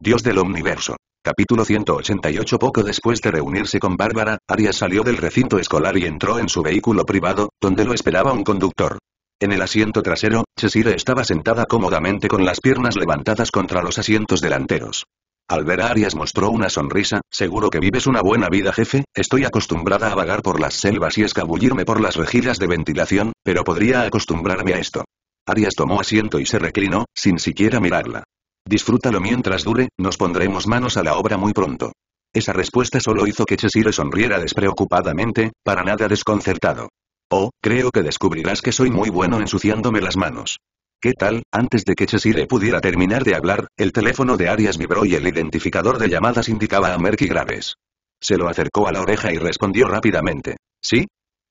Dios del Omniverso. Capítulo 188 Poco después de reunirse con Bárbara, Arias salió del recinto escolar y entró en su vehículo privado, donde lo esperaba un conductor. En el asiento trasero, Cheshire estaba sentada cómodamente con las piernas levantadas contra los asientos delanteros. Al ver a Arias mostró una sonrisa, seguro que vives una buena vida jefe, estoy acostumbrada a vagar por las selvas y escabullirme por las rejillas de ventilación, pero podría acostumbrarme a esto. Arias tomó asiento y se reclinó, sin siquiera mirarla. Disfrútalo mientras dure, nos pondremos manos a la obra muy pronto. Esa respuesta solo hizo que Chesire sonriera despreocupadamente, para nada desconcertado. Oh, creo que descubrirás que soy muy bueno ensuciándome las manos. ¿Qué tal? Antes de que Chesire pudiera terminar de hablar, el teléfono de Arias vibró y el identificador de llamadas indicaba a Merky Graves. Se lo acercó a la oreja y respondió rápidamente. ¿Sí?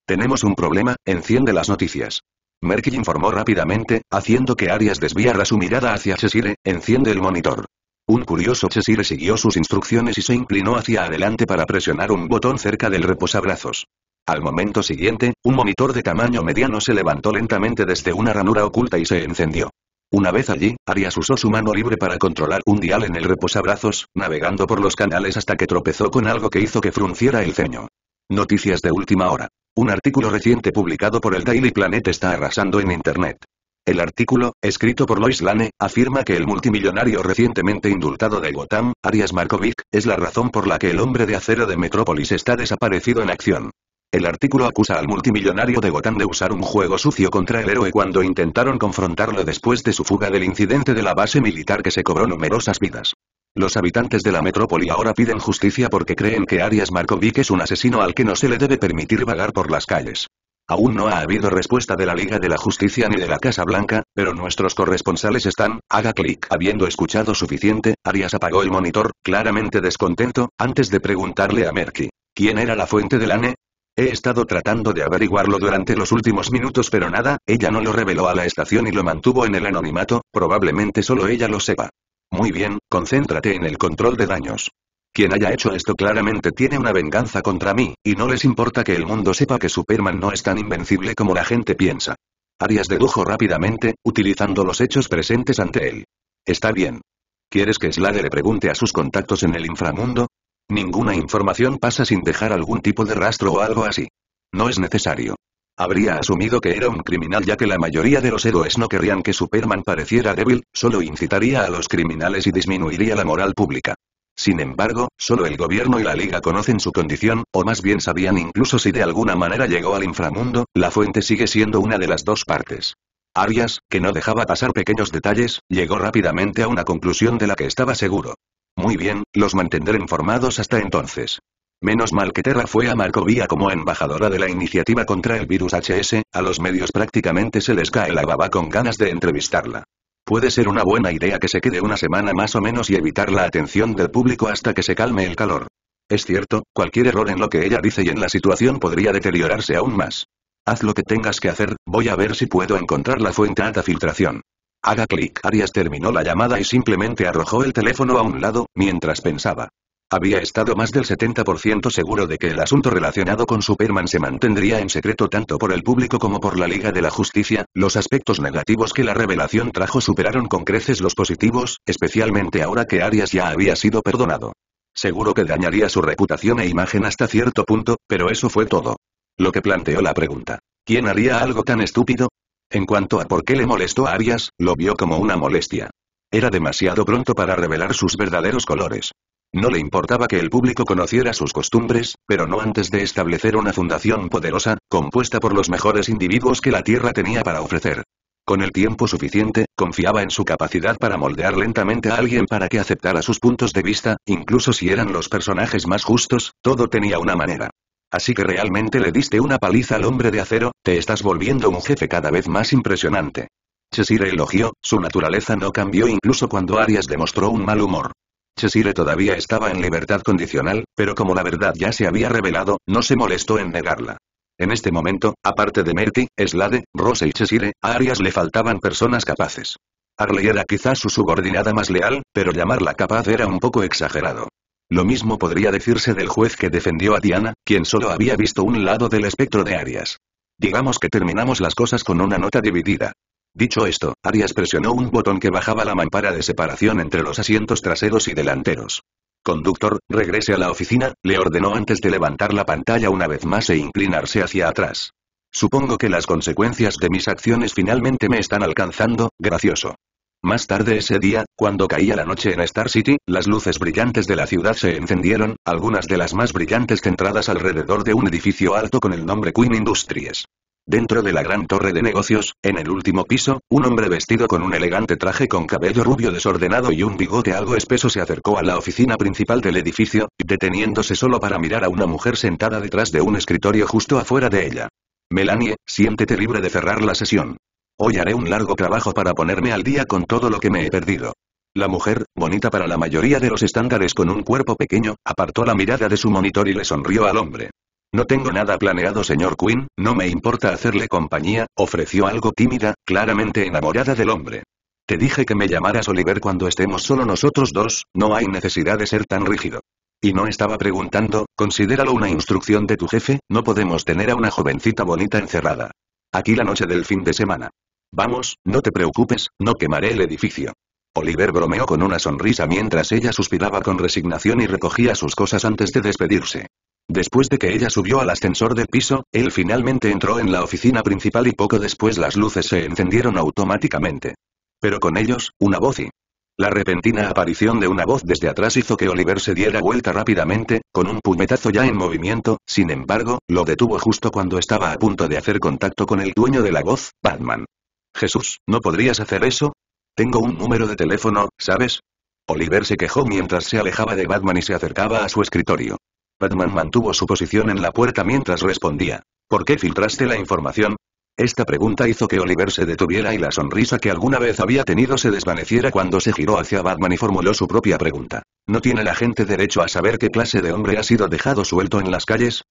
Tenemos un problema, enciende las noticias. Merky informó rápidamente, haciendo que Arias desviara su mirada hacia Cheshire, enciende el monitor. Un curioso Cheshire siguió sus instrucciones y se inclinó hacia adelante para presionar un botón cerca del reposabrazos. Al momento siguiente, un monitor de tamaño mediano se levantó lentamente desde una ranura oculta y se encendió. Una vez allí, Arias usó su mano libre para controlar un dial en el reposabrazos, navegando por los canales hasta que tropezó con algo que hizo que frunciera el ceño. Noticias de última hora. Un artículo reciente publicado por el Daily Planet está arrasando en Internet. El artículo, escrito por Lois Lane, afirma que el multimillonario recientemente indultado de Gotham, Arias Markovic, es la razón por la que el hombre de acero de Metrópolis está desaparecido en acción. El artículo acusa al multimillonario de Gotham de usar un juego sucio contra el héroe cuando intentaron confrontarlo después de su fuga del incidente de la base militar que se cobró numerosas vidas. Los habitantes de la metrópoli ahora piden justicia porque creen que Arias Markovic es un asesino al que no se le debe permitir vagar por las calles. Aún no ha habido respuesta de la Liga de la Justicia ni de la Casa Blanca, pero nuestros corresponsales están, haga clic. Habiendo escuchado suficiente, Arias apagó el monitor, claramente descontento, antes de preguntarle a Merky. ¿Quién era la fuente del ANE? He estado tratando de averiguarlo durante los últimos minutos pero nada, ella no lo reveló a la estación y lo mantuvo en el anonimato, probablemente solo ella lo sepa. Muy bien, concéntrate en el control de daños. Quien haya hecho esto claramente tiene una venganza contra mí, y no les importa que el mundo sepa que Superman no es tan invencible como la gente piensa. Arias dedujo rápidamente, utilizando los hechos presentes ante él. Está bien. ¿Quieres que Slade le pregunte a sus contactos en el inframundo? Ninguna información pasa sin dejar algún tipo de rastro o algo así. No es necesario. Habría asumido que era un criminal ya que la mayoría de los héroes no querrían que Superman pareciera débil, solo incitaría a los criminales y disminuiría la moral pública. Sin embargo, solo el gobierno y la liga conocen su condición, o más bien sabían incluso si de alguna manera llegó al inframundo, la fuente sigue siendo una de las dos partes. Arias, que no dejaba pasar pequeños detalles, llegó rápidamente a una conclusión de la que estaba seguro. Muy bien, los mantendré informados hasta entonces. Menos mal que Terra fue a vía como embajadora de la iniciativa contra el virus HS, a los medios prácticamente se les cae la baba con ganas de entrevistarla. Puede ser una buena idea que se quede una semana más o menos y evitar la atención del público hasta que se calme el calor. Es cierto, cualquier error en lo que ella dice y en la situación podría deteriorarse aún más. Haz lo que tengas que hacer, voy a ver si puedo encontrar la fuente alta filtración. Haga clic. Arias terminó la llamada y simplemente arrojó el teléfono a un lado, mientras pensaba. Había estado más del 70% seguro de que el asunto relacionado con Superman se mantendría en secreto tanto por el público como por la Liga de la Justicia, los aspectos negativos que la revelación trajo superaron con creces los positivos, especialmente ahora que Arias ya había sido perdonado. Seguro que dañaría su reputación e imagen hasta cierto punto, pero eso fue todo. Lo que planteó la pregunta. ¿Quién haría algo tan estúpido? En cuanto a por qué le molestó a Arias, lo vio como una molestia. Era demasiado pronto para revelar sus verdaderos colores. No le importaba que el público conociera sus costumbres, pero no antes de establecer una fundación poderosa, compuesta por los mejores individuos que la Tierra tenía para ofrecer. Con el tiempo suficiente, confiaba en su capacidad para moldear lentamente a alguien para que aceptara sus puntos de vista, incluso si eran los personajes más justos, todo tenía una manera. Así que realmente le diste una paliza al hombre de acero, te estás volviendo un jefe cada vez más impresionante. Chesire elogió, su naturaleza no cambió incluso cuando Arias demostró un mal humor. Chesire todavía estaba en libertad condicional, pero como la verdad ya se había revelado, no se molestó en negarla. En este momento, aparte de Merty, Slade, Rose y Chesire, a Arias le faltaban personas capaces. Arley era quizás su subordinada más leal, pero llamarla capaz era un poco exagerado. Lo mismo podría decirse del juez que defendió a Diana, quien solo había visto un lado del espectro de Arias. Digamos que terminamos las cosas con una nota dividida. Dicho esto, Arias presionó un botón que bajaba la mampara de separación entre los asientos traseros y delanteros. Conductor, regrese a la oficina, le ordenó antes de levantar la pantalla una vez más e inclinarse hacia atrás. Supongo que las consecuencias de mis acciones finalmente me están alcanzando, gracioso. Más tarde ese día, cuando caía la noche en Star City, las luces brillantes de la ciudad se encendieron, algunas de las más brillantes centradas alrededor de un edificio alto con el nombre Queen Industries. Dentro de la gran torre de negocios, en el último piso, un hombre vestido con un elegante traje con cabello rubio desordenado y un bigote algo espeso se acercó a la oficina principal del edificio, deteniéndose solo para mirar a una mujer sentada detrás de un escritorio justo afuera de ella. Melanie, siéntete libre de cerrar la sesión. Hoy haré un largo trabajo para ponerme al día con todo lo que me he perdido. La mujer, bonita para la mayoría de los estándares con un cuerpo pequeño, apartó la mirada de su monitor y le sonrió al hombre. No tengo nada planeado, señor Quinn, no me importa hacerle compañía, ofreció algo tímida, claramente enamorada del hombre. Te dije que me llamaras Oliver cuando estemos solo nosotros dos, no hay necesidad de ser tan rígido. Y no estaba preguntando, considéralo una instrucción de tu jefe, no podemos tener a una jovencita bonita encerrada. Aquí la noche del fin de semana. Vamos, no te preocupes, no quemaré el edificio. Oliver bromeó con una sonrisa mientras ella suspiraba con resignación y recogía sus cosas antes de despedirse. Después de que ella subió al ascensor de piso, él finalmente entró en la oficina principal y poco después las luces se encendieron automáticamente. Pero con ellos, una voz y... La repentina aparición de una voz desde atrás hizo que Oliver se diera vuelta rápidamente, con un puñetazo ya en movimiento, sin embargo, lo detuvo justo cuando estaba a punto de hacer contacto con el dueño de la voz, Batman. Jesús, ¿no podrías hacer eso? Tengo un número de teléfono, ¿sabes? Oliver se quejó mientras se alejaba de Batman y se acercaba a su escritorio. Batman mantuvo su posición en la puerta mientras respondía. ¿Por qué filtraste la información? Esta pregunta hizo que Oliver se detuviera y la sonrisa que alguna vez había tenido se desvaneciera cuando se giró hacia Batman y formuló su propia pregunta. ¿No tiene la gente derecho a saber qué clase de hombre ha sido dejado suelto en las calles?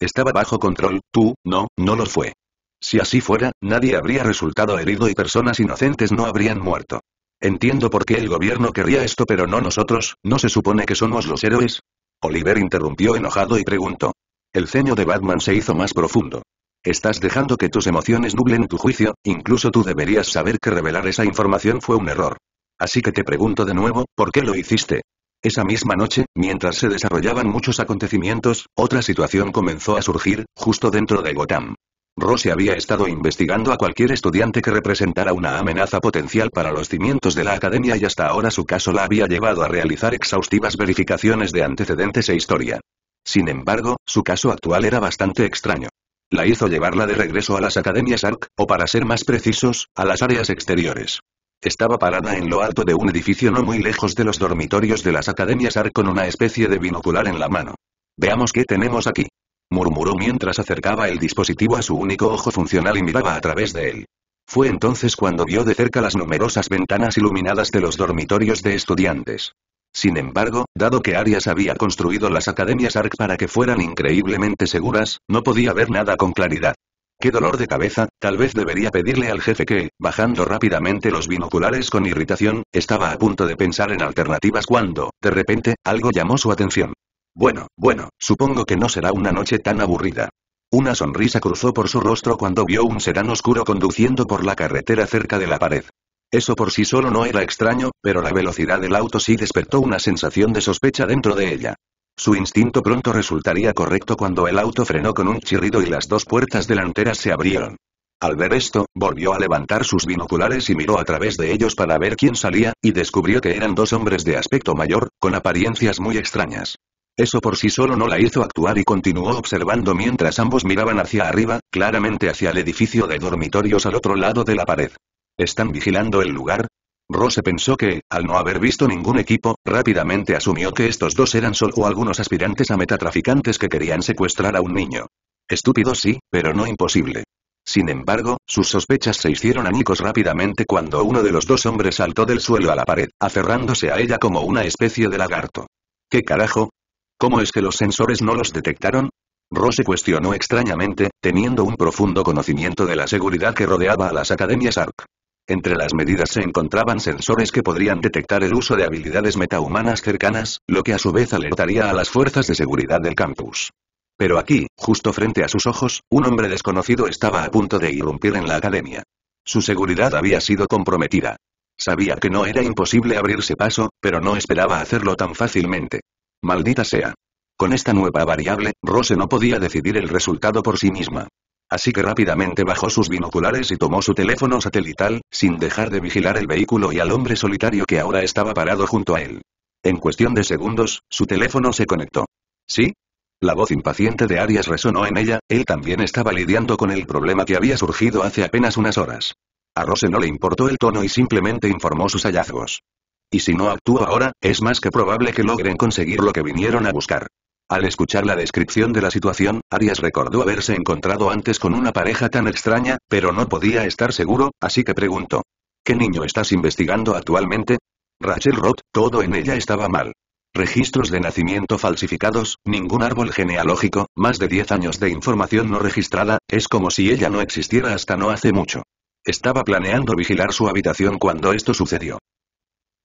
Estaba bajo control, tú, no, no lo fue. Si así fuera, nadie habría resultado herido y personas inocentes no habrían muerto. Entiendo por qué el gobierno querría esto pero no nosotros, ¿no se supone que somos los héroes? Oliver interrumpió enojado y preguntó. El ceño de Batman se hizo más profundo. Estás dejando que tus emociones nublen tu juicio, incluso tú deberías saber que revelar esa información fue un error. Así que te pregunto de nuevo, ¿por qué lo hiciste? Esa misma noche, mientras se desarrollaban muchos acontecimientos, otra situación comenzó a surgir, justo dentro de Gotham. Rossi había estado investigando a cualquier estudiante que representara una amenaza potencial para los cimientos de la academia y hasta ahora su caso la había llevado a realizar exhaustivas verificaciones de antecedentes e historia. Sin embargo, su caso actual era bastante extraño. La hizo llevarla de regreso a las academias ARC, o para ser más precisos, a las áreas exteriores. Estaba parada en lo alto de un edificio no muy lejos de los dormitorios de las academias ARC con una especie de binocular en la mano. Veamos qué tenemos aquí murmuró mientras acercaba el dispositivo a su único ojo funcional y miraba a través de él. Fue entonces cuando vio de cerca las numerosas ventanas iluminadas de los dormitorios de estudiantes. Sin embargo, dado que Arias había construido las academias ARC para que fueran increíblemente seguras, no podía ver nada con claridad. ¡Qué dolor de cabeza! Tal vez debería pedirle al jefe que, bajando rápidamente los binoculares con irritación, estaba a punto de pensar en alternativas cuando, de repente, algo llamó su atención. Bueno, bueno, supongo que no será una noche tan aburrida. Una sonrisa cruzó por su rostro cuando vio un serán oscuro conduciendo por la carretera cerca de la pared. Eso por sí solo no era extraño, pero la velocidad del auto sí despertó una sensación de sospecha dentro de ella. Su instinto pronto resultaría correcto cuando el auto frenó con un chirrido y las dos puertas delanteras se abrieron. Al ver esto, volvió a levantar sus binoculares y miró a través de ellos para ver quién salía, y descubrió que eran dos hombres de aspecto mayor, con apariencias muy extrañas. Eso por sí solo no la hizo actuar y continuó observando mientras ambos miraban hacia arriba, claramente hacia el edificio de dormitorios al otro lado de la pared. ¿Están vigilando el lugar? Rose pensó que, al no haber visto ningún equipo, rápidamente asumió que estos dos eran solo algunos aspirantes a metatraficantes que querían secuestrar a un niño. Estúpido sí, pero no imposible. Sin embargo, sus sospechas se hicieron anicos rápidamente cuando uno de los dos hombres saltó del suelo a la pared, aferrándose a ella como una especie de lagarto. ¿Qué carajo? ¿Cómo es que los sensores no los detectaron? Rose cuestionó extrañamente, teniendo un profundo conocimiento de la seguridad que rodeaba a las academias ARC. Entre las medidas se encontraban sensores que podrían detectar el uso de habilidades metahumanas cercanas, lo que a su vez alertaría a las fuerzas de seguridad del campus. Pero aquí, justo frente a sus ojos, un hombre desconocido estaba a punto de irrumpir en la academia. Su seguridad había sido comprometida. Sabía que no era imposible abrirse paso, pero no esperaba hacerlo tan fácilmente. Maldita sea. Con esta nueva variable, Rose no podía decidir el resultado por sí misma. Así que rápidamente bajó sus binoculares y tomó su teléfono satelital, sin dejar de vigilar el vehículo y al hombre solitario que ahora estaba parado junto a él. En cuestión de segundos, su teléfono se conectó. ¿Sí? La voz impaciente de Arias resonó en ella, él también estaba lidiando con el problema que había surgido hace apenas unas horas. A Rose no le importó el tono y simplemente informó sus hallazgos y si no actúa ahora, es más que probable que logren conseguir lo que vinieron a buscar. Al escuchar la descripción de la situación, Arias recordó haberse encontrado antes con una pareja tan extraña, pero no podía estar seguro, así que preguntó. ¿Qué niño estás investigando actualmente? Rachel Roth, todo en ella estaba mal. Registros de nacimiento falsificados, ningún árbol genealógico, más de 10 años de información no registrada, es como si ella no existiera hasta no hace mucho. Estaba planeando vigilar su habitación cuando esto sucedió.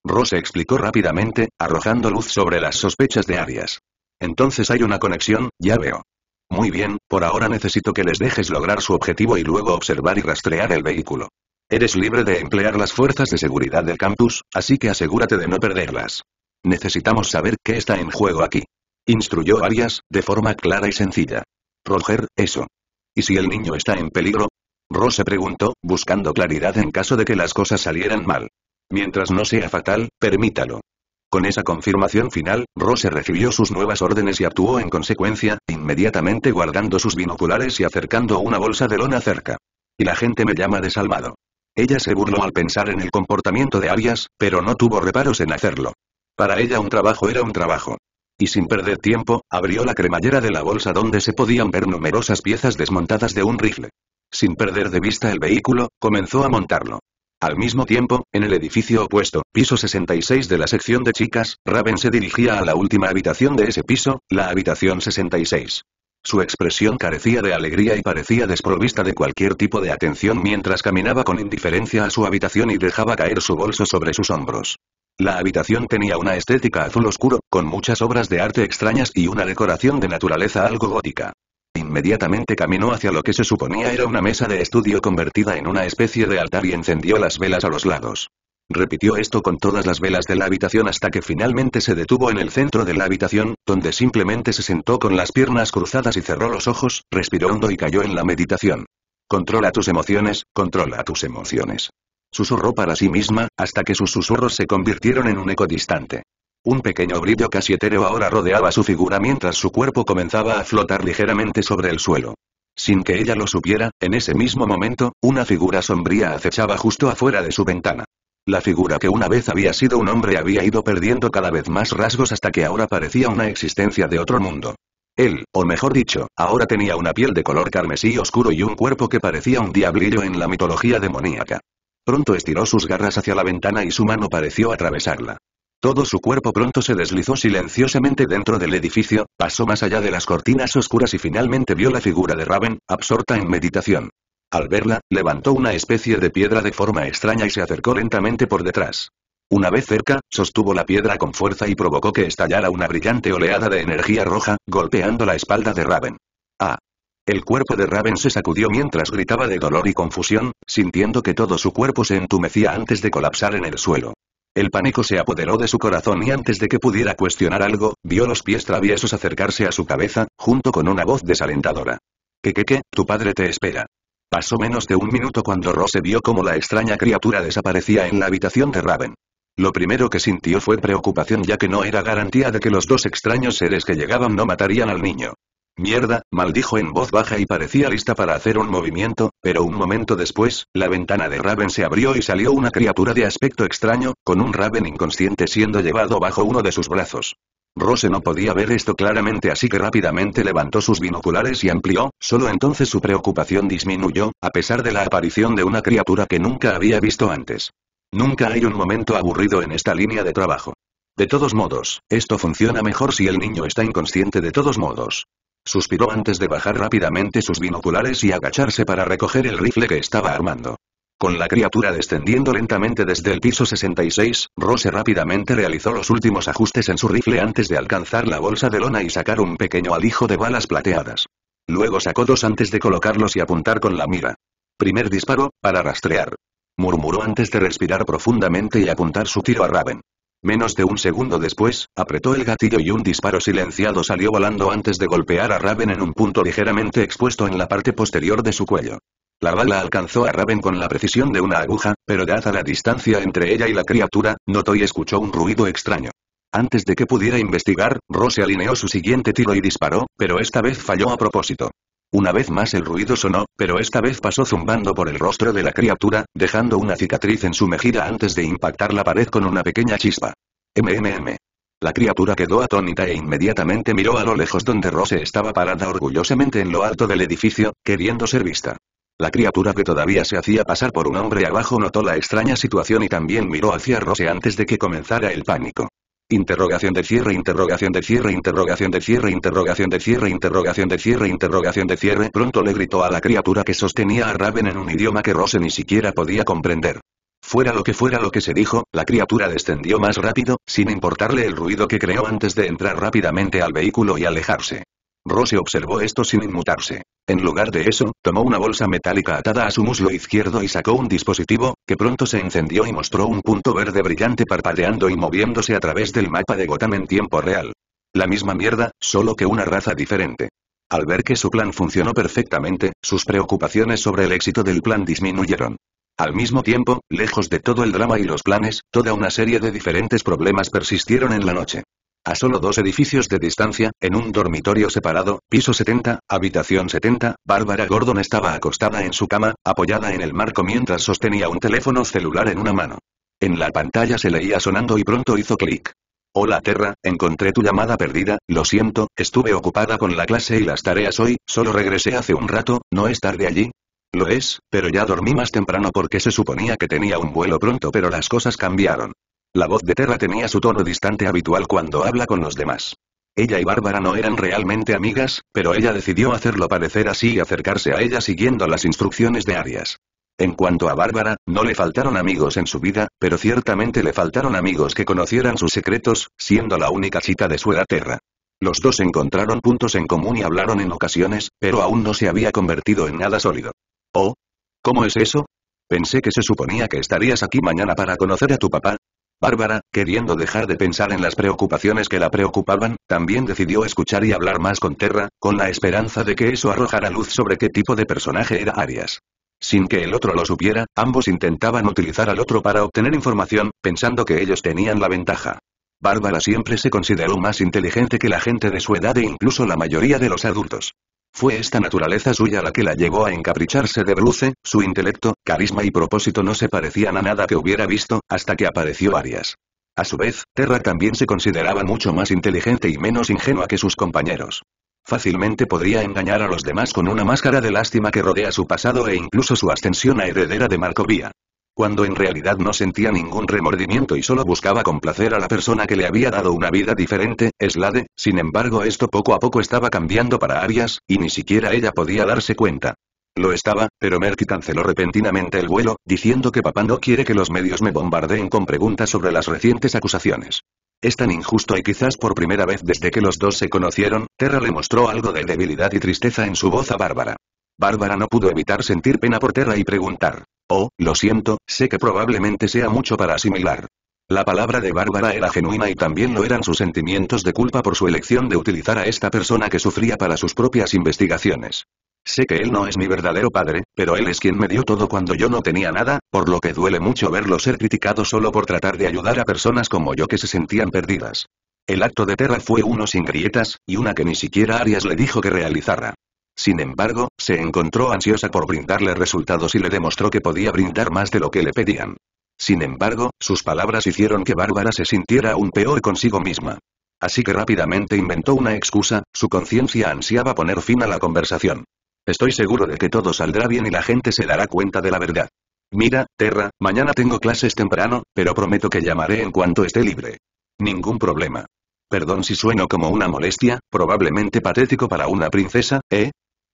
Rose explicó rápidamente, arrojando luz sobre las sospechas de Arias. Entonces hay una conexión, ya veo. Muy bien, por ahora necesito que les dejes lograr su objetivo y luego observar y rastrear el vehículo. Eres libre de emplear las fuerzas de seguridad del campus, así que asegúrate de no perderlas. Necesitamos saber qué está en juego aquí. Instruyó Arias, de forma clara y sencilla. Roger, eso. ¿Y si el niño está en peligro? Rose preguntó, buscando claridad en caso de que las cosas salieran mal. Mientras no sea fatal, permítalo. Con esa confirmación final, Rose recibió sus nuevas órdenes y actuó en consecuencia, inmediatamente guardando sus binoculares y acercando una bolsa de lona cerca. Y la gente me llama desalmado. Ella se burló al pensar en el comportamiento de Arias, pero no tuvo reparos en hacerlo. Para ella un trabajo era un trabajo. Y sin perder tiempo, abrió la cremallera de la bolsa donde se podían ver numerosas piezas desmontadas de un rifle. Sin perder de vista el vehículo, comenzó a montarlo. Al mismo tiempo, en el edificio opuesto, piso 66 de la sección de chicas, Raven se dirigía a la última habitación de ese piso, la habitación 66. Su expresión carecía de alegría y parecía desprovista de cualquier tipo de atención mientras caminaba con indiferencia a su habitación y dejaba caer su bolso sobre sus hombros. La habitación tenía una estética azul oscuro, con muchas obras de arte extrañas y una decoración de naturaleza algo gótica. Inmediatamente caminó hacia lo que se suponía era una mesa de estudio convertida en una especie de altar y encendió las velas a los lados. Repitió esto con todas las velas de la habitación hasta que finalmente se detuvo en el centro de la habitación, donde simplemente se sentó con las piernas cruzadas y cerró los ojos, respiró hondo y cayó en la meditación. Controla tus emociones, controla tus emociones. Susurró para sí misma, hasta que sus susurros se convirtieron en un eco distante. Un pequeño brillo casi etéreo ahora rodeaba su figura mientras su cuerpo comenzaba a flotar ligeramente sobre el suelo. Sin que ella lo supiera, en ese mismo momento, una figura sombría acechaba justo afuera de su ventana. La figura que una vez había sido un hombre había ido perdiendo cada vez más rasgos hasta que ahora parecía una existencia de otro mundo. Él, o mejor dicho, ahora tenía una piel de color carmesí oscuro y un cuerpo que parecía un diablillo en la mitología demoníaca. Pronto estiró sus garras hacia la ventana y su mano pareció atravesarla. Todo su cuerpo pronto se deslizó silenciosamente dentro del edificio, pasó más allá de las cortinas oscuras y finalmente vio la figura de Raven, absorta en meditación. Al verla, levantó una especie de piedra de forma extraña y se acercó lentamente por detrás. Una vez cerca, sostuvo la piedra con fuerza y provocó que estallara una brillante oleada de energía roja, golpeando la espalda de Raven. ¡Ah! El cuerpo de Raven se sacudió mientras gritaba de dolor y confusión, sintiendo que todo su cuerpo se entumecía antes de colapsar en el suelo. El pánico se apoderó de su corazón y antes de que pudiera cuestionar algo, vio los pies traviesos acercarse a su cabeza, junto con una voz desalentadora. «Que qué que, tu padre te espera». Pasó menos de un minuto cuando Rose vio cómo la extraña criatura desaparecía en la habitación de Raven. Lo primero que sintió fue preocupación ya que no era garantía de que los dos extraños seres que llegaban no matarían al niño. Mierda, maldijo en voz baja y parecía lista para hacer un movimiento, pero un momento después, la ventana de Raven se abrió y salió una criatura de aspecto extraño, con un Raven inconsciente siendo llevado bajo uno de sus brazos. Rose no podía ver esto claramente así que rápidamente levantó sus binoculares y amplió, solo entonces su preocupación disminuyó, a pesar de la aparición de una criatura que nunca había visto antes. Nunca hay un momento aburrido en esta línea de trabajo. De todos modos, esto funciona mejor si el niño está inconsciente de todos modos suspiró antes de bajar rápidamente sus binoculares y agacharse para recoger el rifle que estaba armando. Con la criatura descendiendo lentamente desde el piso 66, Rose rápidamente realizó los últimos ajustes en su rifle antes de alcanzar la bolsa de lona y sacar un pequeño alijo de balas plateadas. Luego sacó dos antes de colocarlos y apuntar con la mira. Primer disparo, para rastrear. Murmuró antes de respirar profundamente y apuntar su tiro a Raven. Menos de un segundo después, apretó el gatillo y un disparo silenciado salió volando antes de golpear a Raven en un punto ligeramente expuesto en la parte posterior de su cuello. La bala alcanzó a Raven con la precisión de una aguja, pero dada la distancia entre ella y la criatura, notó y escuchó un ruido extraño. Antes de que pudiera investigar, Rose alineó su siguiente tiro y disparó, pero esta vez falló a propósito. Una vez más el ruido sonó, pero esta vez pasó zumbando por el rostro de la criatura, dejando una cicatriz en su mejilla antes de impactar la pared con una pequeña chispa. MMM. La criatura quedó atónita e inmediatamente miró a lo lejos donde Rose estaba parada orgullosamente en lo alto del edificio, queriendo ser vista. La criatura que todavía se hacía pasar por un hombre abajo notó la extraña situación y también miró hacia Rose antes de que comenzara el pánico. Interrogación de cierre, interrogación de cierre, interrogación de cierre, interrogación de cierre, interrogación de cierre, interrogación de cierre. Pronto le gritó a la criatura que sostenía a Raven en un idioma que Rose ni siquiera podía comprender. Fuera lo que fuera lo que se dijo, la criatura descendió más rápido, sin importarle el ruido que creó antes de entrar rápidamente al vehículo y alejarse. Rose observó esto sin inmutarse. En lugar de eso, tomó una bolsa metálica atada a su muslo izquierdo y sacó un dispositivo, que pronto se encendió y mostró un punto verde brillante parpadeando y moviéndose a través del mapa de Gotham en tiempo real. La misma mierda, solo que una raza diferente. Al ver que su plan funcionó perfectamente, sus preocupaciones sobre el éxito del plan disminuyeron. Al mismo tiempo, lejos de todo el drama y los planes, toda una serie de diferentes problemas persistieron en la noche. A solo dos edificios de distancia, en un dormitorio separado, piso 70, habitación 70, Bárbara Gordon estaba acostada en su cama, apoyada en el marco mientras sostenía un teléfono celular en una mano. En la pantalla se leía sonando y pronto hizo clic. Hola Terra, encontré tu llamada perdida, lo siento, estuve ocupada con la clase y las tareas hoy, solo regresé hace un rato, ¿no es tarde allí? Lo es, pero ya dormí más temprano porque se suponía que tenía un vuelo pronto pero las cosas cambiaron. La voz de Terra tenía su tono distante habitual cuando habla con los demás. Ella y Bárbara no eran realmente amigas, pero ella decidió hacerlo parecer así y acercarse a ella siguiendo las instrucciones de Arias. En cuanto a Bárbara, no le faltaron amigos en su vida, pero ciertamente le faltaron amigos que conocieran sus secretos, siendo la única chica de su edad Terra. Los dos encontraron puntos en común y hablaron en ocasiones, pero aún no se había convertido en nada sólido. Oh, ¿cómo es eso? Pensé que se suponía que estarías aquí mañana para conocer a tu papá, Bárbara, queriendo dejar de pensar en las preocupaciones que la preocupaban, también decidió escuchar y hablar más con Terra, con la esperanza de que eso arrojara luz sobre qué tipo de personaje era Arias. Sin que el otro lo supiera, ambos intentaban utilizar al otro para obtener información, pensando que ellos tenían la ventaja. Bárbara siempre se consideró más inteligente que la gente de su edad e incluso la mayoría de los adultos. Fue esta naturaleza suya la que la llevó a encapricharse de Bruce, su intelecto, carisma y propósito no se parecían a nada que hubiera visto, hasta que apareció Arias. A su vez, Terra también se consideraba mucho más inteligente y menos ingenua que sus compañeros. Fácilmente podría engañar a los demás con una máscara de lástima que rodea su pasado e incluso su ascensión a heredera de Marcovía cuando en realidad no sentía ningún remordimiento y solo buscaba complacer a la persona que le había dado una vida diferente, Slade, sin embargo esto poco a poco estaba cambiando para Arias, y ni siquiera ella podía darse cuenta. Lo estaba, pero Merky canceló repentinamente el vuelo, diciendo que papá no quiere que los medios me bombardeen con preguntas sobre las recientes acusaciones. Es tan injusto y quizás por primera vez desde que los dos se conocieron, Terra le mostró algo de debilidad y tristeza en su voz a Bárbara. Bárbara no pudo evitar sentir pena por Terra y preguntar. Oh, lo siento, sé que probablemente sea mucho para asimilar. La palabra de Bárbara era genuina y también lo eran sus sentimientos de culpa por su elección de utilizar a esta persona que sufría para sus propias investigaciones. Sé que él no es mi verdadero padre, pero él es quien me dio todo cuando yo no tenía nada, por lo que duele mucho verlo ser criticado solo por tratar de ayudar a personas como yo que se sentían perdidas. El acto de Terra fue uno sin grietas, y una que ni siquiera Arias le dijo que realizara. Sin embargo, se encontró ansiosa por brindarle resultados y le demostró que podía brindar más de lo que le pedían. Sin embargo, sus palabras hicieron que Bárbara se sintiera aún peor consigo misma. Así que rápidamente inventó una excusa, su conciencia ansiaba poner fin a la conversación. Estoy seguro de que todo saldrá bien y la gente se dará cuenta de la verdad. Mira, Terra, mañana tengo clases temprano, pero prometo que llamaré en cuanto esté libre. Ningún problema. Perdón si sueno como una molestia, probablemente patético para una princesa, ¿eh?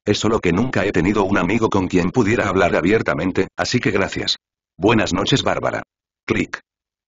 Es solo que nunca he tenido un amigo con quien pudiera hablar abiertamente, así que gracias. Buenas noches Bárbara. Clic.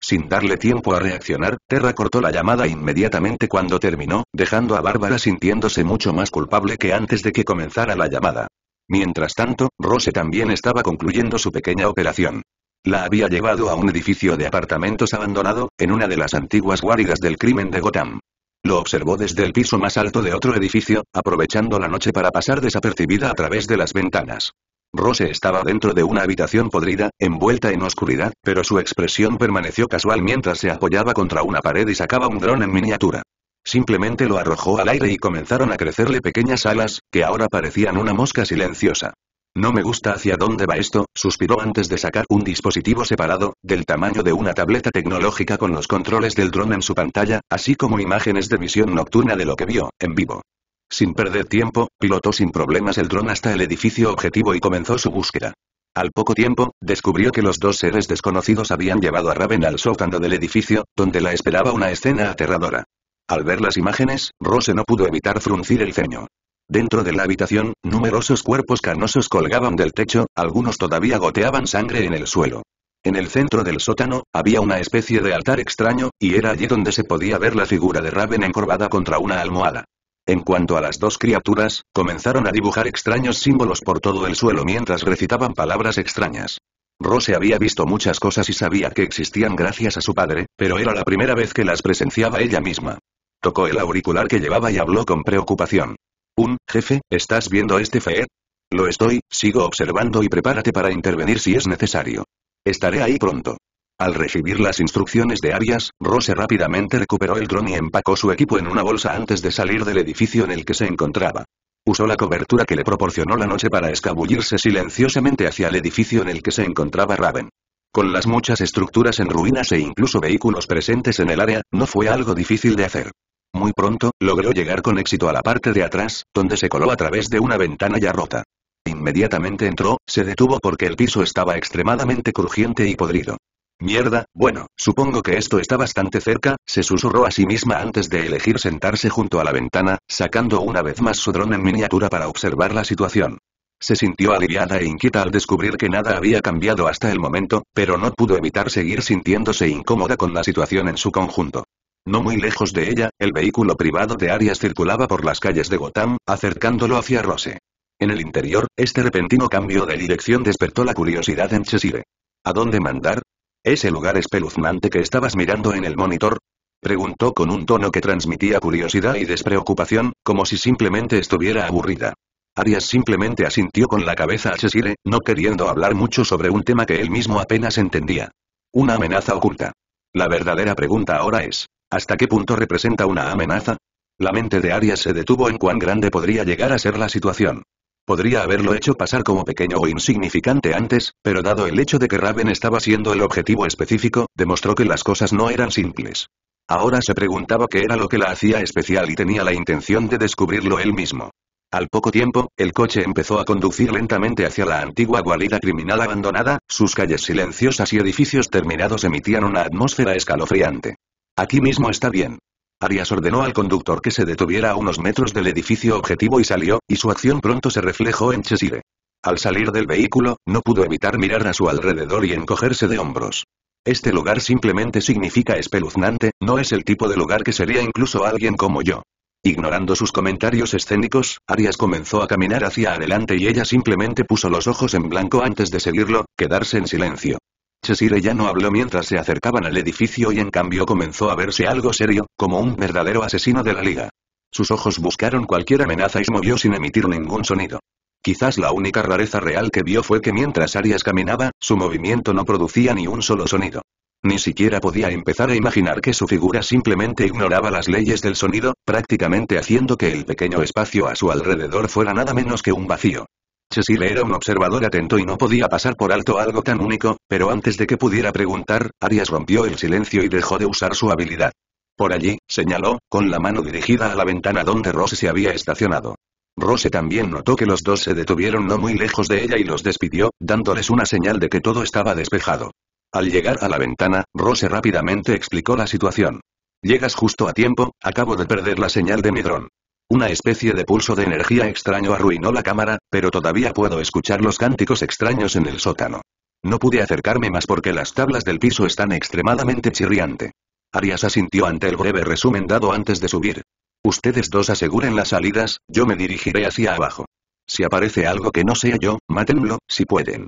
Sin darle tiempo a reaccionar, Terra cortó la llamada inmediatamente cuando terminó, dejando a Bárbara sintiéndose mucho más culpable que antes de que comenzara la llamada. Mientras tanto, Rose también estaba concluyendo su pequeña operación. La había llevado a un edificio de apartamentos abandonado, en una de las antiguas guaridas del crimen de Gotham. Lo observó desde el piso más alto de otro edificio, aprovechando la noche para pasar desapercibida a través de las ventanas. Rose estaba dentro de una habitación podrida, envuelta en oscuridad, pero su expresión permaneció casual mientras se apoyaba contra una pared y sacaba un dron en miniatura. Simplemente lo arrojó al aire y comenzaron a crecerle pequeñas alas, que ahora parecían una mosca silenciosa. No me gusta hacia dónde va esto, suspiró antes de sacar un dispositivo separado, del tamaño de una tableta tecnológica con los controles del dron en su pantalla, así como imágenes de visión nocturna de lo que vio, en vivo. Sin perder tiempo, pilotó sin problemas el dron hasta el edificio objetivo y comenzó su búsqueda. Al poco tiempo, descubrió que los dos seres desconocidos habían llevado a Raven al sótano del edificio, donde la esperaba una escena aterradora. Al ver las imágenes, Rose no pudo evitar fruncir el ceño. Dentro de la habitación, numerosos cuerpos canosos colgaban del techo, algunos todavía goteaban sangre en el suelo. En el centro del sótano, había una especie de altar extraño, y era allí donde se podía ver la figura de Raven encorvada contra una almohada. En cuanto a las dos criaturas, comenzaron a dibujar extraños símbolos por todo el suelo mientras recitaban palabras extrañas. Rose había visto muchas cosas y sabía que existían gracias a su padre, pero era la primera vez que las presenciaba ella misma. Tocó el auricular que llevaba y habló con preocupación. Un, jefe, ¿estás viendo este F.E.? Lo estoy, sigo observando y prepárate para intervenir si es necesario. Estaré ahí pronto. Al recibir las instrucciones de Arias, Rose rápidamente recuperó el dron y empacó su equipo en una bolsa antes de salir del edificio en el que se encontraba. Usó la cobertura que le proporcionó la noche para escabullirse silenciosamente hacia el edificio en el que se encontraba Raven. Con las muchas estructuras en ruinas e incluso vehículos presentes en el área, no fue algo difícil de hacer. Muy pronto, logró llegar con éxito a la parte de atrás, donde se coló a través de una ventana ya rota. Inmediatamente entró, se detuvo porque el piso estaba extremadamente crujiente y podrido. Mierda, bueno, supongo que esto está bastante cerca, se susurró a sí misma antes de elegir sentarse junto a la ventana, sacando una vez más su dron en miniatura para observar la situación. Se sintió aliviada e inquieta al descubrir que nada había cambiado hasta el momento, pero no pudo evitar seguir sintiéndose incómoda con la situación en su conjunto. No muy lejos de ella, el vehículo privado de Arias circulaba por las calles de Gotham, acercándolo hacia Rose. En el interior, este repentino cambio de dirección despertó la curiosidad en Chesire. ¿A dónde mandar? ¿Ese lugar espeluznante que estabas mirando en el monitor? Preguntó con un tono que transmitía curiosidad y despreocupación, como si simplemente estuviera aburrida. Arias simplemente asintió con la cabeza a Chesire, no queriendo hablar mucho sobre un tema que él mismo apenas entendía. Una amenaza oculta. La verdadera pregunta ahora es, ¿hasta qué punto representa una amenaza? La mente de Arias se detuvo en cuán grande podría llegar a ser la situación. Podría haberlo hecho pasar como pequeño o insignificante antes, pero dado el hecho de que Raven estaba siendo el objetivo específico, demostró que las cosas no eran simples. Ahora se preguntaba qué era lo que la hacía especial y tenía la intención de descubrirlo él mismo. Al poco tiempo, el coche empezó a conducir lentamente hacia la antigua guarida criminal abandonada, sus calles silenciosas y edificios terminados emitían una atmósfera escalofriante. Aquí mismo está bien. Arias ordenó al conductor que se detuviera a unos metros del edificio objetivo y salió, y su acción pronto se reflejó en Chesire. Al salir del vehículo, no pudo evitar mirar a su alrededor y encogerse de hombros. Este lugar simplemente significa espeluznante, no es el tipo de lugar que sería incluso alguien como yo. Ignorando sus comentarios escénicos, Arias comenzó a caminar hacia adelante y ella simplemente puso los ojos en blanco antes de seguirlo, quedarse en silencio. chesire ya no habló mientras se acercaban al edificio y en cambio comenzó a verse algo serio, como un verdadero asesino de la liga. Sus ojos buscaron cualquier amenaza y se movió sin emitir ningún sonido. Quizás la única rareza real que vio fue que mientras Arias caminaba, su movimiento no producía ni un solo sonido. Ni siquiera podía empezar a imaginar que su figura simplemente ignoraba las leyes del sonido, prácticamente haciendo que el pequeño espacio a su alrededor fuera nada menos que un vacío. Cecil era un observador atento y no podía pasar por alto algo tan único, pero antes de que pudiera preguntar, Arias rompió el silencio y dejó de usar su habilidad. Por allí, señaló, con la mano dirigida a la ventana donde Rose se había estacionado. Rose también notó que los dos se detuvieron no muy lejos de ella y los despidió, dándoles una señal de que todo estaba despejado. Al llegar a la ventana, Rose rápidamente explicó la situación. Llegas justo a tiempo, acabo de perder la señal de mi dron. Una especie de pulso de energía extraño arruinó la cámara, pero todavía puedo escuchar los cánticos extraños en el sótano. No pude acercarme más porque las tablas del piso están extremadamente chirriante. Arias asintió ante el breve resumen dado antes de subir. Ustedes dos aseguren las salidas, yo me dirigiré hacia abajo. Si aparece algo que no sea yo, mátenlo, si pueden.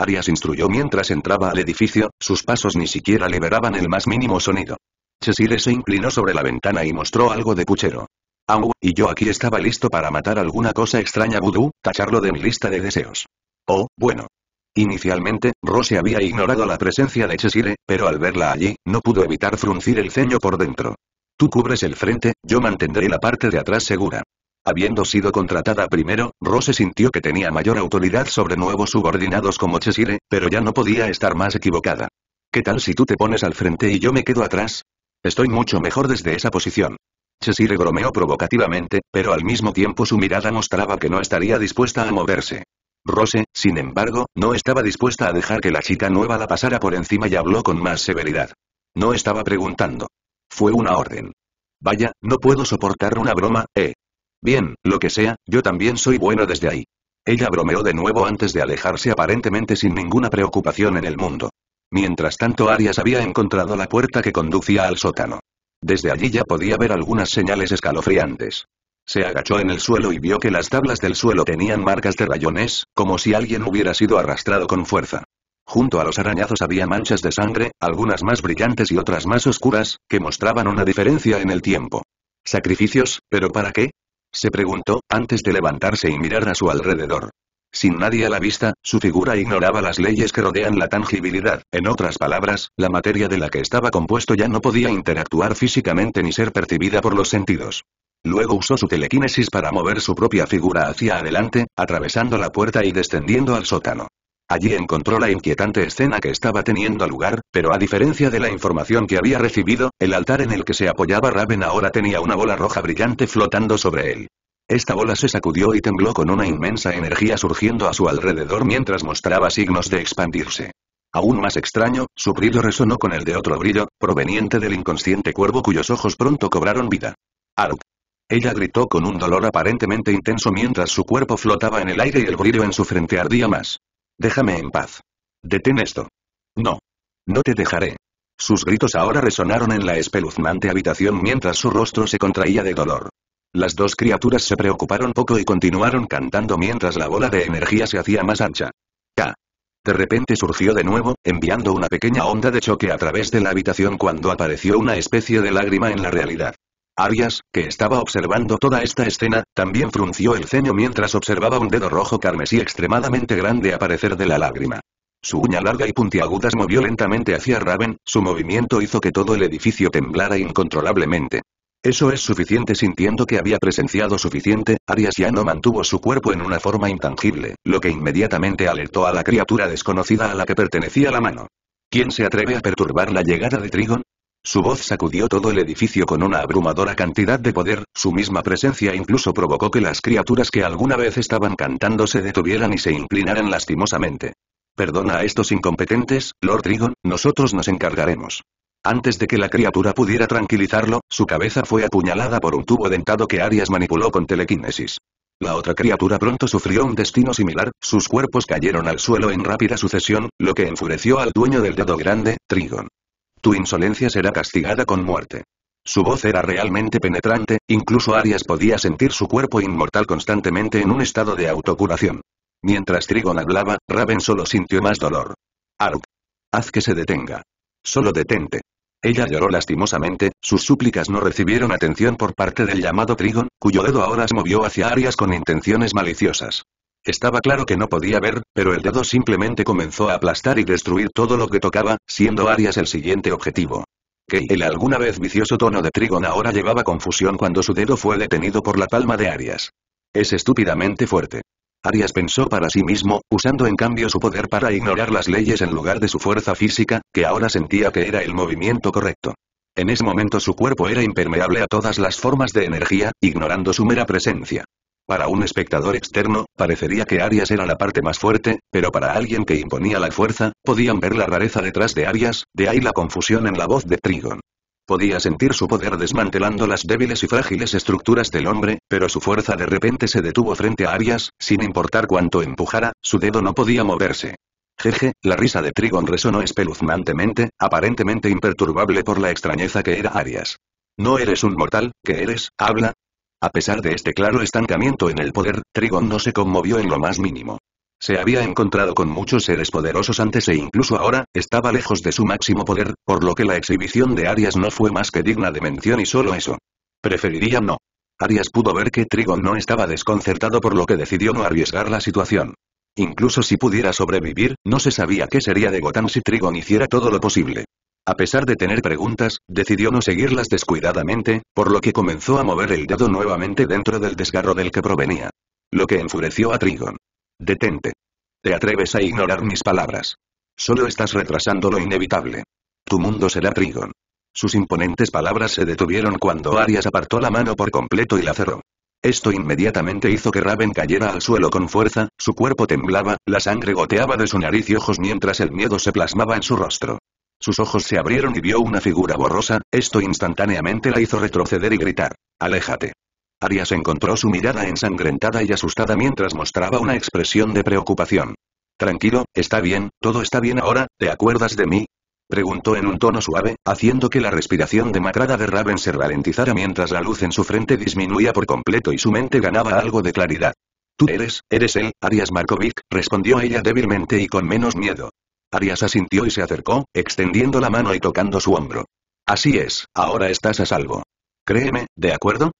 Arias instruyó mientras entraba al edificio, sus pasos ni siquiera liberaban el más mínimo sonido. Chesire se inclinó sobre la ventana y mostró algo de puchero. "Agu y yo aquí estaba listo para matar alguna cosa extraña vudú, tacharlo de mi lista de deseos. Oh, bueno. Inicialmente, Rose había ignorado la presencia de Chesire, pero al verla allí, no pudo evitar fruncir el ceño por dentro. Tú cubres el frente, yo mantendré la parte de atrás segura. Habiendo sido contratada primero, Rose sintió que tenía mayor autoridad sobre nuevos subordinados como Cheshire, pero ya no podía estar más equivocada. ¿Qué tal si tú te pones al frente y yo me quedo atrás? Estoy mucho mejor desde esa posición. Cheshire bromeó provocativamente, pero al mismo tiempo su mirada mostraba que no estaría dispuesta a moverse. Rose, sin embargo, no estaba dispuesta a dejar que la chica nueva la pasara por encima y habló con más severidad. No estaba preguntando. Fue una orden. Vaya, no puedo soportar una broma, eh. Bien, lo que sea, yo también soy bueno desde ahí. Ella bromeó de nuevo antes de alejarse aparentemente sin ninguna preocupación en el mundo. Mientras tanto Arias había encontrado la puerta que conducía al sótano. Desde allí ya podía ver algunas señales escalofriantes. Se agachó en el suelo y vio que las tablas del suelo tenían marcas de rayones, como si alguien hubiera sido arrastrado con fuerza. Junto a los arañazos había manchas de sangre, algunas más brillantes y otras más oscuras, que mostraban una diferencia en el tiempo. ¿Sacrificios, pero para qué? se preguntó, antes de levantarse y mirar a su alrededor. Sin nadie a la vista, su figura ignoraba las leyes que rodean la tangibilidad, en otras palabras, la materia de la que estaba compuesto ya no podía interactuar físicamente ni ser percibida por los sentidos. Luego usó su telequinesis para mover su propia figura hacia adelante, atravesando la puerta y descendiendo al sótano. Allí encontró la inquietante escena que estaba teniendo lugar, pero a diferencia de la información que había recibido, el altar en el que se apoyaba Raven ahora tenía una bola roja brillante flotando sobre él. Esta bola se sacudió y tembló con una inmensa energía surgiendo a su alrededor mientras mostraba signos de expandirse. Aún más extraño, su brillo resonó con el de otro brillo, proveniente del inconsciente cuervo cuyos ojos pronto cobraron vida. Aruk. Ella gritó con un dolor aparentemente intenso mientras su cuerpo flotaba en el aire y el brillo en su frente ardía más. Déjame en paz. Detén esto. No. No te dejaré. Sus gritos ahora resonaron en la espeluznante habitación mientras su rostro se contraía de dolor. Las dos criaturas se preocuparon poco y continuaron cantando mientras la bola de energía se hacía más ancha. K. De repente surgió de nuevo, enviando una pequeña onda de choque a través de la habitación cuando apareció una especie de lágrima en la realidad. Arias, que estaba observando toda esta escena, también frunció el ceño mientras observaba un dedo rojo carmesí extremadamente grande aparecer de la lágrima. Su uña larga y puntiaguda movió lentamente hacia Raven, su movimiento hizo que todo el edificio temblara incontrolablemente. Eso es suficiente sintiendo que había presenciado suficiente, Arias ya no mantuvo su cuerpo en una forma intangible, lo que inmediatamente alertó a la criatura desconocida a la que pertenecía la mano. ¿Quién se atreve a perturbar la llegada de Trigon? Su voz sacudió todo el edificio con una abrumadora cantidad de poder, su misma presencia incluso provocó que las criaturas que alguna vez estaban cantando se detuvieran y se inclinaran lastimosamente. Perdona a estos incompetentes, Lord Trigon, nosotros nos encargaremos. Antes de que la criatura pudiera tranquilizarlo, su cabeza fue apuñalada por un tubo dentado que Arias manipuló con telequinesis. La otra criatura pronto sufrió un destino similar, sus cuerpos cayeron al suelo en rápida sucesión, lo que enfureció al dueño del dedo grande, Trigon. Tu insolencia será castigada con muerte. Su voz era realmente penetrante, incluso Arias podía sentir su cuerpo inmortal constantemente en un estado de autocuración. Mientras Trigon hablaba, Raven solo sintió más dolor. Ark. Haz que se detenga. Solo detente. Ella lloró lastimosamente, sus súplicas no recibieron atención por parte del llamado Trigon, cuyo dedo ahora se movió hacia Arias con intenciones maliciosas. Estaba claro que no podía ver, pero el dedo simplemente comenzó a aplastar y destruir todo lo que tocaba, siendo Arias el siguiente objetivo. Que el alguna vez vicioso tono de Trigon ahora llevaba confusión cuando su dedo fue detenido por la palma de Arias. Es estúpidamente fuerte. Arias pensó para sí mismo, usando en cambio su poder para ignorar las leyes en lugar de su fuerza física, que ahora sentía que era el movimiento correcto. En ese momento su cuerpo era impermeable a todas las formas de energía, ignorando su mera presencia. Para un espectador externo, parecería que Arias era la parte más fuerte, pero para alguien que imponía la fuerza, podían ver la rareza detrás de Arias, de ahí la confusión en la voz de Trigon. Podía sentir su poder desmantelando las débiles y frágiles estructuras del hombre, pero su fuerza de repente se detuvo frente a Arias, sin importar cuánto empujara, su dedo no podía moverse. Jeje, la risa de Trigon resonó espeluznantemente, aparentemente imperturbable por la extrañeza que era Arias. No eres un mortal, ¿qué eres? Habla, a pesar de este claro estancamiento en el poder, Trigon no se conmovió en lo más mínimo. Se había encontrado con muchos seres poderosos antes e incluso ahora, estaba lejos de su máximo poder, por lo que la exhibición de Arias no fue más que digna de mención y solo eso. Preferiría no. Arias pudo ver que Trigon no estaba desconcertado por lo que decidió no arriesgar la situación. Incluso si pudiera sobrevivir, no se sabía qué sería de Gotham si Trigon hiciera todo lo posible. A pesar de tener preguntas, decidió no seguirlas descuidadamente, por lo que comenzó a mover el dedo nuevamente dentro del desgarro del que provenía. Lo que enfureció a Trigon. Detente. Te atreves a ignorar mis palabras. Solo estás retrasando lo inevitable. Tu mundo será Trigon. Sus imponentes palabras se detuvieron cuando Arias apartó la mano por completo y la cerró. Esto inmediatamente hizo que Raven cayera al suelo con fuerza, su cuerpo temblaba, la sangre goteaba de su nariz y ojos mientras el miedo se plasmaba en su rostro. Sus ojos se abrieron y vio una figura borrosa, esto instantáneamente la hizo retroceder y gritar. ¡Aléjate! Arias encontró su mirada ensangrentada y asustada mientras mostraba una expresión de preocupación. Tranquilo, está bien, todo está bien ahora, ¿te acuerdas de mí? Preguntó en un tono suave, haciendo que la respiración demacrada de Raven se ralentizara mientras la luz en su frente disminuía por completo y su mente ganaba algo de claridad. Tú eres, eres él, Arias Markovic, respondió ella débilmente y con menos miedo. Arias asintió y se acercó, extendiendo la mano y tocando su hombro. Así es, ahora estás a salvo. Créeme, ¿de acuerdo?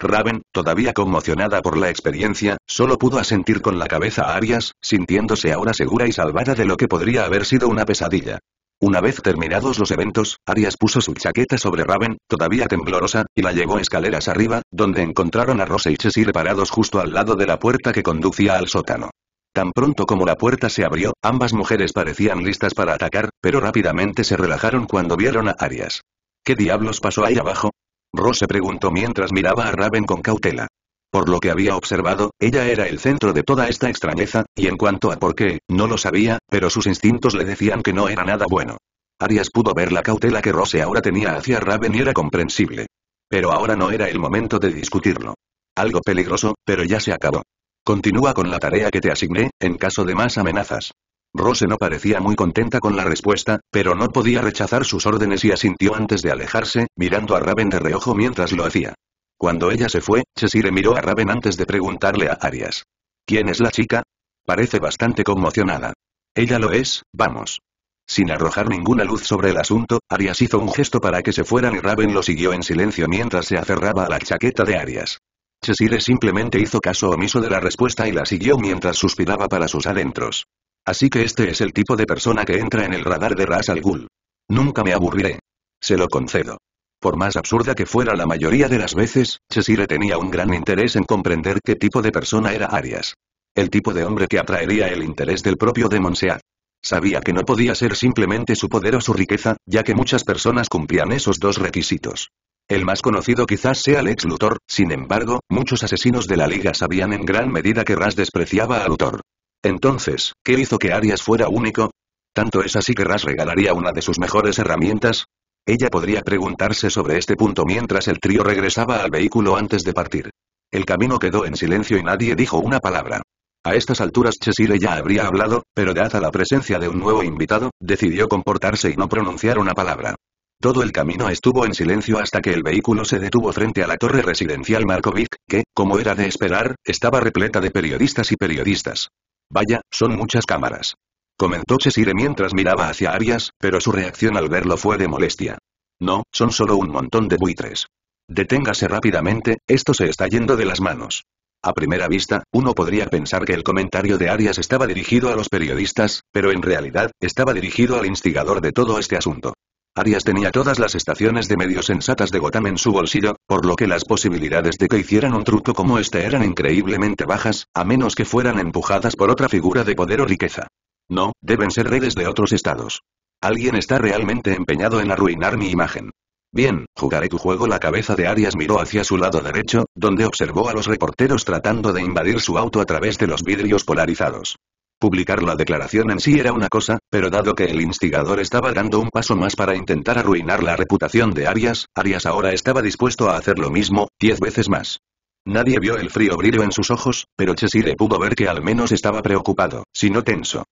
Raven, todavía conmocionada por la experiencia, solo pudo asentir con la cabeza a Arias, sintiéndose ahora segura y salvada de lo que podría haber sido una pesadilla. Una vez terminados los eventos, Arias puso su chaqueta sobre Raven, todavía temblorosa, y la llevó escaleras arriba, donde encontraron a Rose y Cheshire parados justo al lado de la puerta que conducía al sótano. Tan pronto como la puerta se abrió, ambas mujeres parecían listas para atacar, pero rápidamente se relajaron cuando vieron a Arias. ¿Qué diablos pasó ahí abajo? Rose preguntó mientras miraba a Raven con cautela. Por lo que había observado, ella era el centro de toda esta extrañeza, y en cuanto a por qué, no lo sabía, pero sus instintos le decían que no era nada bueno. Arias pudo ver la cautela que Rose ahora tenía hacia Raven y era comprensible. Pero ahora no era el momento de discutirlo. Algo peligroso, pero ya se acabó. Continúa con la tarea que te asigné, en caso de más amenazas. Rose no parecía muy contenta con la respuesta, pero no podía rechazar sus órdenes y asintió antes de alejarse, mirando a Raven de reojo mientras lo hacía. Cuando ella se fue, Chesire miró a Raven antes de preguntarle a Arias. ¿Quién es la chica? Parece bastante conmocionada. Ella lo es, vamos. Sin arrojar ninguna luz sobre el asunto, Arias hizo un gesto para que se fueran y Raven lo siguió en silencio mientras se aferraba a la chaqueta de Arias. Chesire simplemente hizo caso omiso de la respuesta y la siguió mientras suspiraba para sus adentros. Así que este es el tipo de persona que entra en el radar de Ras al Ghul. Nunca me aburriré. Se lo concedo. Por más absurda que fuera la mayoría de las veces, Chesire tenía un gran interés en comprender qué tipo de persona era Arias. El tipo de hombre que atraería el interés del propio Demon Sabía que no podía ser simplemente su poder o su riqueza, ya que muchas personas cumplían esos dos requisitos. El más conocido quizás sea ex Luthor, sin embargo, muchos asesinos de la Liga sabían en gran medida que Ras despreciaba a Luthor. Entonces, ¿qué hizo que Arias fuera único? Tanto es así que Ras regalaría una de sus mejores herramientas. Ella podría preguntarse sobre este punto mientras el trío regresaba al vehículo antes de partir. El camino quedó en silencio y nadie dijo una palabra. A estas alturas Chesire ya habría hablado, pero dada la presencia de un nuevo invitado, decidió comportarse y no pronunciar una palabra. Todo el camino estuvo en silencio hasta que el vehículo se detuvo frente a la torre residencial Markovic, que, como era de esperar, estaba repleta de periodistas y periodistas. Vaya, son muchas cámaras. Comentó Chesire mientras miraba hacia Arias, pero su reacción al verlo fue de molestia. No, son solo un montón de buitres. Deténgase rápidamente, esto se está yendo de las manos. A primera vista, uno podría pensar que el comentario de Arias estaba dirigido a los periodistas, pero en realidad, estaba dirigido al instigador de todo este asunto. Arias tenía todas las estaciones de medios sensatas de Gotham en su bolsillo, por lo que las posibilidades de que hicieran un truco como este eran increíblemente bajas, a menos que fueran empujadas por otra figura de poder o riqueza. No, deben ser redes de otros estados. Alguien está realmente empeñado en arruinar mi imagen. Bien, jugaré tu juego. La cabeza de Arias miró hacia su lado derecho, donde observó a los reporteros tratando de invadir su auto a través de los vidrios polarizados. Publicar la declaración en sí era una cosa, pero dado que el instigador estaba dando un paso más para intentar arruinar la reputación de Arias, Arias ahora estaba dispuesto a hacer lo mismo, diez veces más. Nadie vio el frío brillo en sus ojos, pero Chesire pudo ver que al menos estaba preocupado, si no tenso.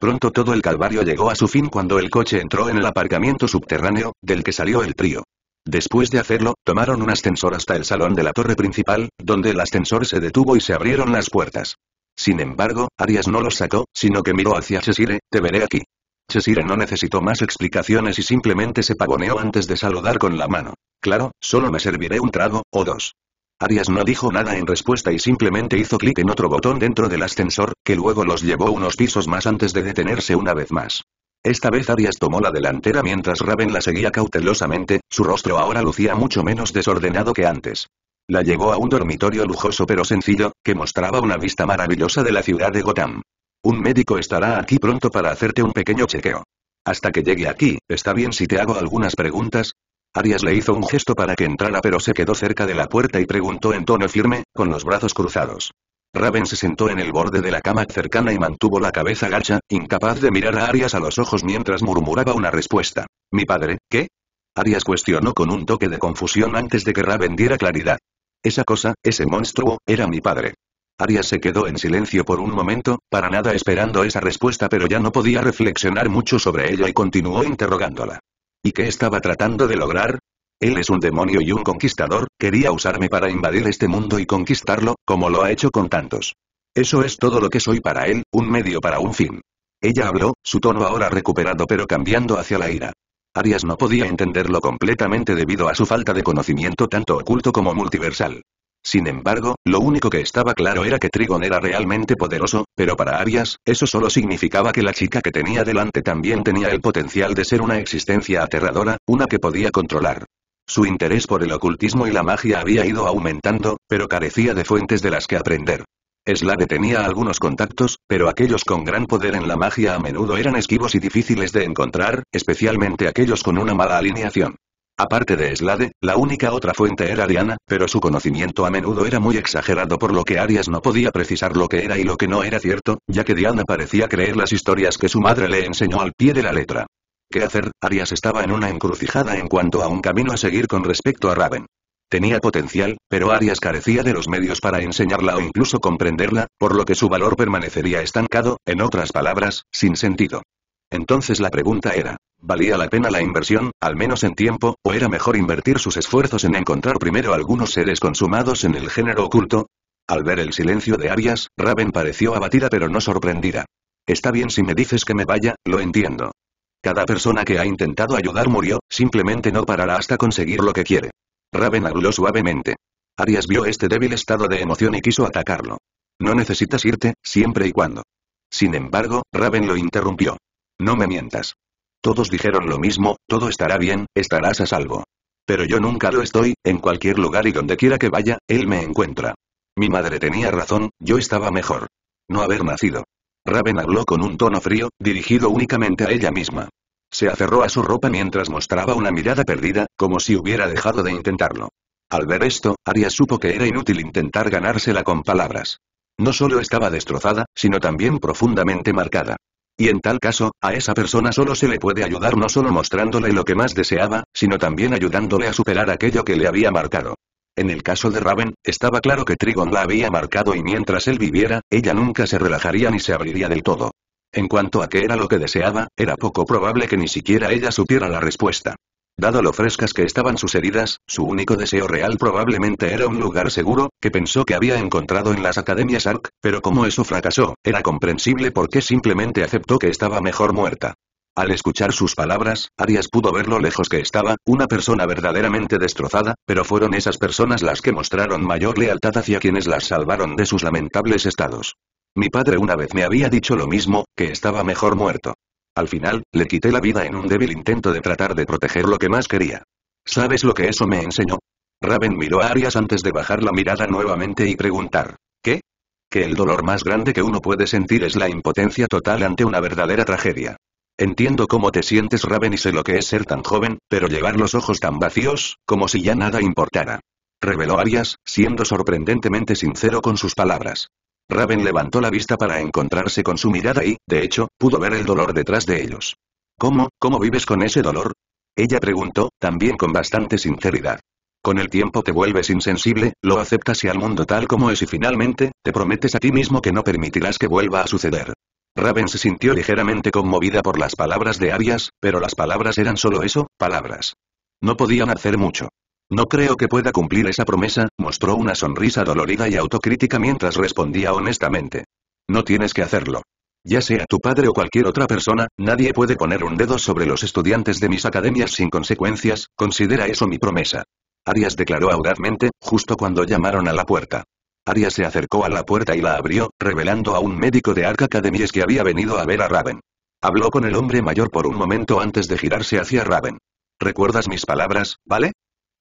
Pronto todo el calvario llegó a su fin cuando el coche entró en el aparcamiento subterráneo, del que salió el trío. Después de hacerlo, tomaron un ascensor hasta el salón de la torre principal, donde el ascensor se detuvo y se abrieron las puertas. Sin embargo, Arias no los sacó, sino que miró hacia Chesire, te veré aquí. Chesire no necesitó más explicaciones y simplemente se pavoneó antes de saludar con la mano. Claro, solo me serviré un trago, o dos. Arias no dijo nada en respuesta y simplemente hizo clic en otro botón dentro del ascensor, que luego los llevó unos pisos más antes de detenerse una vez más. Esta vez Arias tomó la delantera mientras Raven la seguía cautelosamente, su rostro ahora lucía mucho menos desordenado que antes. La llevó a un dormitorio lujoso pero sencillo, que mostraba una vista maravillosa de la ciudad de Gotham. Un médico estará aquí pronto para hacerte un pequeño chequeo. Hasta que llegue aquí, ¿está bien si te hago algunas preguntas? Arias le hizo un gesto para que entrara pero se quedó cerca de la puerta y preguntó en tono firme, con los brazos cruzados. Raven se sentó en el borde de la cama cercana y mantuvo la cabeza gacha, incapaz de mirar a Arias a los ojos mientras murmuraba una respuesta. ¿Mi padre, qué? Arias cuestionó con un toque de confusión antes de que Raven diera claridad. Esa cosa, ese monstruo, era mi padre. Arias se quedó en silencio por un momento, para nada esperando esa respuesta pero ya no podía reflexionar mucho sobre ella y continuó interrogándola. ¿Y qué estaba tratando de lograr? Él es un demonio y un conquistador, quería usarme para invadir este mundo y conquistarlo, como lo ha hecho con tantos. Eso es todo lo que soy para él, un medio para un fin. Ella habló, su tono ahora recuperado pero cambiando hacia la ira. Arias no podía entenderlo completamente debido a su falta de conocimiento tanto oculto como multiversal. Sin embargo, lo único que estaba claro era que Trigon era realmente poderoso, pero para Arias, eso solo significaba que la chica que tenía delante también tenía el potencial de ser una existencia aterradora, una que podía controlar. Su interés por el ocultismo y la magia había ido aumentando, pero carecía de fuentes de las que aprender. Slade tenía algunos contactos, pero aquellos con gran poder en la magia a menudo eran esquivos y difíciles de encontrar, especialmente aquellos con una mala alineación. Aparte de Slade, la única otra fuente era Diana, pero su conocimiento a menudo era muy exagerado por lo que Arias no podía precisar lo que era y lo que no era cierto, ya que Diana parecía creer las historias que su madre le enseñó al pie de la letra. ¿Qué hacer? Arias estaba en una encrucijada en cuanto a un camino a seguir con respecto a Raven. Tenía potencial, pero Arias carecía de los medios para enseñarla o incluso comprenderla, por lo que su valor permanecería estancado, en otras palabras, sin sentido. Entonces la pregunta era, ¿valía la pena la inversión, al menos en tiempo, o era mejor invertir sus esfuerzos en encontrar primero algunos seres consumados en el género oculto? Al ver el silencio de Arias, Raven pareció abatida pero no sorprendida. Está bien si me dices que me vaya, lo entiendo. Cada persona que ha intentado ayudar murió, simplemente no parará hasta conseguir lo que quiere. Raven habló suavemente. Arias vio este débil estado de emoción y quiso atacarlo. No necesitas irte, siempre y cuando. Sin embargo, Raven lo interrumpió. No me mientas. Todos dijeron lo mismo, todo estará bien, estarás a salvo. Pero yo nunca lo estoy, en cualquier lugar y donde quiera que vaya, él me encuentra. Mi madre tenía razón, yo estaba mejor. No haber nacido. Raven habló con un tono frío, dirigido únicamente a ella misma. Se aferró a su ropa mientras mostraba una mirada perdida, como si hubiera dejado de intentarlo. Al ver esto, Arias supo que era inútil intentar ganársela con palabras. No solo estaba destrozada, sino también profundamente marcada. Y en tal caso, a esa persona solo se le puede ayudar no solo mostrándole lo que más deseaba, sino también ayudándole a superar aquello que le había marcado. En el caso de Raven, estaba claro que Trigon la había marcado y mientras él viviera, ella nunca se relajaría ni se abriría del todo. En cuanto a qué era lo que deseaba, era poco probable que ni siquiera ella supiera la respuesta. Dado lo frescas que estaban sus heridas, su único deseo real probablemente era un lugar seguro, que pensó que había encontrado en las academias Ark, pero como eso fracasó, era comprensible porque simplemente aceptó que estaba mejor muerta. Al escuchar sus palabras, Arias pudo ver lo lejos que estaba, una persona verdaderamente destrozada, pero fueron esas personas las que mostraron mayor lealtad hacia quienes las salvaron de sus lamentables estados. Mi padre una vez me había dicho lo mismo, que estaba mejor muerto. Al final, le quité la vida en un débil intento de tratar de proteger lo que más quería. ¿Sabes lo que eso me enseñó? Raven miró a Arias antes de bajar la mirada nuevamente y preguntar. ¿Qué? Que el dolor más grande que uno puede sentir es la impotencia total ante una verdadera tragedia. Entiendo cómo te sientes Raven y sé lo que es ser tan joven, pero llevar los ojos tan vacíos, como si ya nada importara. Reveló Arias, siendo sorprendentemente sincero con sus palabras. Raven levantó la vista para encontrarse con su mirada y, de hecho, pudo ver el dolor detrás de ellos. ¿Cómo, cómo vives con ese dolor? Ella preguntó, también con bastante sinceridad. Con el tiempo te vuelves insensible, lo aceptas y al mundo tal como es y finalmente, te prometes a ti mismo que no permitirás que vuelva a suceder. Raven se sintió ligeramente conmovida por las palabras de Arias, pero las palabras eran solo eso, palabras. No podían hacer mucho. No creo que pueda cumplir esa promesa, mostró una sonrisa dolorida y autocrítica mientras respondía honestamente. No tienes que hacerlo. Ya sea tu padre o cualquier otra persona, nadie puede poner un dedo sobre los estudiantes de mis academias sin consecuencias, considera eso mi promesa. Arias declaró audazmente, justo cuando llamaron a la puerta. Arias se acercó a la puerta y la abrió, revelando a un médico de Arc Academies que había venido a ver a Raven. Habló con el hombre mayor por un momento antes de girarse hacia Raven. ¿Recuerdas mis palabras, vale?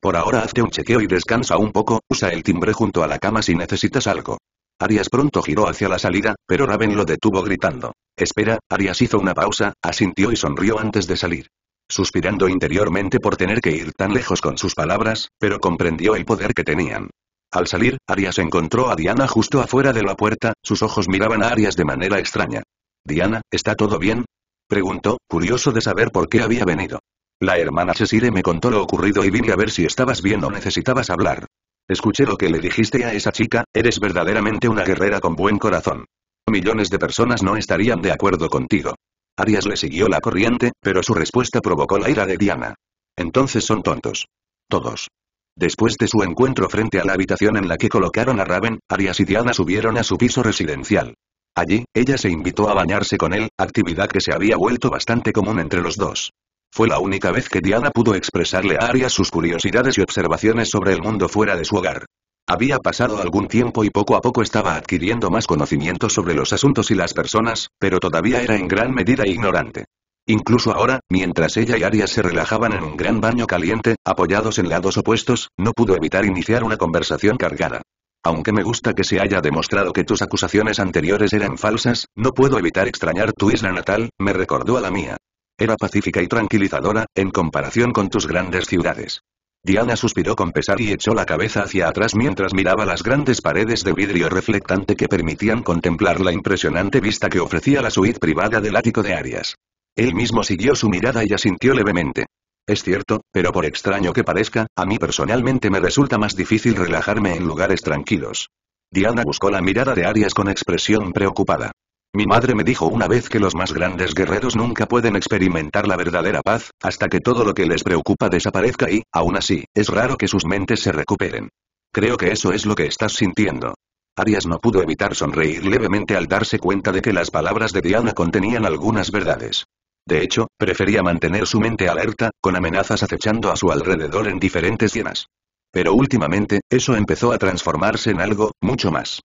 Por ahora hazte un chequeo y descansa un poco, usa el timbre junto a la cama si necesitas algo. Arias pronto giró hacia la salida, pero Raven lo detuvo gritando. Espera, Arias hizo una pausa, asintió y sonrió antes de salir. Suspirando interiormente por tener que ir tan lejos con sus palabras, pero comprendió el poder que tenían. Al salir, Arias encontró a Diana justo afuera de la puerta, sus ojos miraban a Arias de manera extraña. Diana, ¿está todo bien? Preguntó, curioso de saber por qué había venido. La hermana Chesire me contó lo ocurrido y vine a ver si estabas bien o necesitabas hablar. Escuché lo que le dijiste a esa chica, eres verdaderamente una guerrera con buen corazón. Millones de personas no estarían de acuerdo contigo. Arias le siguió la corriente, pero su respuesta provocó la ira de Diana. Entonces son tontos. Todos. Después de su encuentro frente a la habitación en la que colocaron a Raven, Arias y Diana subieron a su piso residencial. Allí, ella se invitó a bañarse con él, actividad que se había vuelto bastante común entre los dos. Fue la única vez que Diana pudo expresarle a Arya sus curiosidades y observaciones sobre el mundo fuera de su hogar. Había pasado algún tiempo y poco a poco estaba adquiriendo más conocimiento sobre los asuntos y las personas, pero todavía era en gran medida ignorante. Incluso ahora, mientras ella y Arya se relajaban en un gran baño caliente, apoyados en lados opuestos, no pudo evitar iniciar una conversación cargada. Aunque me gusta que se haya demostrado que tus acusaciones anteriores eran falsas, no puedo evitar extrañar tu isla natal, me recordó a la mía. Era pacífica y tranquilizadora, en comparación con tus grandes ciudades. Diana suspiró con pesar y echó la cabeza hacia atrás mientras miraba las grandes paredes de vidrio reflectante que permitían contemplar la impresionante vista que ofrecía la suite privada del ático de Arias. Él mismo siguió su mirada y asintió levemente. Es cierto, pero por extraño que parezca, a mí personalmente me resulta más difícil relajarme en lugares tranquilos. Diana buscó la mirada de Arias con expresión preocupada. Mi madre me dijo una vez que los más grandes guerreros nunca pueden experimentar la verdadera paz, hasta que todo lo que les preocupa desaparezca y, aún así, es raro que sus mentes se recuperen. Creo que eso es lo que estás sintiendo. Arias no pudo evitar sonreír levemente al darse cuenta de que las palabras de Diana contenían algunas verdades. De hecho, prefería mantener su mente alerta, con amenazas acechando a su alrededor en diferentes llenas. Pero últimamente, eso empezó a transformarse en algo, mucho más.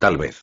Tal vez.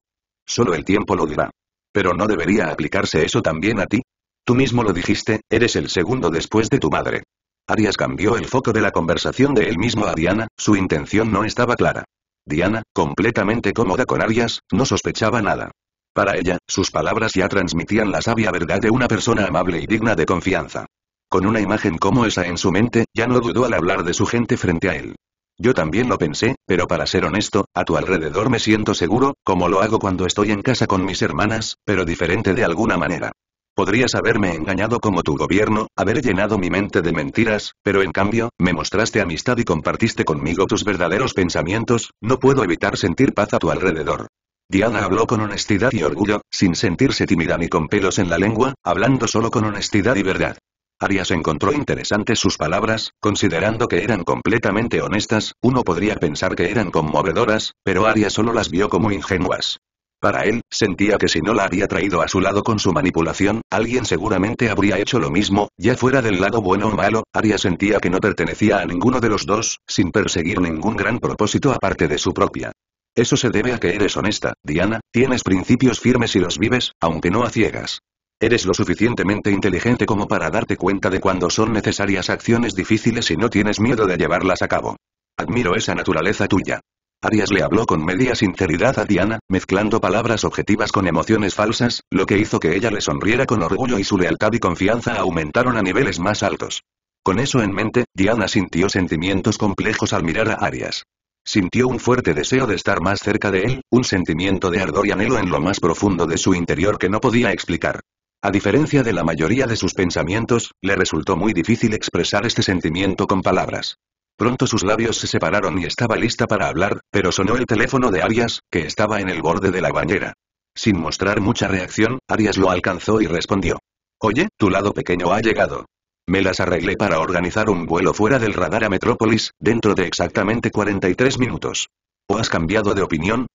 Solo el tiempo lo dirá. Pero no debería aplicarse eso también a ti. Tú mismo lo dijiste, eres el segundo después de tu madre. Arias cambió el foco de la conversación de él mismo a Diana, su intención no estaba clara. Diana, completamente cómoda con Arias, no sospechaba nada. Para ella, sus palabras ya transmitían la sabia verdad de una persona amable y digna de confianza. Con una imagen como esa en su mente, ya no dudó al hablar de su gente frente a él. Yo también lo pensé, pero para ser honesto, a tu alrededor me siento seguro, como lo hago cuando estoy en casa con mis hermanas, pero diferente de alguna manera. Podrías haberme engañado como tu gobierno, haber llenado mi mente de mentiras, pero en cambio, me mostraste amistad y compartiste conmigo tus verdaderos pensamientos, no puedo evitar sentir paz a tu alrededor. Diana habló con honestidad y orgullo, sin sentirse tímida ni con pelos en la lengua, hablando solo con honestidad y verdad. Arias encontró interesantes sus palabras, considerando que eran completamente honestas, uno podría pensar que eran conmovedoras, pero Arias solo las vio como ingenuas. Para él, sentía que si no la había traído a su lado con su manipulación, alguien seguramente habría hecho lo mismo, ya fuera del lado bueno o malo, Arias sentía que no pertenecía a ninguno de los dos, sin perseguir ningún gran propósito aparte de su propia. Eso se debe a que eres honesta, Diana, tienes principios firmes y los vives, aunque no a ciegas. Eres lo suficientemente inteligente como para darte cuenta de cuando son necesarias acciones difíciles y no tienes miedo de llevarlas a cabo. Admiro esa naturaleza tuya. Arias le habló con media sinceridad a Diana, mezclando palabras objetivas con emociones falsas, lo que hizo que ella le sonriera con orgullo y su lealtad y confianza aumentaron a niveles más altos. Con eso en mente, Diana sintió sentimientos complejos al mirar a Arias. Sintió un fuerte deseo de estar más cerca de él, un sentimiento de ardor y anhelo en lo más profundo de su interior que no podía explicar. A diferencia de la mayoría de sus pensamientos, le resultó muy difícil expresar este sentimiento con palabras. Pronto sus labios se separaron y estaba lista para hablar, pero sonó el teléfono de Arias, que estaba en el borde de la bañera. Sin mostrar mucha reacción, Arias lo alcanzó y respondió. Oye, tu lado pequeño ha llegado. Me las arreglé para organizar un vuelo fuera del radar a Metrópolis, dentro de exactamente 43 minutos. ¿O has cambiado de opinión?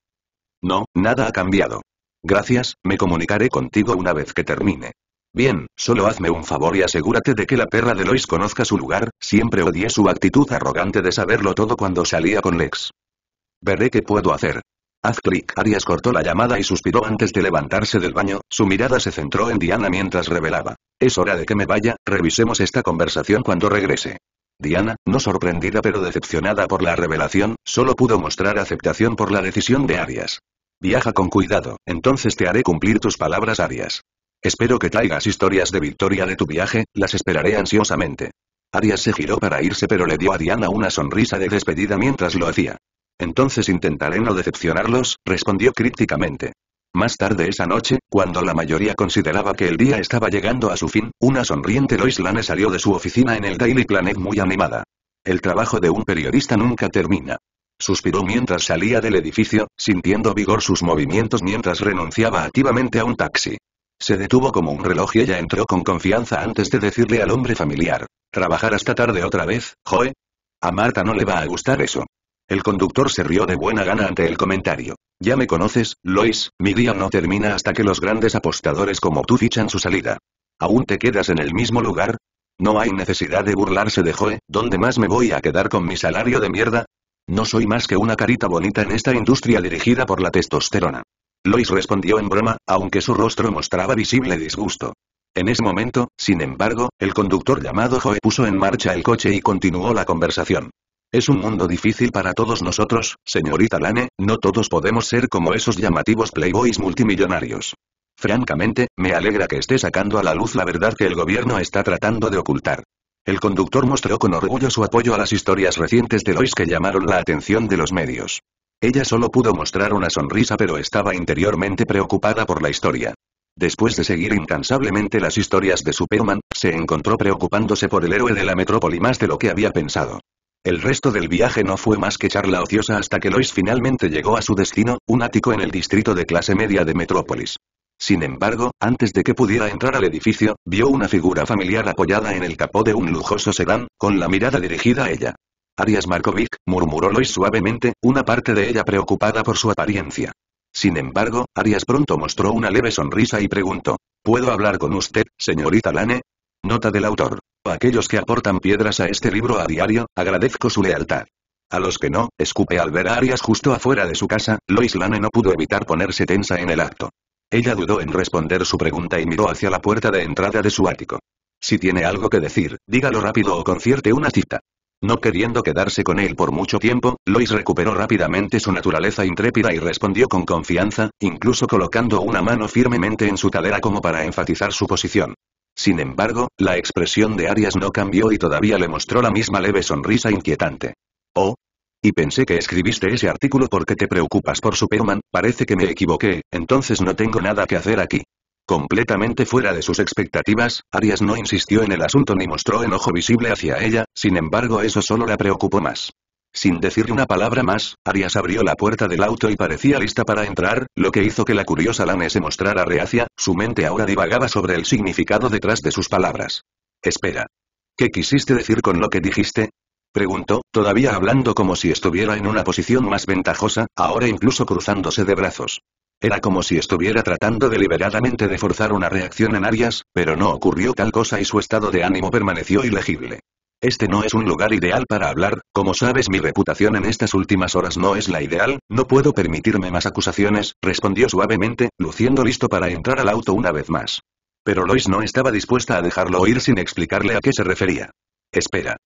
No, nada ha cambiado. Gracias, me comunicaré contigo una vez que termine. Bien, solo hazme un favor y asegúrate de que la perra de Lois conozca su lugar, siempre odié su actitud arrogante de saberlo todo cuando salía con Lex. Veré qué puedo hacer. Haz clic. Arias cortó la llamada y suspiró antes de levantarse del baño, su mirada se centró en Diana mientras revelaba. Es hora de que me vaya, revisemos esta conversación cuando regrese. Diana, no sorprendida pero decepcionada por la revelación, solo pudo mostrar aceptación por la decisión de Arias. Viaja con cuidado, entonces te haré cumplir tus palabras Arias. Espero que traigas historias de victoria de tu viaje, las esperaré ansiosamente. Arias se giró para irse pero le dio a Diana una sonrisa de despedida mientras lo hacía. Entonces intentaré no decepcionarlos, respondió crípticamente. Más tarde esa noche, cuando la mayoría consideraba que el día estaba llegando a su fin, una sonriente Lois Lane salió de su oficina en el Daily Planet muy animada. El trabajo de un periodista nunca termina. Suspiró mientras salía del edificio, sintiendo vigor sus movimientos mientras renunciaba activamente a un taxi. Se detuvo como un reloj y ella entró con confianza antes de decirle al hombre familiar. ¿Trabajar hasta tarde otra vez, Joe? A Marta no le va a gustar eso. El conductor se rió de buena gana ante el comentario. Ya me conoces, Lois, mi día no termina hasta que los grandes apostadores como tú fichan su salida. ¿Aún te quedas en el mismo lugar? No hay necesidad de burlarse de Joe, ¿dónde más me voy a quedar con mi salario de mierda? No soy más que una carita bonita en esta industria dirigida por la testosterona. Lois respondió en broma, aunque su rostro mostraba visible disgusto. En ese momento, sin embargo, el conductor llamado Joe puso en marcha el coche y continuó la conversación. Es un mundo difícil para todos nosotros, señorita Lane, no todos podemos ser como esos llamativos playboys multimillonarios. Francamente, me alegra que esté sacando a la luz la verdad que el gobierno está tratando de ocultar. El conductor mostró con orgullo su apoyo a las historias recientes de Lois que llamaron la atención de los medios. Ella solo pudo mostrar una sonrisa pero estaba interiormente preocupada por la historia. Después de seguir incansablemente las historias de Superman, se encontró preocupándose por el héroe de la metrópoli más de lo que había pensado. El resto del viaje no fue más que charla ociosa hasta que Lois finalmente llegó a su destino, un ático en el distrito de clase media de Metrópolis. Sin embargo, antes de que pudiera entrar al edificio, vio una figura familiar apoyada en el capó de un lujoso sedán, con la mirada dirigida a ella. Arias Markovic, murmuró Lois suavemente, una parte de ella preocupada por su apariencia. Sin embargo, Arias pronto mostró una leve sonrisa y preguntó, ¿Puedo hablar con usted, señorita Lane? Nota del autor. aquellos que aportan piedras a este libro a diario, agradezco su lealtad. A los que no, escupe al ver a Arias justo afuera de su casa, Lois Lane no pudo evitar ponerse tensa en el acto. Ella dudó en responder su pregunta y miró hacia la puerta de entrada de su ático. Si tiene algo que decir, dígalo rápido o concierte una cita. No queriendo quedarse con él por mucho tiempo, Lois recuperó rápidamente su naturaleza intrépida y respondió con confianza, incluso colocando una mano firmemente en su cadera como para enfatizar su posición. Sin embargo, la expresión de Arias no cambió y todavía le mostró la misma leve sonrisa inquietante. Oh, y pensé que escribiste ese artículo porque te preocupas por Superman, parece que me equivoqué, entonces no tengo nada que hacer aquí. Completamente fuera de sus expectativas, Arias no insistió en el asunto ni mostró enojo visible hacia ella, sin embargo eso solo la preocupó más. Sin decir una palabra más, Arias abrió la puerta del auto y parecía lista para entrar, lo que hizo que la curiosa Lane se mostrara reacia, su mente ahora divagaba sobre el significado detrás de sus palabras. Espera. ¿Qué quisiste decir con lo que dijiste? Preguntó, todavía hablando como si estuviera en una posición más ventajosa, ahora incluso cruzándose de brazos. Era como si estuviera tratando deliberadamente de forzar una reacción en Arias, pero no ocurrió tal cosa y su estado de ánimo permaneció ilegible. Este no es un lugar ideal para hablar, como sabes mi reputación en estas últimas horas no es la ideal, no puedo permitirme más acusaciones, respondió suavemente, luciendo listo para entrar al auto una vez más. Pero Lois no estaba dispuesta a dejarlo oír sin explicarle a qué se refería. Espera.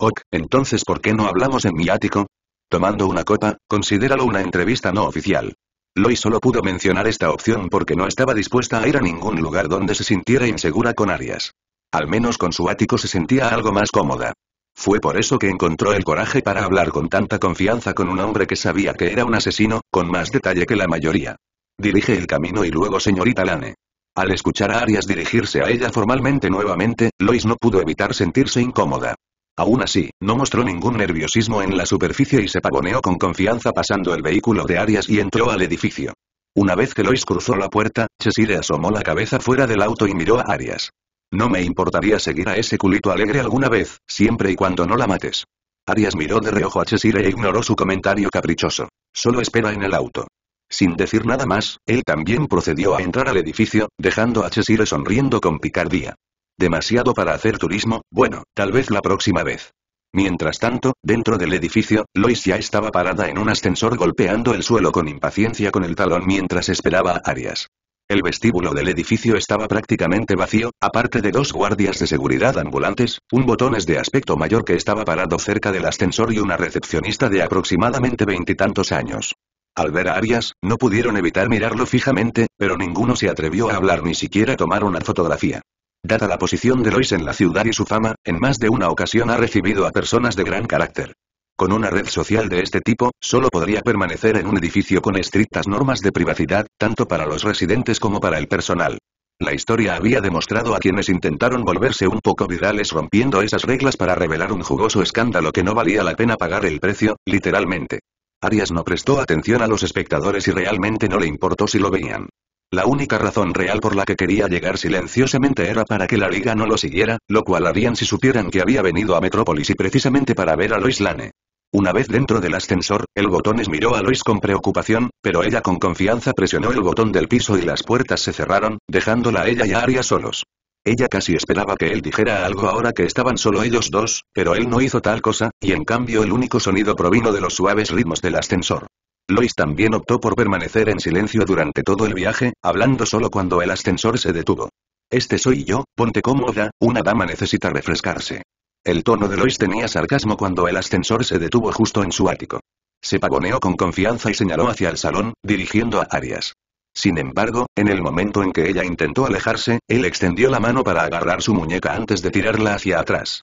Ok, entonces ¿por qué no hablamos en mi ático? Tomando una copa, considéralo una entrevista no oficial. Lois solo pudo mencionar esta opción porque no estaba dispuesta a ir a ningún lugar donde se sintiera insegura con Arias. Al menos con su ático se sentía algo más cómoda. Fue por eso que encontró el coraje para hablar con tanta confianza con un hombre que sabía que era un asesino, con más detalle que la mayoría. Dirige el camino y luego señorita Lane. Al escuchar a Arias dirigirse a ella formalmente nuevamente, Lois no pudo evitar sentirse incómoda. Aún así, no mostró ningún nerviosismo en la superficie y se pavoneó con confianza pasando el vehículo de Arias y entró al edificio. Una vez que Lois cruzó la puerta, Chesire asomó la cabeza fuera del auto y miró a Arias. No me importaría seguir a ese culito alegre alguna vez, siempre y cuando no la mates. Arias miró de reojo a Chesire e ignoró su comentario caprichoso. Solo espera en el auto. Sin decir nada más, él también procedió a entrar al edificio, dejando a Chesire sonriendo con picardía. Demasiado para hacer turismo, bueno, tal vez la próxima vez. Mientras tanto, dentro del edificio, Lois ya estaba parada en un ascensor golpeando el suelo con impaciencia con el talón mientras esperaba a Arias. El vestíbulo del edificio estaba prácticamente vacío, aparte de dos guardias de seguridad ambulantes, un botones de aspecto mayor que estaba parado cerca del ascensor y una recepcionista de aproximadamente veintitantos años. Al ver a Arias, no pudieron evitar mirarlo fijamente, pero ninguno se atrevió a hablar ni siquiera tomar una fotografía. Dada la posición de Lois en la ciudad y su fama, en más de una ocasión ha recibido a personas de gran carácter. Con una red social de este tipo, solo podría permanecer en un edificio con estrictas normas de privacidad, tanto para los residentes como para el personal. La historia había demostrado a quienes intentaron volverse un poco virales rompiendo esas reglas para revelar un jugoso escándalo que no valía la pena pagar el precio, literalmente. Arias no prestó atención a los espectadores y realmente no le importó si lo veían. La única razón real por la que quería llegar silenciosamente era para que la Liga no lo siguiera, lo cual harían si supieran que había venido a Metrópolis y precisamente para ver a Lois Lane. Una vez dentro del ascensor, el botones miró a Lois con preocupación, pero ella con confianza presionó el botón del piso y las puertas se cerraron, dejándola a ella y a Aria solos. Ella casi esperaba que él dijera algo ahora que estaban solo ellos dos, pero él no hizo tal cosa, y en cambio el único sonido provino de los suaves ritmos del ascensor. Lois también optó por permanecer en silencio durante todo el viaje, hablando solo cuando el ascensor se detuvo. Este soy yo, ponte cómoda, una dama necesita refrescarse. El tono de Lois tenía sarcasmo cuando el ascensor se detuvo justo en su ático. Se pavoneó con confianza y señaló hacia el salón, dirigiendo a Arias. Sin embargo, en el momento en que ella intentó alejarse, él extendió la mano para agarrar su muñeca antes de tirarla hacia atrás.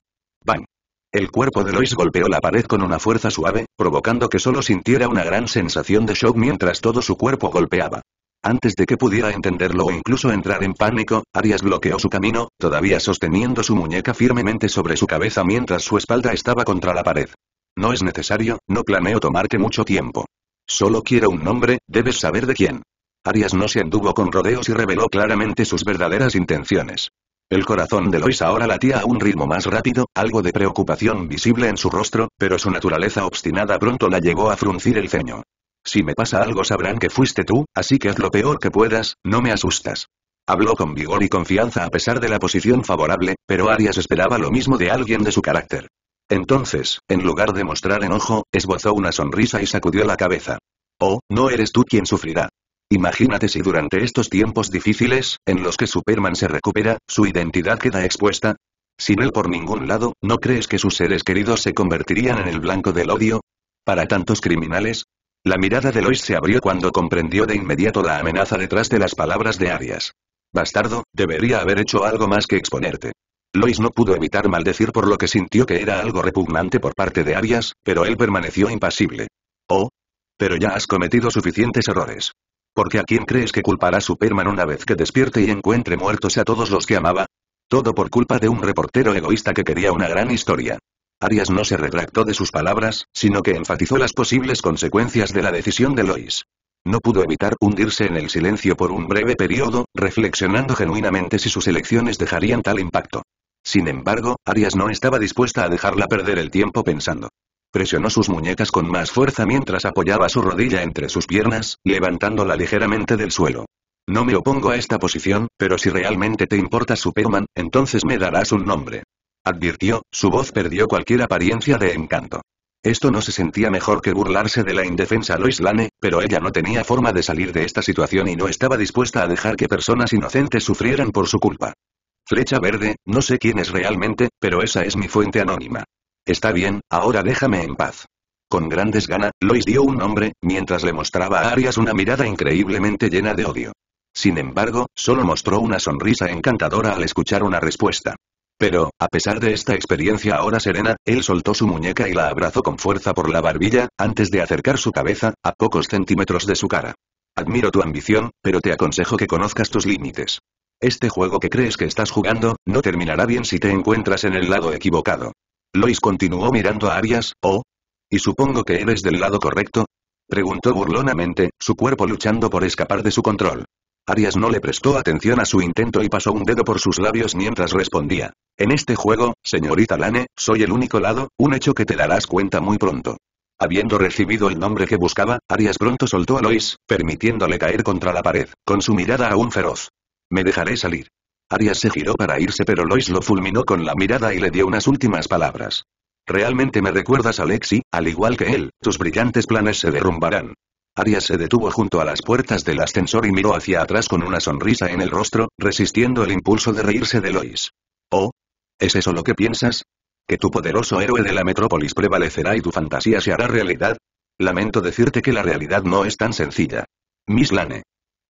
El cuerpo de Lois golpeó la pared con una fuerza suave, provocando que solo sintiera una gran sensación de shock mientras todo su cuerpo golpeaba. Antes de que pudiera entenderlo o incluso entrar en pánico, Arias bloqueó su camino, todavía sosteniendo su muñeca firmemente sobre su cabeza mientras su espalda estaba contra la pared. No es necesario, no planeo tomarte mucho tiempo. Solo quiero un nombre, debes saber de quién. Arias no se anduvo con rodeos y reveló claramente sus verdaderas intenciones. El corazón de Lois ahora latía a un ritmo más rápido, algo de preocupación visible en su rostro, pero su naturaleza obstinada pronto la llegó a fruncir el ceño. Si me pasa algo sabrán que fuiste tú, así que haz lo peor que puedas, no me asustas. Habló con vigor y confianza a pesar de la posición favorable, pero Arias esperaba lo mismo de alguien de su carácter. Entonces, en lugar de mostrar enojo, esbozó una sonrisa y sacudió la cabeza. Oh, no eres tú quien sufrirá. Imagínate si durante estos tiempos difíciles, en los que Superman se recupera, su identidad queda expuesta. Sin él por ningún lado, ¿no crees que sus seres queridos se convertirían en el blanco del odio? Para tantos criminales. La mirada de Lois se abrió cuando comprendió de inmediato la amenaza detrás de las palabras de Arias. Bastardo, debería haber hecho algo más que exponerte. Lois no pudo evitar maldecir por lo que sintió que era algo repugnante por parte de Arias, pero él permaneció impasible. Oh. Pero ya has cometido suficientes errores. Porque a quién crees que culpará Superman una vez que despierte y encuentre muertos a todos los que amaba? Todo por culpa de un reportero egoísta que quería una gran historia. Arias no se retractó de sus palabras, sino que enfatizó las posibles consecuencias de la decisión de Lois. No pudo evitar hundirse en el silencio por un breve periodo, reflexionando genuinamente si sus elecciones dejarían tal impacto. Sin embargo, Arias no estaba dispuesta a dejarla perder el tiempo pensando. Presionó sus muñecas con más fuerza mientras apoyaba su rodilla entre sus piernas, levantándola ligeramente del suelo. No me opongo a esta posición, pero si realmente te importa Superman, entonces me darás un nombre. Advirtió, su voz perdió cualquier apariencia de encanto. Esto no se sentía mejor que burlarse de la indefensa Lois Lane, pero ella no tenía forma de salir de esta situación y no estaba dispuesta a dejar que personas inocentes sufrieran por su culpa. Flecha verde, no sé quién es realmente, pero esa es mi fuente anónima. Está bien, ahora déjame en paz. Con grandes ganas, Lois dio un nombre, mientras le mostraba a Arias una mirada increíblemente llena de odio. Sin embargo, solo mostró una sonrisa encantadora al escuchar una respuesta. Pero, a pesar de esta experiencia ahora serena, él soltó su muñeca y la abrazó con fuerza por la barbilla, antes de acercar su cabeza, a pocos centímetros de su cara. Admiro tu ambición, pero te aconsejo que conozcas tus límites. Este juego que crees que estás jugando, no terminará bien si te encuentras en el lado equivocado. Lois continuó mirando a Arias, ¿oh? ¿Y supongo que eres del lado correcto? Preguntó burlonamente, su cuerpo luchando por escapar de su control. Arias no le prestó atención a su intento y pasó un dedo por sus labios mientras respondía. En este juego, señorita Lane, soy el único lado, un hecho que te darás cuenta muy pronto. Habiendo recibido el nombre que buscaba, Arias pronto soltó a Lois, permitiéndole caer contra la pared, con su mirada aún feroz. Me dejaré salir. Arias se giró para irse pero Lois lo fulminó con la mirada y le dio unas últimas palabras. Realmente me recuerdas a Lexi, al igual que él, tus brillantes planes se derrumbarán. Arias se detuvo junto a las puertas del ascensor y miró hacia atrás con una sonrisa en el rostro, resistiendo el impulso de reírse de Lois. ¿Oh? ¿Es eso lo que piensas? ¿Que tu poderoso héroe de la metrópolis prevalecerá y tu fantasía se hará realidad? Lamento decirte que la realidad no es tan sencilla. Miss Lane.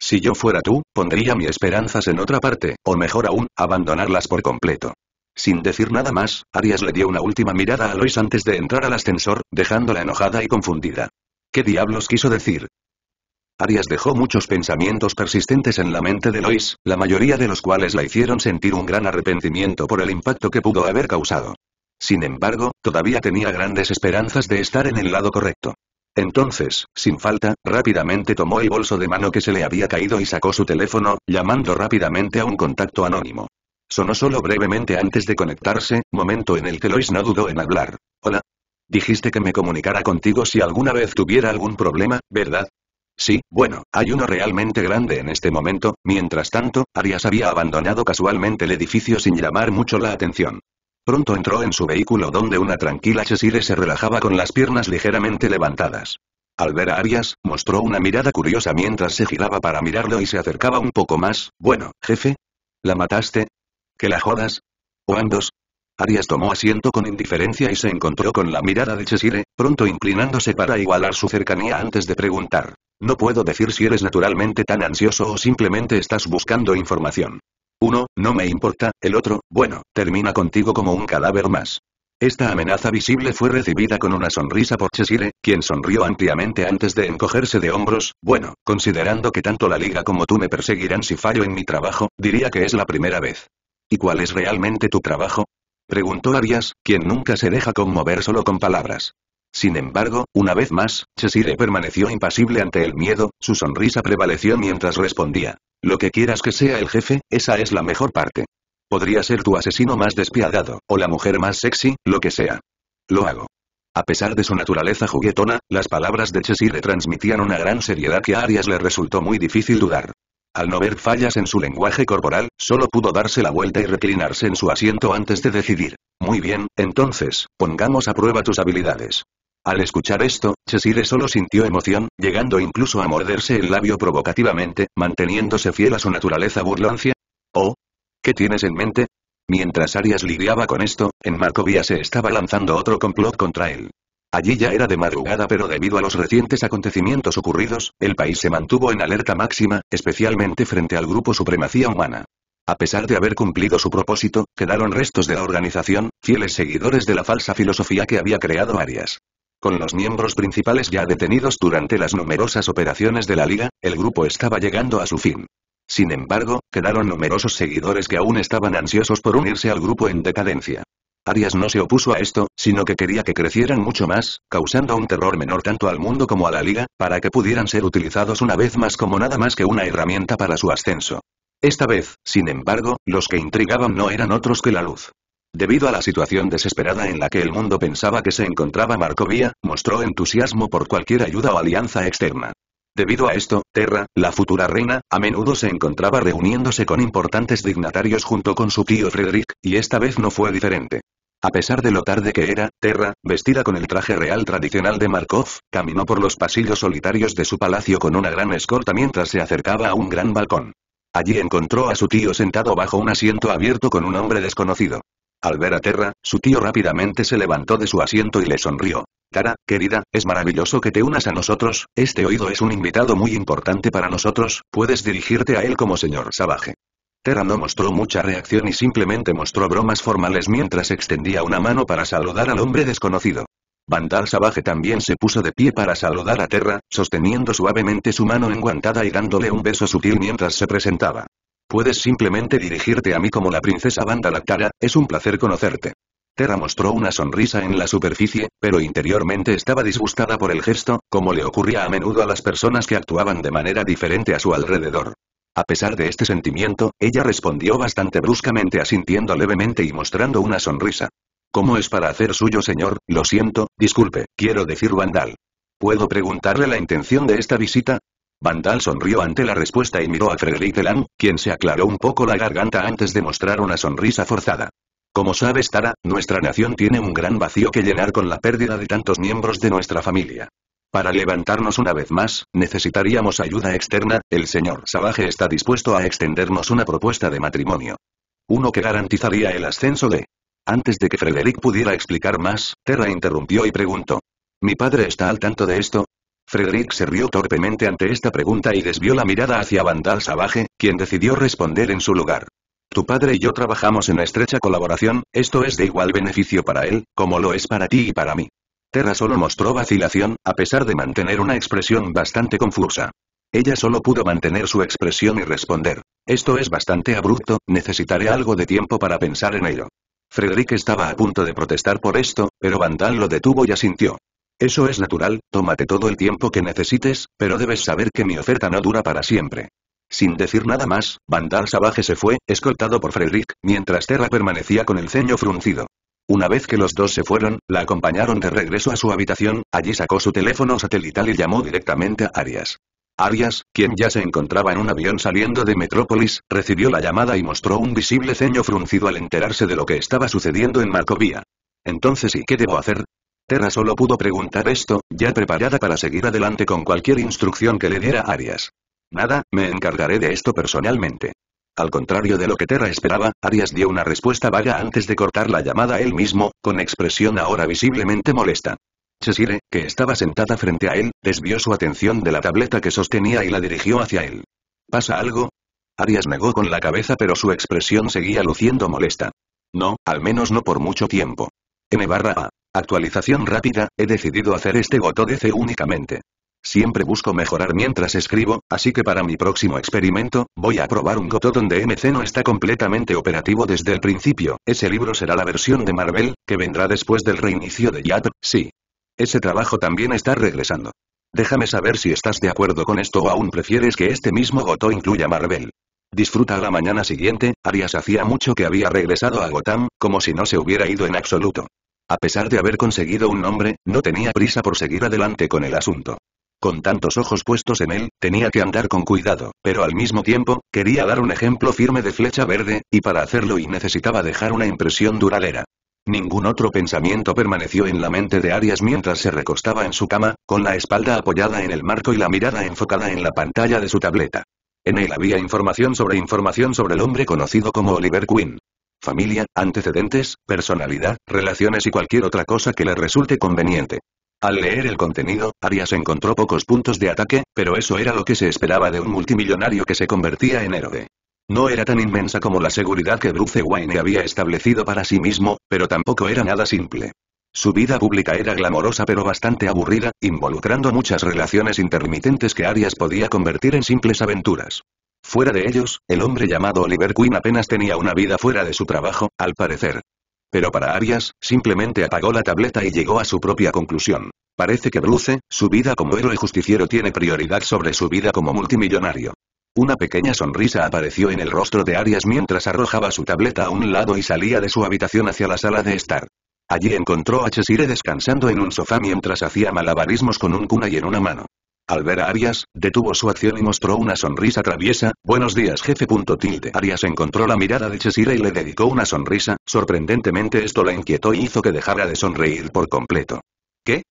Si yo fuera tú, pondría mis esperanzas en otra parte, o mejor aún, abandonarlas por completo. Sin decir nada más, Arias le dio una última mirada a Lois antes de entrar al ascensor, dejándola enojada y confundida. ¿Qué diablos quiso decir? Arias dejó muchos pensamientos persistentes en la mente de Lois, la mayoría de los cuales la hicieron sentir un gran arrepentimiento por el impacto que pudo haber causado. Sin embargo, todavía tenía grandes esperanzas de estar en el lado correcto. Entonces, sin falta, rápidamente tomó el bolso de mano que se le había caído y sacó su teléfono, llamando rápidamente a un contacto anónimo. Sonó solo brevemente antes de conectarse, momento en el que Lois no dudó en hablar. Hola. Dijiste que me comunicara contigo si alguna vez tuviera algún problema, ¿verdad? Sí, bueno, hay uno realmente grande en este momento, mientras tanto, Arias había abandonado casualmente el edificio sin llamar mucho la atención. Pronto entró en su vehículo donde una tranquila Chesire se relajaba con las piernas ligeramente levantadas. Al ver a Arias, mostró una mirada curiosa mientras se giraba para mirarlo y se acercaba un poco más. Bueno, jefe. ¿La mataste? ¿Que la jodas? ¿O Arias tomó asiento con indiferencia y se encontró con la mirada de Chesire, pronto inclinándose para igualar su cercanía antes de preguntar. No puedo decir si eres naturalmente tan ansioso o simplemente estás buscando información. Uno, no me importa, el otro, bueno, termina contigo como un cadáver más. Esta amenaza visible fue recibida con una sonrisa por Chesire, quien sonrió ampliamente antes de encogerse de hombros, bueno, considerando que tanto la liga como tú me perseguirán si fallo en mi trabajo, diría que es la primera vez. ¿Y cuál es realmente tu trabajo? Preguntó Arias, quien nunca se deja conmover solo con palabras. Sin embargo, una vez más, Cheshire permaneció impasible ante el miedo, su sonrisa prevaleció mientras respondía. Lo que quieras que sea el jefe, esa es la mejor parte. Podría ser tu asesino más despiadado, o la mujer más sexy, lo que sea. Lo hago. A pesar de su naturaleza juguetona, las palabras de Cheshire transmitían una gran seriedad que a Arias le resultó muy difícil dudar. Al no ver fallas en su lenguaje corporal, solo pudo darse la vuelta y reclinarse en su asiento antes de decidir. Muy bien, entonces, pongamos a prueba tus habilidades. Al escuchar esto, Cheshire solo sintió emoción, llegando incluso a morderse el labio provocativamente, manteniéndose fiel a su naturaleza burlancia. Oh. ¿Qué tienes en mente? Mientras Arias lidiaba con esto, en Markovia se estaba lanzando otro complot contra él. Allí ya era de madrugada pero debido a los recientes acontecimientos ocurridos, el país se mantuvo en alerta máxima, especialmente frente al grupo Supremacía Humana. A pesar de haber cumplido su propósito, quedaron restos de la organización, fieles seguidores de la falsa filosofía que había creado Arias. Con los miembros principales ya detenidos durante las numerosas operaciones de la Liga, el grupo estaba llegando a su fin. Sin embargo, quedaron numerosos seguidores que aún estaban ansiosos por unirse al grupo en decadencia. Arias no se opuso a esto, sino que quería que crecieran mucho más, causando un terror menor tanto al mundo como a la liga, para que pudieran ser utilizados una vez más como nada más que una herramienta para su ascenso. Esta vez, sin embargo, los que intrigaban no eran otros que la luz. Debido a la situación desesperada en la que el mundo pensaba que se encontraba Markovia, mostró entusiasmo por cualquier ayuda o alianza externa. Debido a esto, Terra, la futura reina, a menudo se encontraba reuniéndose con importantes dignatarios junto con su tío Frederick, y esta vez no fue diferente. A pesar de lo tarde que era, Terra, vestida con el traje real tradicional de Markov, caminó por los pasillos solitarios de su palacio con una gran escolta mientras se acercaba a un gran balcón. Allí encontró a su tío sentado bajo un asiento abierto con un hombre desconocido. Al ver a Terra, su tío rápidamente se levantó de su asiento y le sonrió. Tara, querida, es maravilloso que te unas a nosotros, este oído es un invitado muy importante para nosotros, puedes dirigirte a él como señor Sabaje. Terra no mostró mucha reacción y simplemente mostró bromas formales mientras extendía una mano para saludar al hombre desconocido. Vandal Sabaje también se puso de pie para saludar a Terra, sosteniendo suavemente su mano enguantada y dándole un beso sutil mientras se presentaba. Puedes simplemente dirigirte a mí como la princesa Banda Lactara, es un placer conocerte. Terra mostró una sonrisa en la superficie, pero interiormente estaba disgustada por el gesto, como le ocurría a menudo a las personas que actuaban de manera diferente a su alrededor. A pesar de este sentimiento, ella respondió bastante bruscamente asintiendo levemente y mostrando una sonrisa. ¿Cómo es para hacer suyo señor? Lo siento, disculpe, quiero decir Vandal. ¿Puedo preguntarle la intención de esta visita? Vandal sonrió ante la respuesta y miró a Frederick Delan, quien se aclaró un poco la garganta antes de mostrar una sonrisa forzada. Como sabes Tara, nuestra nación tiene un gran vacío que llenar con la pérdida de tantos miembros de nuestra familia. Para levantarnos una vez más, necesitaríamos ayuda externa, el señor Savage está dispuesto a extendernos una propuesta de matrimonio. Uno que garantizaría el ascenso de... Antes de que Frederick pudiera explicar más, Terra interrumpió y preguntó. ¿Mi padre está al tanto de esto? Frederick se rió torpemente ante esta pregunta y desvió la mirada hacia Vandal Savage, quien decidió responder en su lugar. Tu padre y yo trabajamos en estrecha colaboración, esto es de igual beneficio para él, como lo es para ti y para mí. Terra solo mostró vacilación, a pesar de mantener una expresión bastante confusa. Ella solo pudo mantener su expresión y responder. Esto es bastante abrupto, necesitaré algo de tiempo para pensar en ello. Frederick estaba a punto de protestar por esto, pero Vandal lo detuvo y asintió. Eso es natural, tómate todo el tiempo que necesites, pero debes saber que mi oferta no dura para siempre. Sin decir nada más, Vandal Savage se fue, escoltado por Frederick, mientras Terra permanecía con el ceño fruncido. Una vez que los dos se fueron, la acompañaron de regreso a su habitación, allí sacó su teléfono satelital y llamó directamente a Arias. Arias, quien ya se encontraba en un avión saliendo de Metrópolis, recibió la llamada y mostró un visible ceño fruncido al enterarse de lo que estaba sucediendo en Marcovía. Entonces ¿y qué debo hacer? Terra solo pudo preguntar esto, ya preparada para seguir adelante con cualquier instrucción que le diera Arias. Nada, me encargaré de esto personalmente. Al contrario de lo que Terra esperaba, Arias dio una respuesta vaga antes de cortar la llamada él mismo, con expresión ahora visiblemente molesta. Chesire, que estaba sentada frente a él, desvió su atención de la tableta que sostenía y la dirigió hacia él. ¿Pasa algo? Arias negó con la cabeza pero su expresión seguía luciendo molesta. No, al menos no por mucho tiempo. N barra A. Actualización rápida, he decidido hacer este DC únicamente. Siempre busco mejorar mientras escribo, así que para mi próximo experimento, voy a probar un Goto donde MC no está completamente operativo desde el principio, ese libro será la versión de Marvel, que vendrá después del reinicio de Yat. sí. Ese trabajo también está regresando. Déjame saber si estás de acuerdo con esto o aún prefieres que este mismo gotó incluya Marvel. Disfruta la mañana siguiente, Arias hacía mucho que había regresado a Gotham, como si no se hubiera ido en absoluto. A pesar de haber conseguido un nombre, no tenía prisa por seguir adelante con el asunto. Con tantos ojos puestos en él, tenía que andar con cuidado, pero al mismo tiempo, quería dar un ejemplo firme de flecha verde, y para hacerlo y necesitaba dejar una impresión duradera. Ningún otro pensamiento permaneció en la mente de Arias mientras se recostaba en su cama, con la espalda apoyada en el marco y la mirada enfocada en la pantalla de su tableta. En él había información sobre información sobre el hombre conocido como Oliver Quinn familia, antecedentes, personalidad, relaciones y cualquier otra cosa que le resulte conveniente. Al leer el contenido, Arias encontró pocos puntos de ataque, pero eso era lo que se esperaba de un multimillonario que se convertía en héroe. No era tan inmensa como la seguridad que Bruce Wayne había establecido para sí mismo, pero tampoco era nada simple. Su vida pública era glamorosa pero bastante aburrida, involucrando muchas relaciones intermitentes que Arias podía convertir en simples aventuras. Fuera de ellos, el hombre llamado Oliver Queen apenas tenía una vida fuera de su trabajo, al parecer. Pero para Arias, simplemente apagó la tableta y llegó a su propia conclusión. Parece que Bruce, su vida como héroe justiciero tiene prioridad sobre su vida como multimillonario. Una pequeña sonrisa apareció en el rostro de Arias mientras arrojaba su tableta a un lado y salía de su habitación hacia la sala de estar. Allí encontró a Chesire descansando en un sofá mientras hacía malabarismos con un y en una mano. Al ver a Arias, detuvo su acción y mostró una sonrisa traviesa, buenos días jefe. Tilde. Arias encontró la mirada de Chesire y le dedicó una sonrisa, sorprendentemente esto la inquietó y hizo que dejara de sonreír por completo. ¿Qué?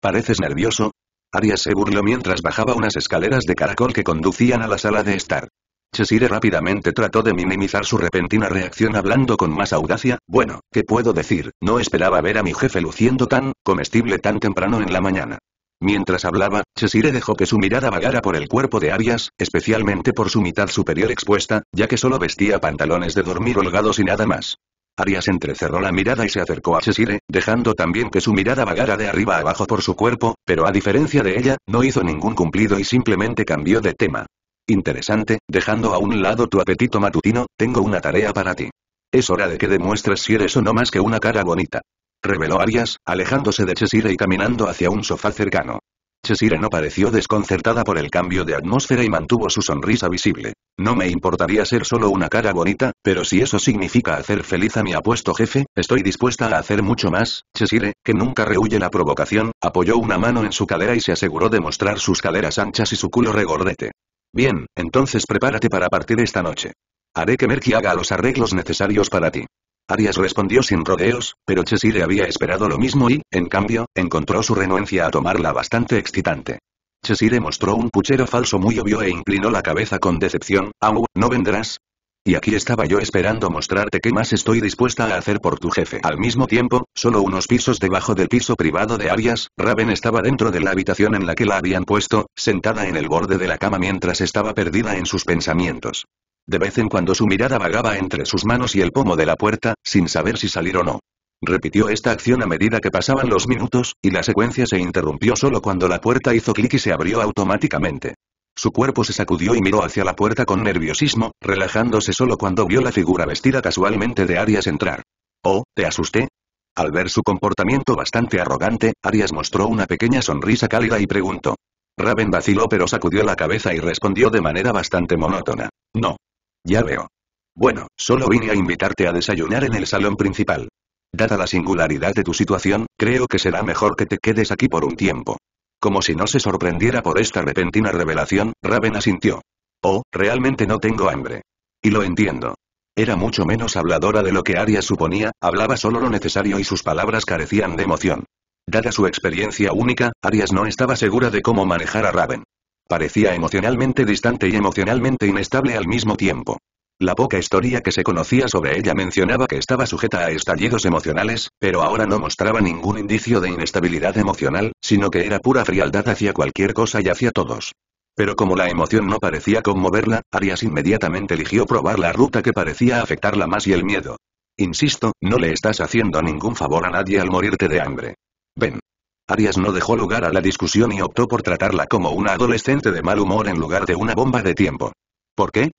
¿Pareces nervioso? Arias se burló mientras bajaba unas escaleras de caracol que conducían a la sala de estar. Chesire rápidamente trató de minimizar su repentina reacción hablando con más audacia, bueno, ¿qué puedo decir? No esperaba ver a mi jefe luciendo tan, comestible tan temprano en la mañana. Mientras hablaba, Chesire dejó que su mirada vagara por el cuerpo de Arias, especialmente por su mitad superior expuesta, ya que solo vestía pantalones de dormir holgados y nada más. Arias entrecerró la mirada y se acercó a Chesire, dejando también que su mirada vagara de arriba a abajo por su cuerpo, pero a diferencia de ella, no hizo ningún cumplido y simplemente cambió de tema. Interesante, dejando a un lado tu apetito matutino, tengo una tarea para ti. Es hora de que demuestres si eres o no más que una cara bonita. Reveló Arias, alejándose de chesire y caminando hacia un sofá cercano. Cheshire no pareció desconcertada por el cambio de atmósfera y mantuvo su sonrisa visible. No me importaría ser solo una cara bonita, pero si eso significa hacer feliz a mi apuesto jefe, estoy dispuesta a hacer mucho más. chesire que nunca rehuye la provocación, apoyó una mano en su cadera y se aseguró de mostrar sus caderas anchas y su culo regordete. Bien, entonces prepárate para partir esta noche. Haré que Merky haga los arreglos necesarios para ti. Arias respondió sin rodeos, pero Chesire había esperado lo mismo y, en cambio, encontró su renuencia a tomarla bastante excitante. Chesire mostró un puchero falso muy obvio e inclinó la cabeza con decepción. Aún, ¿no vendrás? Y aquí estaba yo esperando mostrarte qué más estoy dispuesta a hacer por tu jefe. Al mismo tiempo, solo unos pisos debajo del piso privado de Arias, Raven estaba dentro de la habitación en la que la habían puesto, sentada en el borde de la cama mientras estaba perdida en sus pensamientos. De vez en cuando su mirada vagaba entre sus manos y el pomo de la puerta, sin saber si salir o no. Repitió esta acción a medida que pasaban los minutos, y la secuencia se interrumpió solo cuando la puerta hizo clic y se abrió automáticamente. Su cuerpo se sacudió y miró hacia la puerta con nerviosismo, relajándose solo cuando vio la figura vestida casualmente de Arias entrar. Oh, ¿te asusté? Al ver su comportamiento bastante arrogante, Arias mostró una pequeña sonrisa cálida y preguntó. Raven vaciló pero sacudió la cabeza y respondió de manera bastante monótona. No. Ya veo. Bueno, solo vine a invitarte a desayunar en el salón principal. Dada la singularidad de tu situación, creo que será mejor que te quedes aquí por un tiempo. Como si no se sorprendiera por esta repentina revelación, Raven asintió. Oh, realmente no tengo hambre. Y lo entiendo. Era mucho menos habladora de lo que Arias suponía, hablaba solo lo necesario y sus palabras carecían de emoción. Dada su experiencia única, Arias no estaba segura de cómo manejar a Raven. Parecía emocionalmente distante y emocionalmente inestable al mismo tiempo. La poca historia que se conocía sobre ella mencionaba que estaba sujeta a estallidos emocionales, pero ahora no mostraba ningún indicio de inestabilidad emocional, sino que era pura frialdad hacia cualquier cosa y hacia todos. Pero como la emoción no parecía conmoverla, Arias inmediatamente eligió probar la ruta que parecía afectarla más y el miedo. Insisto, no le estás haciendo ningún favor a nadie al morirte de hambre. Ven. Arias no dejó lugar a la discusión y optó por tratarla como una adolescente de mal humor en lugar de una bomba de tiempo. ¿Por qué?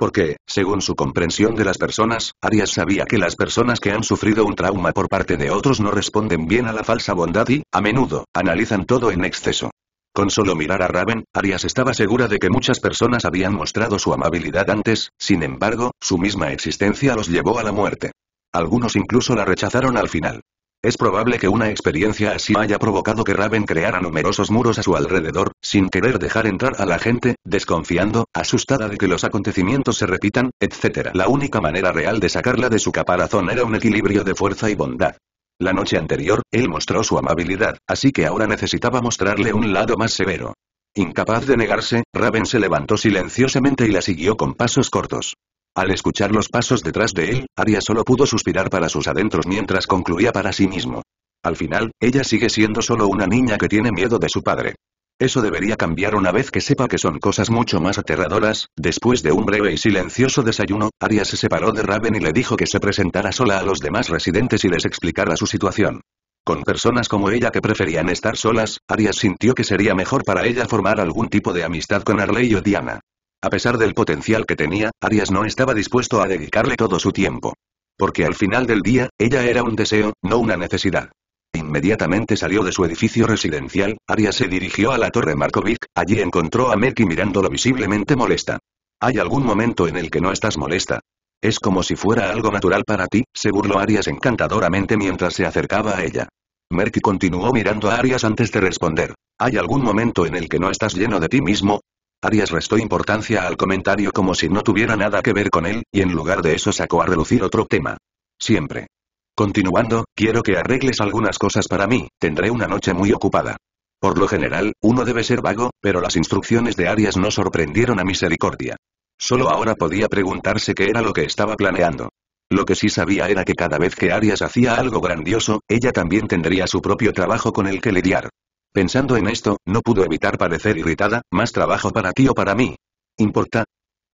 Porque, según su comprensión de las personas, Arias sabía que las personas que han sufrido un trauma por parte de otros no responden bien a la falsa bondad y, a menudo, analizan todo en exceso. Con solo mirar a Raven, Arias estaba segura de que muchas personas habían mostrado su amabilidad antes, sin embargo, su misma existencia los llevó a la muerte. Algunos incluso la rechazaron al final. Es probable que una experiencia así haya provocado que Raven creara numerosos muros a su alrededor, sin querer dejar entrar a la gente, desconfiando, asustada de que los acontecimientos se repitan, etc. La única manera real de sacarla de su caparazón era un equilibrio de fuerza y bondad. La noche anterior, él mostró su amabilidad, así que ahora necesitaba mostrarle un lado más severo. Incapaz de negarse, Raven se levantó silenciosamente y la siguió con pasos cortos. Al escuchar los pasos detrás de él, Aria solo pudo suspirar para sus adentros mientras concluía para sí mismo. Al final, ella sigue siendo solo una niña que tiene miedo de su padre. Eso debería cambiar una vez que sepa que son cosas mucho más aterradoras. Después de un breve y silencioso desayuno, Aria se separó de Raven y le dijo que se presentara sola a los demás residentes y les explicara su situación. Con personas como ella que preferían estar solas, Arias sintió que sería mejor para ella formar algún tipo de amistad con Arley o Diana. A pesar del potencial que tenía, Arias no estaba dispuesto a dedicarle todo su tiempo. Porque al final del día, ella era un deseo, no una necesidad. Inmediatamente salió de su edificio residencial, Arias se dirigió a la Torre Markovic, allí encontró a Merky mirándolo visiblemente molesta. ¿Hay algún momento en el que no estás molesta? Es como si fuera algo natural para ti, se burló Arias encantadoramente mientras se acercaba a ella. Merky continuó mirando a Arias antes de responder. ¿Hay algún momento en el que no estás lleno de ti mismo? Arias restó importancia al comentario como si no tuviera nada que ver con él, y en lugar de eso sacó a relucir otro tema. Siempre. Continuando, quiero que arregles algunas cosas para mí, tendré una noche muy ocupada. Por lo general, uno debe ser vago, pero las instrucciones de Arias no sorprendieron a Misericordia. Solo ahora podía preguntarse qué era lo que estaba planeando. Lo que sí sabía era que cada vez que Arias hacía algo grandioso, ella también tendría su propio trabajo con el que lidiar. Pensando en esto, no pudo evitar parecer irritada, más trabajo para ti o para mí. ¿Importa?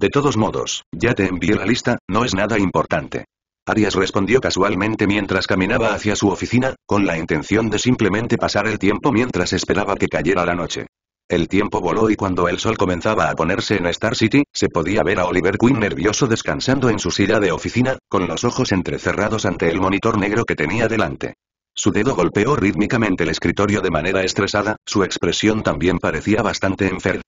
De todos modos, ya te envié la lista, no es nada importante. Arias respondió casualmente mientras caminaba hacia su oficina, con la intención de simplemente pasar el tiempo mientras esperaba que cayera la noche. El tiempo voló y cuando el sol comenzaba a ponerse en Star City, se podía ver a Oliver Queen nervioso descansando en su silla de oficina, con los ojos entrecerrados ante el monitor negro que tenía delante. Su dedo golpeó rítmicamente el escritorio de manera estresada, su expresión también parecía bastante enferma.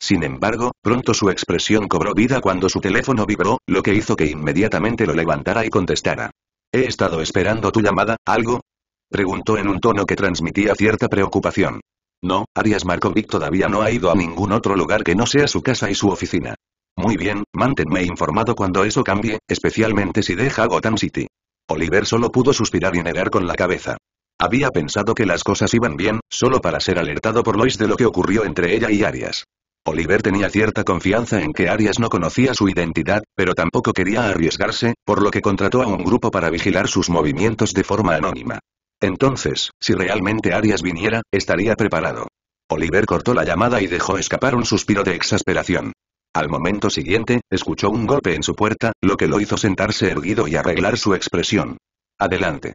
Sin embargo, pronto su expresión cobró vida cuando su teléfono vibró, lo que hizo que inmediatamente lo levantara y contestara. «He estado esperando tu llamada, ¿algo?» Preguntó en un tono que transmitía cierta preocupación. No, Arias Markovic todavía no ha ido a ningún otro lugar que no sea su casa y su oficina. Muy bien, manténme informado cuando eso cambie, especialmente si deja Gotham City. Oliver solo pudo suspirar y negar con la cabeza. Había pensado que las cosas iban bien, solo para ser alertado por Lois de lo que ocurrió entre ella y Arias. Oliver tenía cierta confianza en que Arias no conocía su identidad, pero tampoco quería arriesgarse, por lo que contrató a un grupo para vigilar sus movimientos de forma anónima. Entonces, si realmente Arias viniera, estaría preparado. Oliver cortó la llamada y dejó escapar un suspiro de exasperación. Al momento siguiente, escuchó un golpe en su puerta, lo que lo hizo sentarse erguido y arreglar su expresión. Adelante.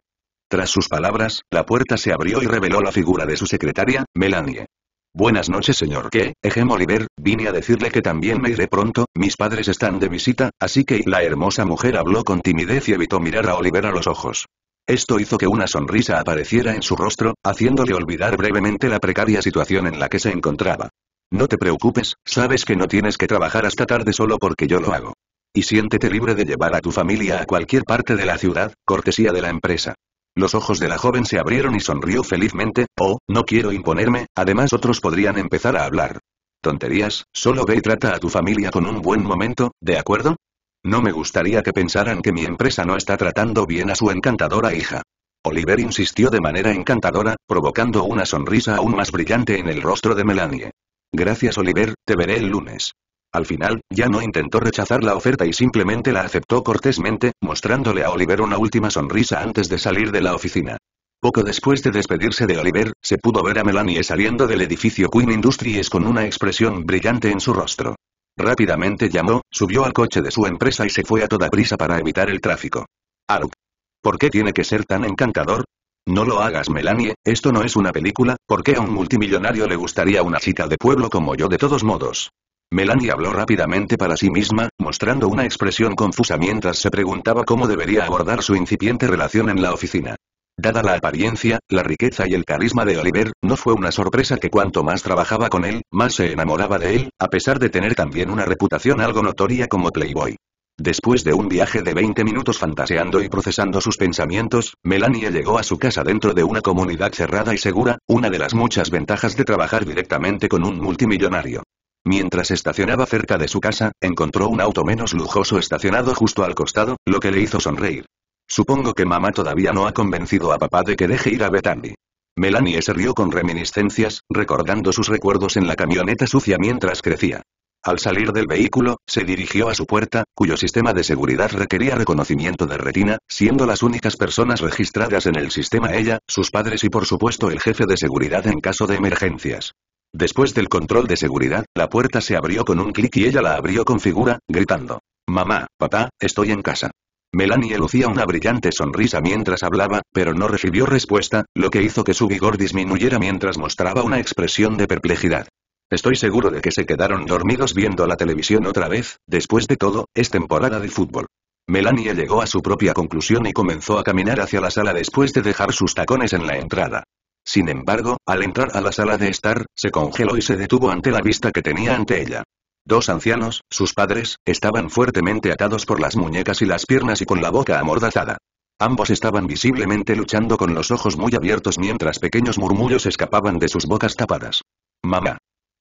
Tras sus palabras, la puerta se abrió y reveló la figura de su secretaria, Melanie. Buenas noches señor K, Ejem Oliver, vine a decirle que también me iré pronto, mis padres están de visita, así que la hermosa mujer habló con timidez y evitó mirar a Oliver a los ojos. Esto hizo que una sonrisa apareciera en su rostro, haciéndole olvidar brevemente la precaria situación en la que se encontraba. No te preocupes, sabes que no tienes que trabajar hasta tarde solo porque yo lo hago. Y siéntete libre de llevar a tu familia a cualquier parte de la ciudad, cortesía de la empresa. Los ojos de la joven se abrieron y sonrió felizmente, oh, no quiero imponerme, además otros podrían empezar a hablar. Tonterías, solo ve y trata a tu familia con un buen momento, ¿de acuerdo? No me gustaría que pensaran que mi empresa no está tratando bien a su encantadora hija. Oliver insistió de manera encantadora, provocando una sonrisa aún más brillante en el rostro de Melanie. Gracias Oliver, te veré el lunes. Al final, ya no intentó rechazar la oferta y simplemente la aceptó cortésmente, mostrándole a Oliver una última sonrisa antes de salir de la oficina. Poco después de despedirse de Oliver, se pudo ver a Melanie saliendo del edificio Queen Industries con una expresión brillante en su rostro. Rápidamente llamó, subió al coche de su empresa y se fue a toda prisa para evitar el tráfico. Aruk, ¿Por qué tiene que ser tan encantador? No lo hagas Melanie, esto no es una película, ¿por qué a un multimillonario le gustaría una chica de pueblo como yo de todos modos? Melanie habló rápidamente para sí misma, mostrando una expresión confusa mientras se preguntaba cómo debería abordar su incipiente relación en la oficina. Dada la apariencia, la riqueza y el carisma de Oliver, no fue una sorpresa que cuanto más trabajaba con él, más se enamoraba de él, a pesar de tener también una reputación algo notoria como playboy. Después de un viaje de 20 minutos fantaseando y procesando sus pensamientos, Melanie llegó a su casa dentro de una comunidad cerrada y segura, una de las muchas ventajas de trabajar directamente con un multimillonario. Mientras estacionaba cerca de su casa, encontró un auto menos lujoso estacionado justo al costado, lo que le hizo sonreír. Supongo que mamá todavía no ha convencido a papá de que deje ir a Bethany. Melanie se rió con reminiscencias, recordando sus recuerdos en la camioneta sucia mientras crecía. Al salir del vehículo, se dirigió a su puerta, cuyo sistema de seguridad requería reconocimiento de retina, siendo las únicas personas registradas en el sistema ella, sus padres y por supuesto el jefe de seguridad en caso de emergencias. Después del control de seguridad, la puerta se abrió con un clic y ella la abrió con figura, gritando. Mamá, papá, estoy en casa. Melanie lucía una brillante sonrisa mientras hablaba, pero no recibió respuesta, lo que hizo que su vigor disminuyera mientras mostraba una expresión de perplejidad. Estoy seguro de que se quedaron dormidos viendo la televisión otra vez, después de todo, es temporada de fútbol. Melanie llegó a su propia conclusión y comenzó a caminar hacia la sala después de dejar sus tacones en la entrada. Sin embargo, al entrar a la sala de estar, se congeló y se detuvo ante la vista que tenía ante ella. Dos ancianos, sus padres, estaban fuertemente atados por las muñecas y las piernas y con la boca amordazada. Ambos estaban visiblemente luchando con los ojos muy abiertos mientras pequeños murmullos escapaban de sus bocas tapadas. Mamá.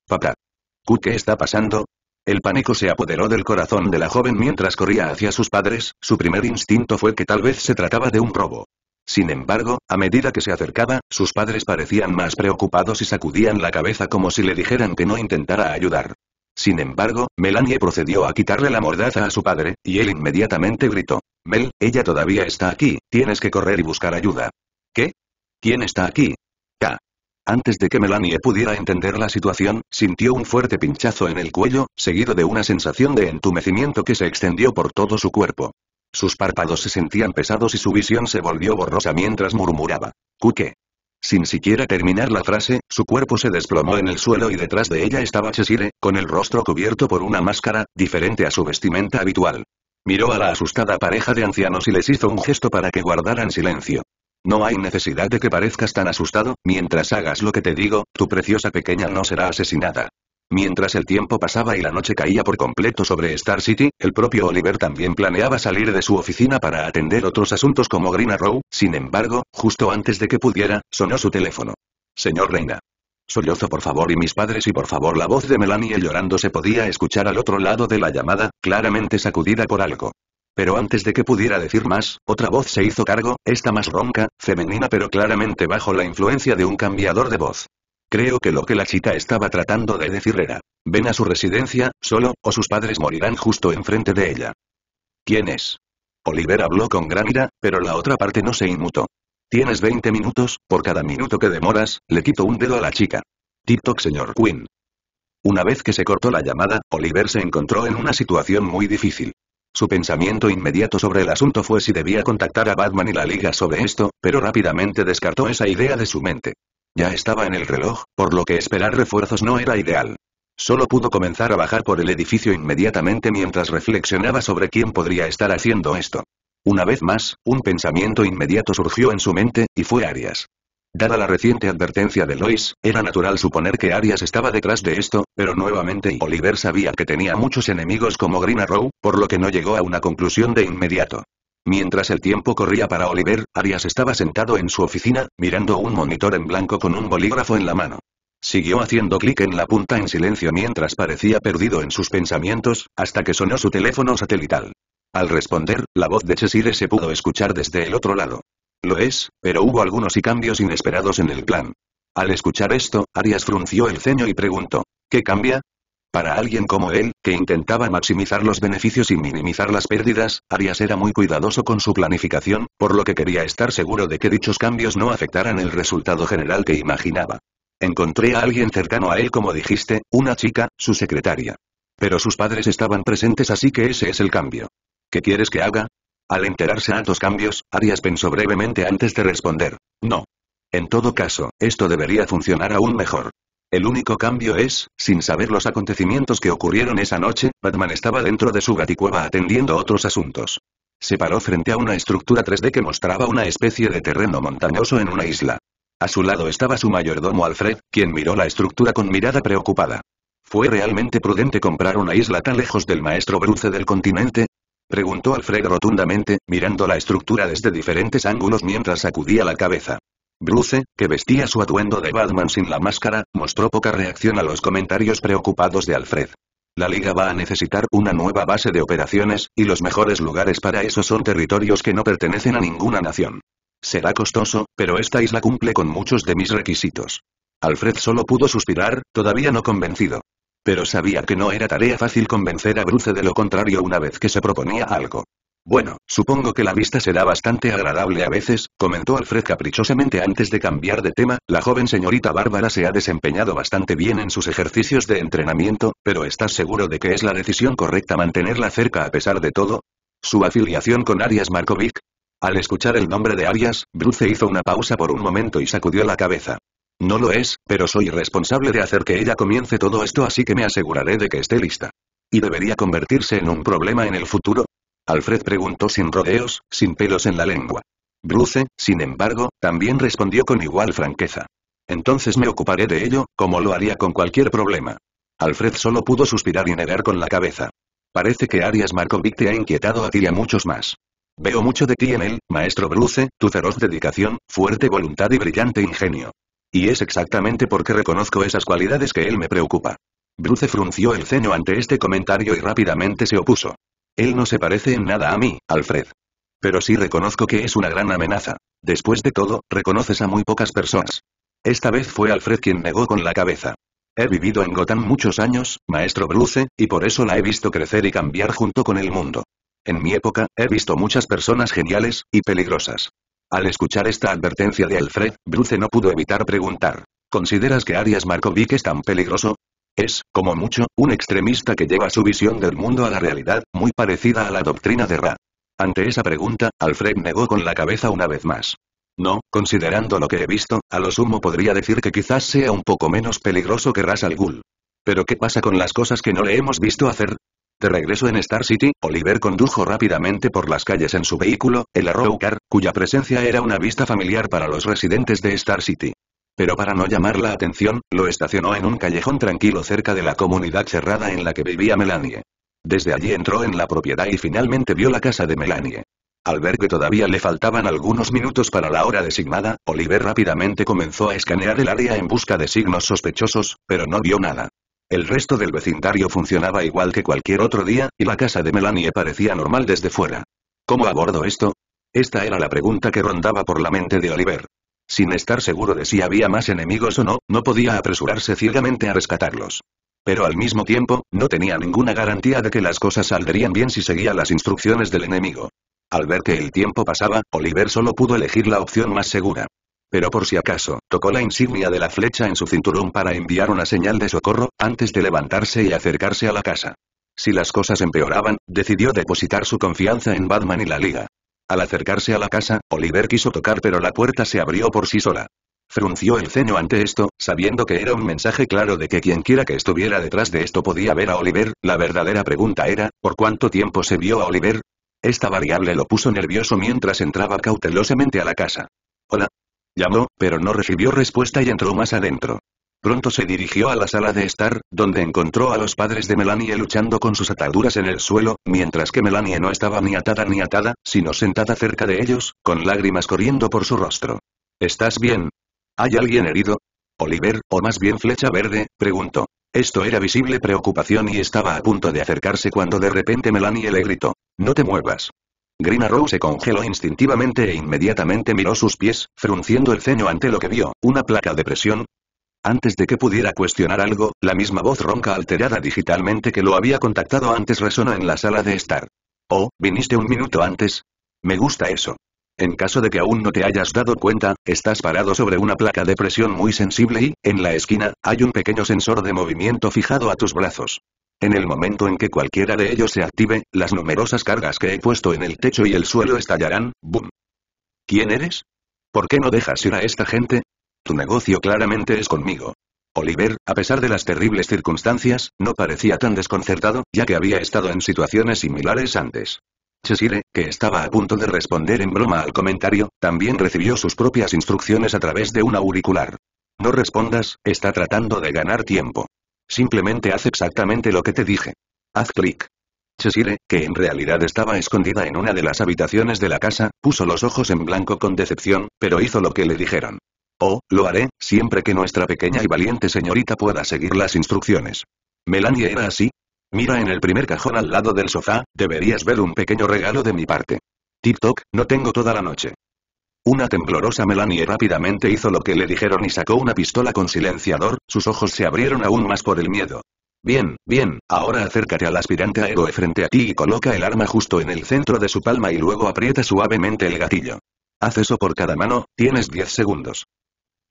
Papá. ¿Qué está pasando? El pánico se apoderó del corazón de la joven mientras corría hacia sus padres, su primer instinto fue que tal vez se trataba de un robo. Sin embargo, a medida que se acercaba, sus padres parecían más preocupados y sacudían la cabeza como si le dijeran que no intentara ayudar. Sin embargo, Melanie procedió a quitarle la mordaza a su padre, y él inmediatamente gritó. Mel, ella todavía está aquí, tienes que correr y buscar ayuda. ¿Qué? ¿Quién está aquí? K. Antes de que Melanie pudiera entender la situación, sintió un fuerte pinchazo en el cuello, seguido de una sensación de entumecimiento que se extendió por todo su cuerpo. Sus párpados se sentían pesados y su visión se volvió borrosa mientras murmuraba. QUE. Sin siquiera terminar la frase, su cuerpo se desplomó en el suelo y detrás de ella estaba Chesire, con el rostro cubierto por una máscara, diferente a su vestimenta habitual. Miró a la asustada pareja de ancianos y les hizo un gesto para que guardaran silencio. No hay necesidad de que parezcas tan asustado, mientras hagas lo que te digo, tu preciosa pequeña no será asesinada. Mientras el tiempo pasaba y la noche caía por completo sobre Star City, el propio Oliver también planeaba salir de su oficina para atender otros asuntos como Green Arrow, sin embargo, justo antes de que pudiera, sonó su teléfono. Señor Reina. Sollozo por favor y mis padres y por favor la voz de Melanie llorando se podía escuchar al otro lado de la llamada, claramente sacudida por algo. Pero antes de que pudiera decir más, otra voz se hizo cargo, esta más ronca, femenina pero claramente bajo la influencia de un cambiador de voz. Creo que lo que la chica estaba tratando de decir era, ven a su residencia, solo, o sus padres morirán justo enfrente de ella. ¿Quién es? Oliver habló con gran ira, pero la otra parte no se inmutó. Tienes 20 minutos, por cada minuto que demoras, le quito un dedo a la chica. TikTok señor Quinn. Una vez que se cortó la llamada, Oliver se encontró en una situación muy difícil. Su pensamiento inmediato sobre el asunto fue si debía contactar a Batman y la Liga sobre esto, pero rápidamente descartó esa idea de su mente. Ya estaba en el reloj, por lo que esperar refuerzos no era ideal. Solo pudo comenzar a bajar por el edificio inmediatamente mientras reflexionaba sobre quién podría estar haciendo esto. Una vez más, un pensamiento inmediato surgió en su mente, y fue Arias. Dada la reciente advertencia de Lois, era natural suponer que Arias estaba detrás de esto, pero nuevamente Oliver sabía que tenía muchos enemigos como Green Arrow, por lo que no llegó a una conclusión de inmediato. Mientras el tiempo corría para Oliver, Arias estaba sentado en su oficina, mirando un monitor en blanco con un bolígrafo en la mano. Siguió haciendo clic en la punta en silencio mientras parecía perdido en sus pensamientos, hasta que sonó su teléfono satelital. Al responder, la voz de Chesire se pudo escuchar desde el otro lado. Lo es, pero hubo algunos y cambios inesperados en el plan. Al escuchar esto, Arias frunció el ceño y preguntó, ¿qué cambia? Para alguien como él, que intentaba maximizar los beneficios y minimizar las pérdidas, Arias era muy cuidadoso con su planificación, por lo que quería estar seguro de que dichos cambios no afectaran el resultado general que imaginaba. Encontré a alguien cercano a él como dijiste, una chica, su secretaria. Pero sus padres estaban presentes así que ese es el cambio. ¿Qué quieres que haga? Al enterarse estos cambios, Arias pensó brevemente antes de responder. No. En todo caso, esto debería funcionar aún mejor. El único cambio es, sin saber los acontecimientos que ocurrieron esa noche, Batman estaba dentro de su gaticueva atendiendo otros asuntos. Se paró frente a una estructura 3D que mostraba una especie de terreno montañoso en una isla. A su lado estaba su mayordomo Alfred, quien miró la estructura con mirada preocupada. ¿Fue realmente prudente comprar una isla tan lejos del maestro Bruce del continente? Preguntó Alfred rotundamente, mirando la estructura desde diferentes ángulos mientras sacudía la cabeza. Bruce, que vestía su atuendo de Batman sin la máscara, mostró poca reacción a los comentarios preocupados de Alfred. La liga va a necesitar una nueva base de operaciones, y los mejores lugares para eso son territorios que no pertenecen a ninguna nación. Será costoso, pero esta isla cumple con muchos de mis requisitos. Alfred solo pudo suspirar, todavía no convencido. Pero sabía que no era tarea fácil convencer a Bruce de lo contrario una vez que se proponía algo. Bueno, supongo que la vista será bastante agradable a veces, comentó Alfred caprichosamente antes de cambiar de tema, la joven señorita Bárbara se ha desempeñado bastante bien en sus ejercicios de entrenamiento, pero ¿estás seguro de que es la decisión correcta mantenerla cerca a pesar de todo? Su afiliación con Arias Markovic. Al escuchar el nombre de Arias, Bruce hizo una pausa por un momento y sacudió la cabeza. No lo es, pero soy responsable de hacer que ella comience todo esto así que me aseguraré de que esté lista. ¿Y debería convertirse en un problema en el futuro? Alfred preguntó sin rodeos, sin pelos en la lengua. Bruce, sin embargo, también respondió con igual franqueza. Entonces me ocuparé de ello, como lo haría con cualquier problema. Alfred solo pudo suspirar y negar con la cabeza. Parece que Arias Markovic te ha inquietado a ti y a muchos más. Veo mucho de ti en él, maestro Bruce, tu feroz dedicación, fuerte voluntad y brillante ingenio. Y es exactamente porque reconozco esas cualidades que él me preocupa. Bruce frunció el ceño ante este comentario y rápidamente se opuso. Él no se parece en nada a mí, Alfred. Pero sí reconozco que es una gran amenaza. Después de todo, reconoces a muy pocas personas. Esta vez fue Alfred quien negó con la cabeza. He vivido en Gotham muchos años, maestro Bruce, y por eso la he visto crecer y cambiar junto con el mundo. En mi época, he visto muchas personas geniales, y peligrosas. Al escuchar esta advertencia de Alfred, Bruce no pudo evitar preguntar. ¿Consideras que Arias Markovic es tan peligroso? Es, como mucho, un extremista que lleva su visión del mundo a la realidad, muy parecida a la doctrina de Ra. Ante esa pregunta, Alfred negó con la cabeza una vez más. No, considerando lo que he visto, a lo sumo podría decir que quizás sea un poco menos peligroso que Ras al Pero ¿qué pasa con las cosas que no le hemos visto hacer? De regreso en Star City, Oliver condujo rápidamente por las calles en su vehículo, el Arrow Car, cuya presencia era una vista familiar para los residentes de Star City. Pero para no llamar la atención, lo estacionó en un callejón tranquilo cerca de la comunidad cerrada en la que vivía Melanie. Desde allí entró en la propiedad y finalmente vio la casa de Melanie. Al ver que todavía le faltaban algunos minutos para la hora designada, Oliver rápidamente comenzó a escanear el área en busca de signos sospechosos, pero no vio nada. El resto del vecindario funcionaba igual que cualquier otro día, y la casa de Melanie parecía normal desde fuera. ¿Cómo abordo esto? Esta era la pregunta que rondaba por la mente de Oliver. Sin estar seguro de si había más enemigos o no, no podía apresurarse ciegamente a rescatarlos. Pero al mismo tiempo, no tenía ninguna garantía de que las cosas saldrían bien si seguía las instrucciones del enemigo. Al ver que el tiempo pasaba, Oliver solo pudo elegir la opción más segura. Pero por si acaso, tocó la insignia de la flecha en su cinturón para enviar una señal de socorro, antes de levantarse y acercarse a la casa. Si las cosas empeoraban, decidió depositar su confianza en Batman y la Liga. Al acercarse a la casa, Oliver quiso tocar pero la puerta se abrió por sí sola. Frunció el ceño ante esto, sabiendo que era un mensaje claro de que quienquiera que estuviera detrás de esto podía ver a Oliver, la verdadera pregunta era, ¿por cuánto tiempo se vio a Oliver? Esta variable lo puso nervioso mientras entraba cautelosamente a la casa. Hola, Llamó, pero no recibió respuesta y entró más adentro. Pronto se dirigió a la sala de estar, donde encontró a los padres de Melanie luchando con sus ataduras en el suelo, mientras que Melanie no estaba ni atada ni atada, sino sentada cerca de ellos, con lágrimas corriendo por su rostro. ¿Estás bien? ¿Hay alguien herido? Oliver, o más bien flecha verde, preguntó. Esto era visible preocupación y estaba a punto de acercarse cuando de repente Melanie le gritó. No te muevas. Green Arrow se congeló instintivamente e inmediatamente miró sus pies, frunciendo el ceño ante lo que vio, una placa de presión. Antes de que pudiera cuestionar algo, la misma voz ronca alterada digitalmente que lo había contactado antes resonó en la sala de estar. Oh, viniste un minuto antes. Me gusta eso. En caso de que aún no te hayas dado cuenta, estás parado sobre una placa de presión muy sensible y, en la esquina, hay un pequeño sensor de movimiento fijado a tus brazos. En el momento en que cualquiera de ellos se active, las numerosas cargas que he puesto en el techo y el suelo estallarán, ¡boom! ¿Quién eres? ¿Por qué no dejas ir a esta gente? Tu negocio claramente es conmigo. Oliver, a pesar de las terribles circunstancias, no parecía tan desconcertado, ya que había estado en situaciones similares antes. Cheshire, que estaba a punto de responder en broma al comentario, también recibió sus propias instrucciones a través de un auricular. No respondas, está tratando de ganar tiempo. Simplemente haz exactamente lo que te dije. Haz clic. chesire que en realidad estaba escondida en una de las habitaciones de la casa, puso los ojos en blanco con decepción, pero hizo lo que le dijeron. Oh, lo haré, siempre que nuestra pequeña y valiente señorita pueda seguir las instrucciones. Melanie era así. Mira en el primer cajón al lado del sofá, deberías ver un pequeño regalo de mi parte. TikTok, no tengo toda la noche. Una temblorosa Melanie rápidamente hizo lo que le dijeron y sacó una pistola con silenciador, sus ojos se abrieron aún más por el miedo. Bien, bien, ahora acércate al aspirante a héroe frente a ti y coloca el arma justo en el centro de su palma y luego aprieta suavemente el gatillo. Haz eso por cada mano, tienes 10 segundos.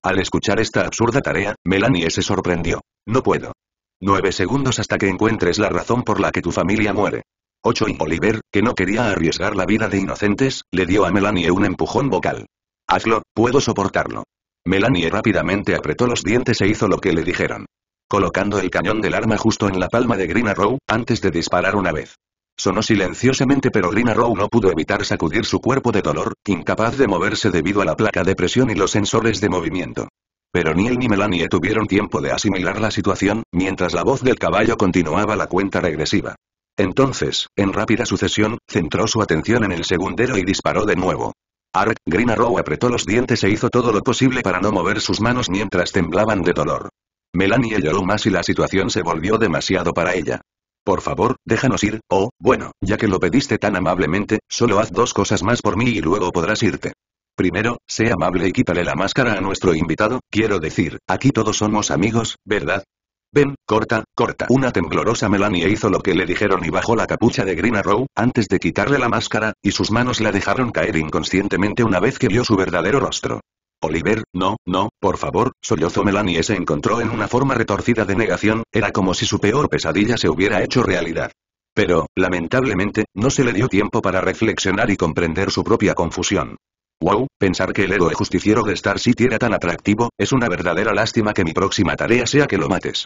Al escuchar esta absurda tarea, Melanie se sorprendió. No puedo. 9 segundos hasta que encuentres la razón por la que tu familia muere. Ocho y Oliver, que no quería arriesgar la vida de inocentes, le dio a Melanie un empujón vocal. Hazlo, puedo soportarlo. Melanie rápidamente apretó los dientes e hizo lo que le dijeron. Colocando el cañón del arma justo en la palma de Green Arrow, antes de disparar una vez. Sonó silenciosamente pero Green Arrow no pudo evitar sacudir su cuerpo de dolor, incapaz de moverse debido a la placa de presión y los sensores de movimiento. Pero ni él ni Melanie tuvieron tiempo de asimilar la situación, mientras la voz del caballo continuaba la cuenta regresiva. Entonces, en rápida sucesión, centró su atención en el segundero y disparó de nuevo. Ark Green Arrow apretó los dientes e hizo todo lo posible para no mover sus manos mientras temblaban de dolor. Melanie lloró más y la situación se volvió demasiado para ella. Por favor, déjanos ir, oh, bueno, ya que lo pediste tan amablemente, solo haz dos cosas más por mí y luego podrás irte. Primero, sé amable y quítale la máscara a nuestro invitado, quiero decir, aquí todos somos amigos, ¿verdad? Ven, corta, corta. Una temblorosa Melanie hizo lo que le dijeron y bajó la capucha de Green Arrow, antes de quitarle la máscara, y sus manos la dejaron caer inconscientemente una vez que vio su verdadero rostro. Oliver, no, no, por favor, sollozó Melanie se encontró en una forma retorcida de negación, era como si su peor pesadilla se hubiera hecho realidad. Pero, lamentablemente, no se le dio tiempo para reflexionar y comprender su propia confusión. Wow, pensar que el héroe justiciero de Star City era tan atractivo, es una verdadera lástima que mi próxima tarea sea que lo mates.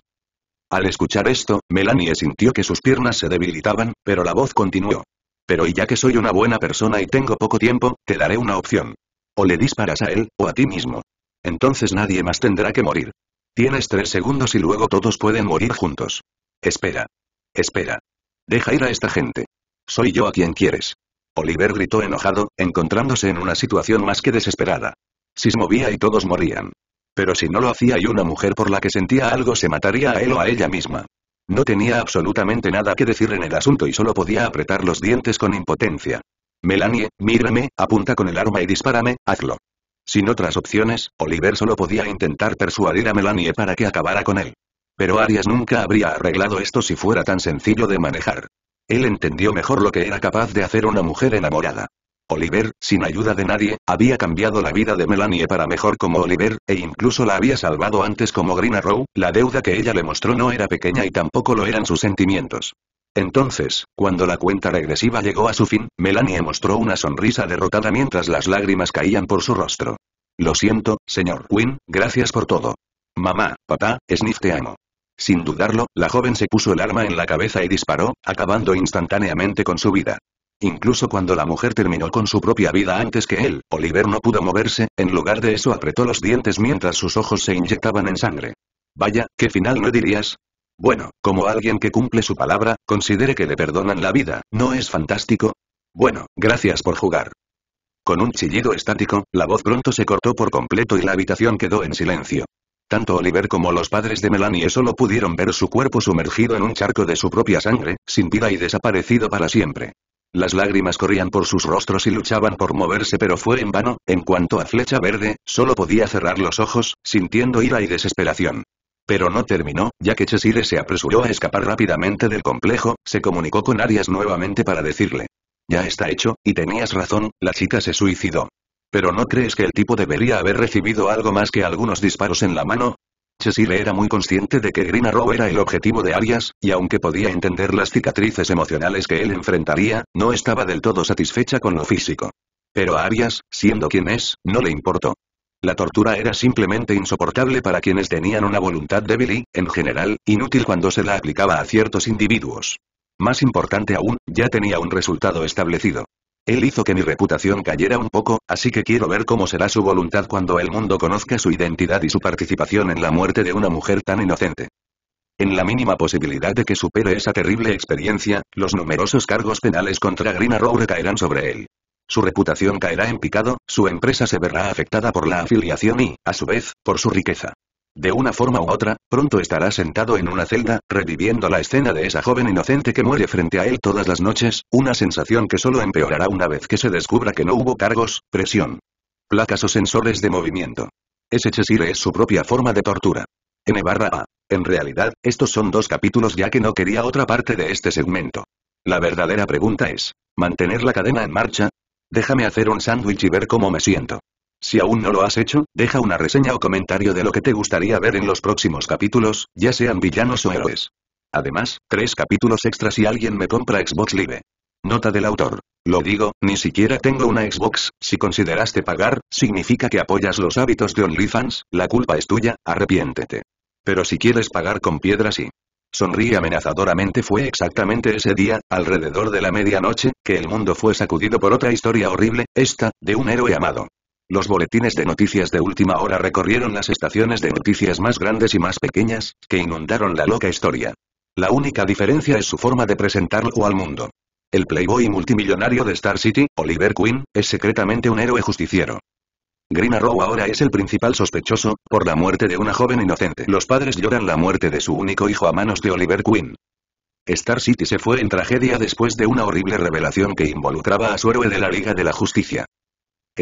Al escuchar esto, Melanie sintió que sus piernas se debilitaban, pero la voz continuó. Pero y ya que soy una buena persona y tengo poco tiempo, te daré una opción. O le disparas a él, o a ti mismo. Entonces nadie más tendrá que morir. Tienes tres segundos y luego todos pueden morir juntos. Espera. Espera. Deja ir a esta gente. Soy yo a quien quieres. Oliver gritó enojado, encontrándose en una situación más que desesperada. Si se movía y todos morían. Pero si no lo hacía y una mujer por la que sentía algo se mataría a él o a ella misma. No tenía absolutamente nada que decir en el asunto y solo podía apretar los dientes con impotencia. Melanie, mírame, apunta con el arma y dispárame, hazlo. Sin otras opciones, Oliver solo podía intentar persuadir a Melanie para que acabara con él. Pero Arias nunca habría arreglado esto si fuera tan sencillo de manejar. Él entendió mejor lo que era capaz de hacer una mujer enamorada. Oliver, sin ayuda de nadie, había cambiado la vida de Melanie para mejor como Oliver, e incluso la había salvado antes como Green Arrow, la deuda que ella le mostró no era pequeña y tampoco lo eran sus sentimientos. Entonces, cuando la cuenta regresiva llegó a su fin, Melanie mostró una sonrisa derrotada mientras las lágrimas caían por su rostro. Lo siento, señor Quinn, gracias por todo. Mamá, papá, Sniff te amo. Sin dudarlo, la joven se puso el arma en la cabeza y disparó, acabando instantáneamente con su vida. Incluso cuando la mujer terminó con su propia vida antes que él, Oliver no pudo moverse, en lugar de eso apretó los dientes mientras sus ojos se inyectaban en sangre. Vaya, ¿qué final no dirías? Bueno, como alguien que cumple su palabra, considere que le perdonan la vida, ¿no es fantástico? Bueno, gracias por jugar. Con un chillido estático, la voz pronto se cortó por completo y la habitación quedó en silencio. Tanto Oliver como los padres de Melanie solo pudieron ver su cuerpo sumergido en un charco de su propia sangre, sin vida y desaparecido para siempre. Las lágrimas corrían por sus rostros y luchaban por moverse pero fue en vano, en cuanto a Flecha Verde, solo podía cerrar los ojos, sintiendo ira y desesperación. Pero no terminó, ya que Chesire se apresuró a escapar rápidamente del complejo, se comunicó con Arias nuevamente para decirle. Ya está hecho, y tenías razón, la chica se suicidó. ¿Pero no crees que el tipo debería haber recibido algo más que algunos disparos en la mano? Chesile era muy consciente de que Green Arrow era el objetivo de Arias, y aunque podía entender las cicatrices emocionales que él enfrentaría, no estaba del todo satisfecha con lo físico. Pero a Arias, siendo quien es, no le importó. La tortura era simplemente insoportable para quienes tenían una voluntad débil y, en general, inútil cuando se la aplicaba a ciertos individuos. Más importante aún, ya tenía un resultado establecido. Él hizo que mi reputación cayera un poco, así que quiero ver cómo será su voluntad cuando el mundo conozca su identidad y su participación en la muerte de una mujer tan inocente. En la mínima posibilidad de que supere esa terrible experiencia, los numerosos cargos penales contra Green Arrow recaerán sobre él. Su reputación caerá en picado, su empresa se verá afectada por la afiliación y, a su vez, por su riqueza. De una forma u otra, pronto estará sentado en una celda, reviviendo la escena de esa joven inocente que muere frente a él todas las noches, una sensación que solo empeorará una vez que se descubra que no hubo cargos, presión, placas o sensores de movimiento. Ese Chesire es su propia forma de tortura. N barra A. En realidad, estos son dos capítulos ya que no quería otra parte de este segmento. La verdadera pregunta es, ¿mantener la cadena en marcha? Déjame hacer un sándwich y ver cómo me siento. Si aún no lo has hecho, deja una reseña o comentario de lo que te gustaría ver en los próximos capítulos, ya sean villanos o héroes. Además, tres capítulos extra si alguien me compra Xbox Live. Nota del autor. Lo digo, ni siquiera tengo una Xbox, si consideraste pagar, significa que apoyas los hábitos de OnlyFans, la culpa es tuya, arrepiéntete. Pero si quieres pagar con piedras y... Sonríe amenazadoramente fue exactamente ese día, alrededor de la medianoche, que el mundo fue sacudido por otra historia horrible, esta, de un héroe amado. Los boletines de noticias de última hora recorrieron las estaciones de noticias más grandes y más pequeñas, que inundaron la loca historia. La única diferencia es su forma de presentarlo al mundo. El playboy multimillonario de Star City, Oliver Queen, es secretamente un héroe justiciero. Green Arrow ahora es el principal sospechoso, por la muerte de una joven inocente. Los padres lloran la muerte de su único hijo a manos de Oliver Queen. Star City se fue en tragedia después de una horrible revelación que involucraba a su héroe de la Liga de la Justicia.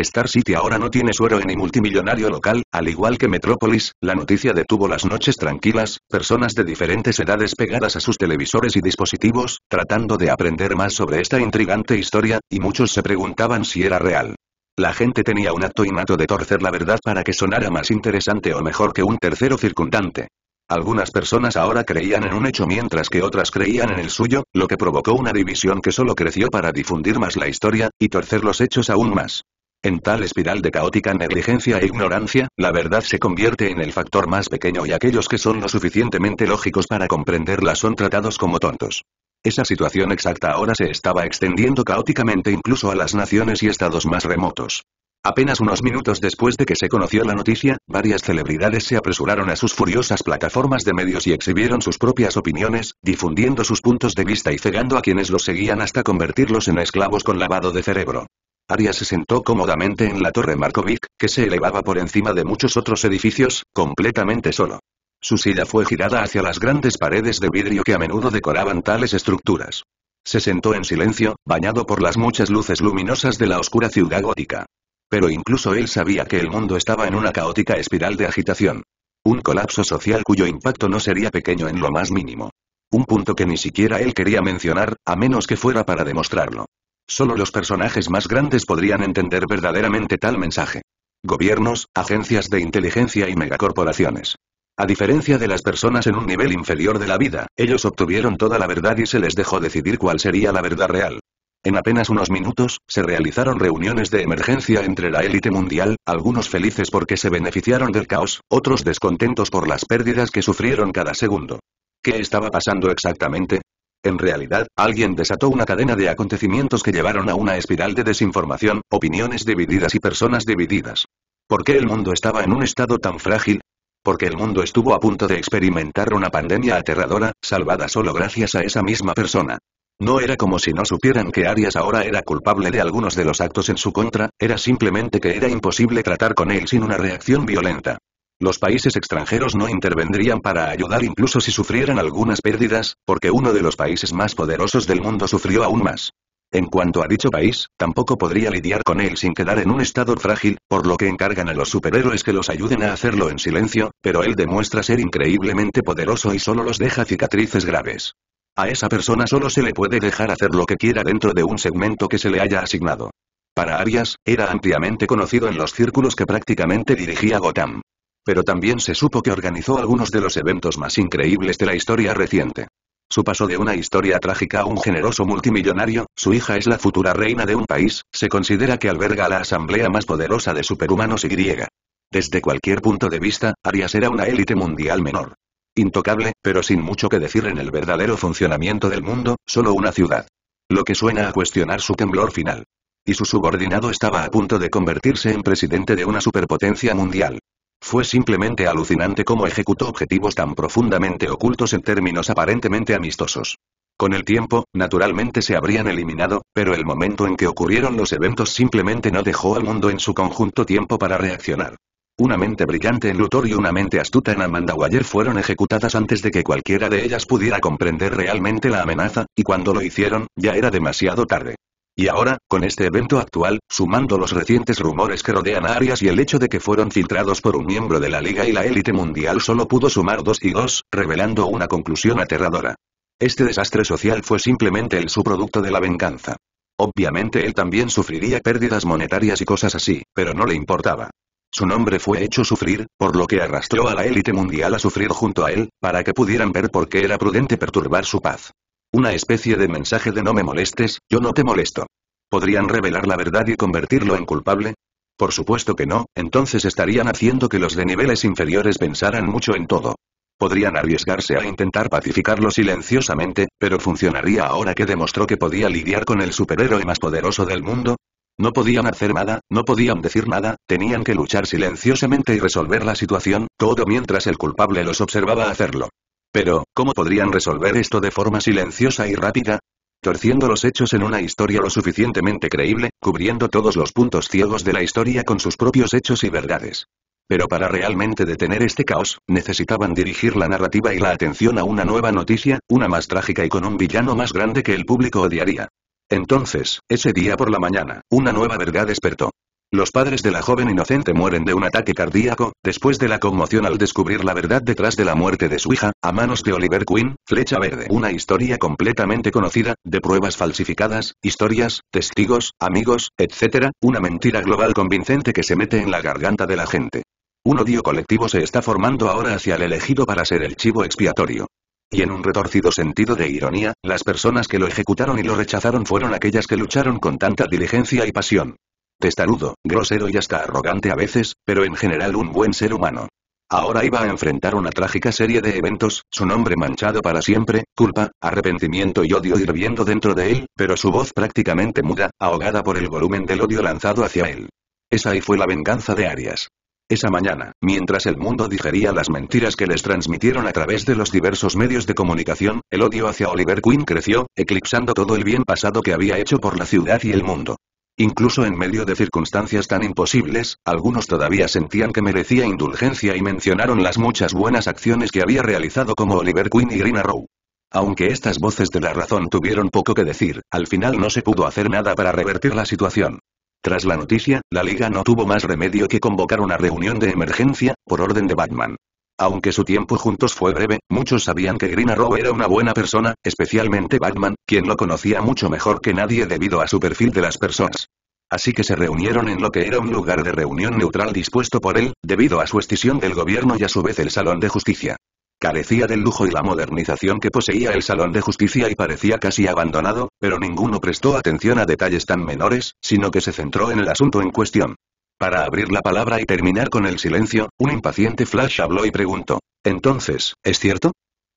Star City ahora no tiene suero en ni multimillonario local, al igual que Metrópolis, la noticia detuvo las noches tranquilas, personas de diferentes edades pegadas a sus televisores y dispositivos, tratando de aprender más sobre esta intrigante historia, y muchos se preguntaban si era real. La gente tenía un acto innato de torcer la verdad para que sonara más interesante o mejor que un tercero circundante. Algunas personas ahora creían en un hecho mientras que otras creían en el suyo, lo que provocó una división que solo creció para difundir más la historia, y torcer los hechos aún más. En tal espiral de caótica negligencia e ignorancia, la verdad se convierte en el factor más pequeño y aquellos que son lo suficientemente lógicos para comprenderla son tratados como tontos. Esa situación exacta ahora se estaba extendiendo caóticamente incluso a las naciones y estados más remotos. Apenas unos minutos después de que se conoció la noticia, varias celebridades se apresuraron a sus furiosas plataformas de medios y exhibieron sus propias opiniones, difundiendo sus puntos de vista y cegando a quienes los seguían hasta convertirlos en esclavos con lavado de cerebro. Aria se sentó cómodamente en la torre Markovic, que se elevaba por encima de muchos otros edificios, completamente solo. Su silla fue girada hacia las grandes paredes de vidrio que a menudo decoraban tales estructuras. Se sentó en silencio, bañado por las muchas luces luminosas de la oscura ciudad gótica. Pero incluso él sabía que el mundo estaba en una caótica espiral de agitación. Un colapso social cuyo impacto no sería pequeño en lo más mínimo. Un punto que ni siquiera él quería mencionar, a menos que fuera para demostrarlo. Solo los personajes más grandes podrían entender verdaderamente tal mensaje. Gobiernos, agencias de inteligencia y megacorporaciones. A diferencia de las personas en un nivel inferior de la vida, ellos obtuvieron toda la verdad y se les dejó decidir cuál sería la verdad real. En apenas unos minutos, se realizaron reuniones de emergencia entre la élite mundial, algunos felices porque se beneficiaron del caos, otros descontentos por las pérdidas que sufrieron cada segundo. ¿Qué estaba pasando exactamente? En realidad, alguien desató una cadena de acontecimientos que llevaron a una espiral de desinformación, opiniones divididas y personas divididas. ¿Por qué el mundo estaba en un estado tan frágil? Porque el mundo estuvo a punto de experimentar una pandemia aterradora, salvada solo gracias a esa misma persona. No era como si no supieran que Arias ahora era culpable de algunos de los actos en su contra, era simplemente que era imposible tratar con él sin una reacción violenta. Los países extranjeros no intervendrían para ayudar incluso si sufrieran algunas pérdidas, porque uno de los países más poderosos del mundo sufrió aún más. En cuanto a dicho país, tampoco podría lidiar con él sin quedar en un estado frágil, por lo que encargan a los superhéroes que los ayuden a hacerlo en silencio, pero él demuestra ser increíblemente poderoso y solo los deja cicatrices graves. A esa persona solo se le puede dejar hacer lo que quiera dentro de un segmento que se le haya asignado. Para Arias, era ampliamente conocido en los círculos que prácticamente dirigía Gotham. Pero también se supo que organizó algunos de los eventos más increíbles de la historia reciente. Su paso de una historia trágica a un generoso multimillonario, su hija es la futura reina de un país, se considera que alberga la asamblea más poderosa de superhumanos y griega. Desde cualquier punto de vista, Arias era una élite mundial menor. Intocable, pero sin mucho que decir en el verdadero funcionamiento del mundo, solo una ciudad. Lo que suena a cuestionar su temblor final. Y su subordinado estaba a punto de convertirse en presidente de una superpotencia mundial. Fue simplemente alucinante cómo ejecutó objetivos tan profundamente ocultos en términos aparentemente amistosos. Con el tiempo, naturalmente se habrían eliminado, pero el momento en que ocurrieron los eventos simplemente no dejó al mundo en su conjunto tiempo para reaccionar. Una mente brillante en Luthor y una mente astuta en Amanda Waller fueron ejecutadas antes de que cualquiera de ellas pudiera comprender realmente la amenaza, y cuando lo hicieron, ya era demasiado tarde. Y ahora, con este evento actual, sumando los recientes rumores que rodean a Arias y el hecho de que fueron filtrados por un miembro de la liga y la élite mundial solo pudo sumar dos y dos, revelando una conclusión aterradora. Este desastre social fue simplemente el subproducto de la venganza. Obviamente él también sufriría pérdidas monetarias y cosas así, pero no le importaba. Su nombre fue hecho sufrir, por lo que arrastró a la élite mundial a sufrir junto a él, para que pudieran ver por qué era prudente perturbar su paz. Una especie de mensaje de no me molestes, yo no te molesto. ¿Podrían revelar la verdad y convertirlo en culpable? Por supuesto que no, entonces estarían haciendo que los de niveles inferiores pensaran mucho en todo. Podrían arriesgarse a intentar pacificarlo silenciosamente, pero funcionaría ahora que demostró que podía lidiar con el superhéroe más poderoso del mundo. No podían hacer nada, no podían decir nada, tenían que luchar silenciosamente y resolver la situación, todo mientras el culpable los observaba hacerlo. Pero, ¿cómo podrían resolver esto de forma silenciosa y rápida? Torciendo los hechos en una historia lo suficientemente creíble, cubriendo todos los puntos ciegos de la historia con sus propios hechos y verdades. Pero para realmente detener este caos, necesitaban dirigir la narrativa y la atención a una nueva noticia, una más trágica y con un villano más grande que el público odiaría. Entonces, ese día por la mañana, una nueva verdad despertó. Los padres de la joven inocente mueren de un ataque cardíaco, después de la conmoción al descubrir la verdad detrás de la muerte de su hija, a manos de Oliver Queen, Flecha Verde. Una historia completamente conocida, de pruebas falsificadas, historias, testigos, amigos, etc., una mentira global convincente que se mete en la garganta de la gente. Un odio colectivo se está formando ahora hacia el elegido para ser el chivo expiatorio. Y en un retorcido sentido de ironía, las personas que lo ejecutaron y lo rechazaron fueron aquellas que lucharon con tanta diligencia y pasión testarudo, grosero y hasta arrogante a veces, pero en general un buen ser humano. Ahora iba a enfrentar una trágica serie de eventos, su nombre manchado para siempre, culpa, arrepentimiento y odio hirviendo dentro de él, pero su voz prácticamente muda, ahogada por el volumen del odio lanzado hacia él. Esa y fue la venganza de Arias. Esa mañana, mientras el mundo digería las mentiras que les transmitieron a través de los diversos medios de comunicación, el odio hacia Oliver Queen creció, eclipsando todo el bien pasado que había hecho por la ciudad y el mundo. Incluso en medio de circunstancias tan imposibles, algunos todavía sentían que merecía indulgencia y mencionaron las muchas buenas acciones que había realizado como Oliver Queen y Green Arrow. Aunque estas voces de la razón tuvieron poco que decir, al final no se pudo hacer nada para revertir la situación. Tras la noticia, la Liga no tuvo más remedio que convocar una reunión de emergencia, por orden de Batman. Aunque su tiempo juntos fue breve, muchos sabían que Green Arrow era una buena persona, especialmente Batman, quien lo conocía mucho mejor que nadie debido a su perfil de las personas. Así que se reunieron en lo que era un lugar de reunión neutral dispuesto por él, debido a su escisión del gobierno y a su vez el Salón de Justicia. Carecía del lujo y la modernización que poseía el Salón de Justicia y parecía casi abandonado, pero ninguno prestó atención a detalles tan menores, sino que se centró en el asunto en cuestión. Para abrir la palabra y terminar con el silencio, un impaciente Flash habló y preguntó. Entonces, ¿es cierto?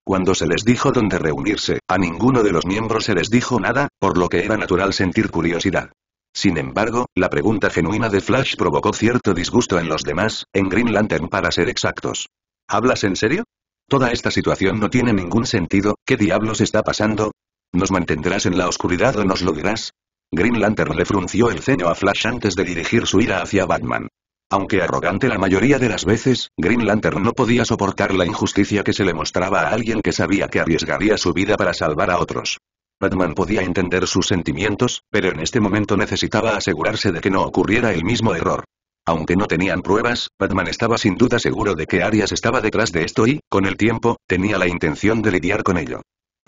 Cuando se les dijo dónde reunirse, a ninguno de los miembros se les dijo nada, por lo que era natural sentir curiosidad. Sin embargo, la pregunta genuina de Flash provocó cierto disgusto en los demás, en Green Lantern para ser exactos. ¿Hablas en serio? Toda esta situación no tiene ningún sentido, ¿qué diablos está pasando? ¿Nos mantendrás en la oscuridad o nos lo dirás? Green Lantern le frunció el ceño a Flash antes de dirigir su ira hacia Batman. Aunque arrogante la mayoría de las veces, Green Lantern no podía soportar la injusticia que se le mostraba a alguien que sabía que arriesgaría su vida para salvar a otros. Batman podía entender sus sentimientos, pero en este momento necesitaba asegurarse de que no ocurriera el mismo error. Aunque no tenían pruebas, Batman estaba sin duda seguro de que Arias estaba detrás de esto y, con el tiempo, tenía la intención de lidiar con ello.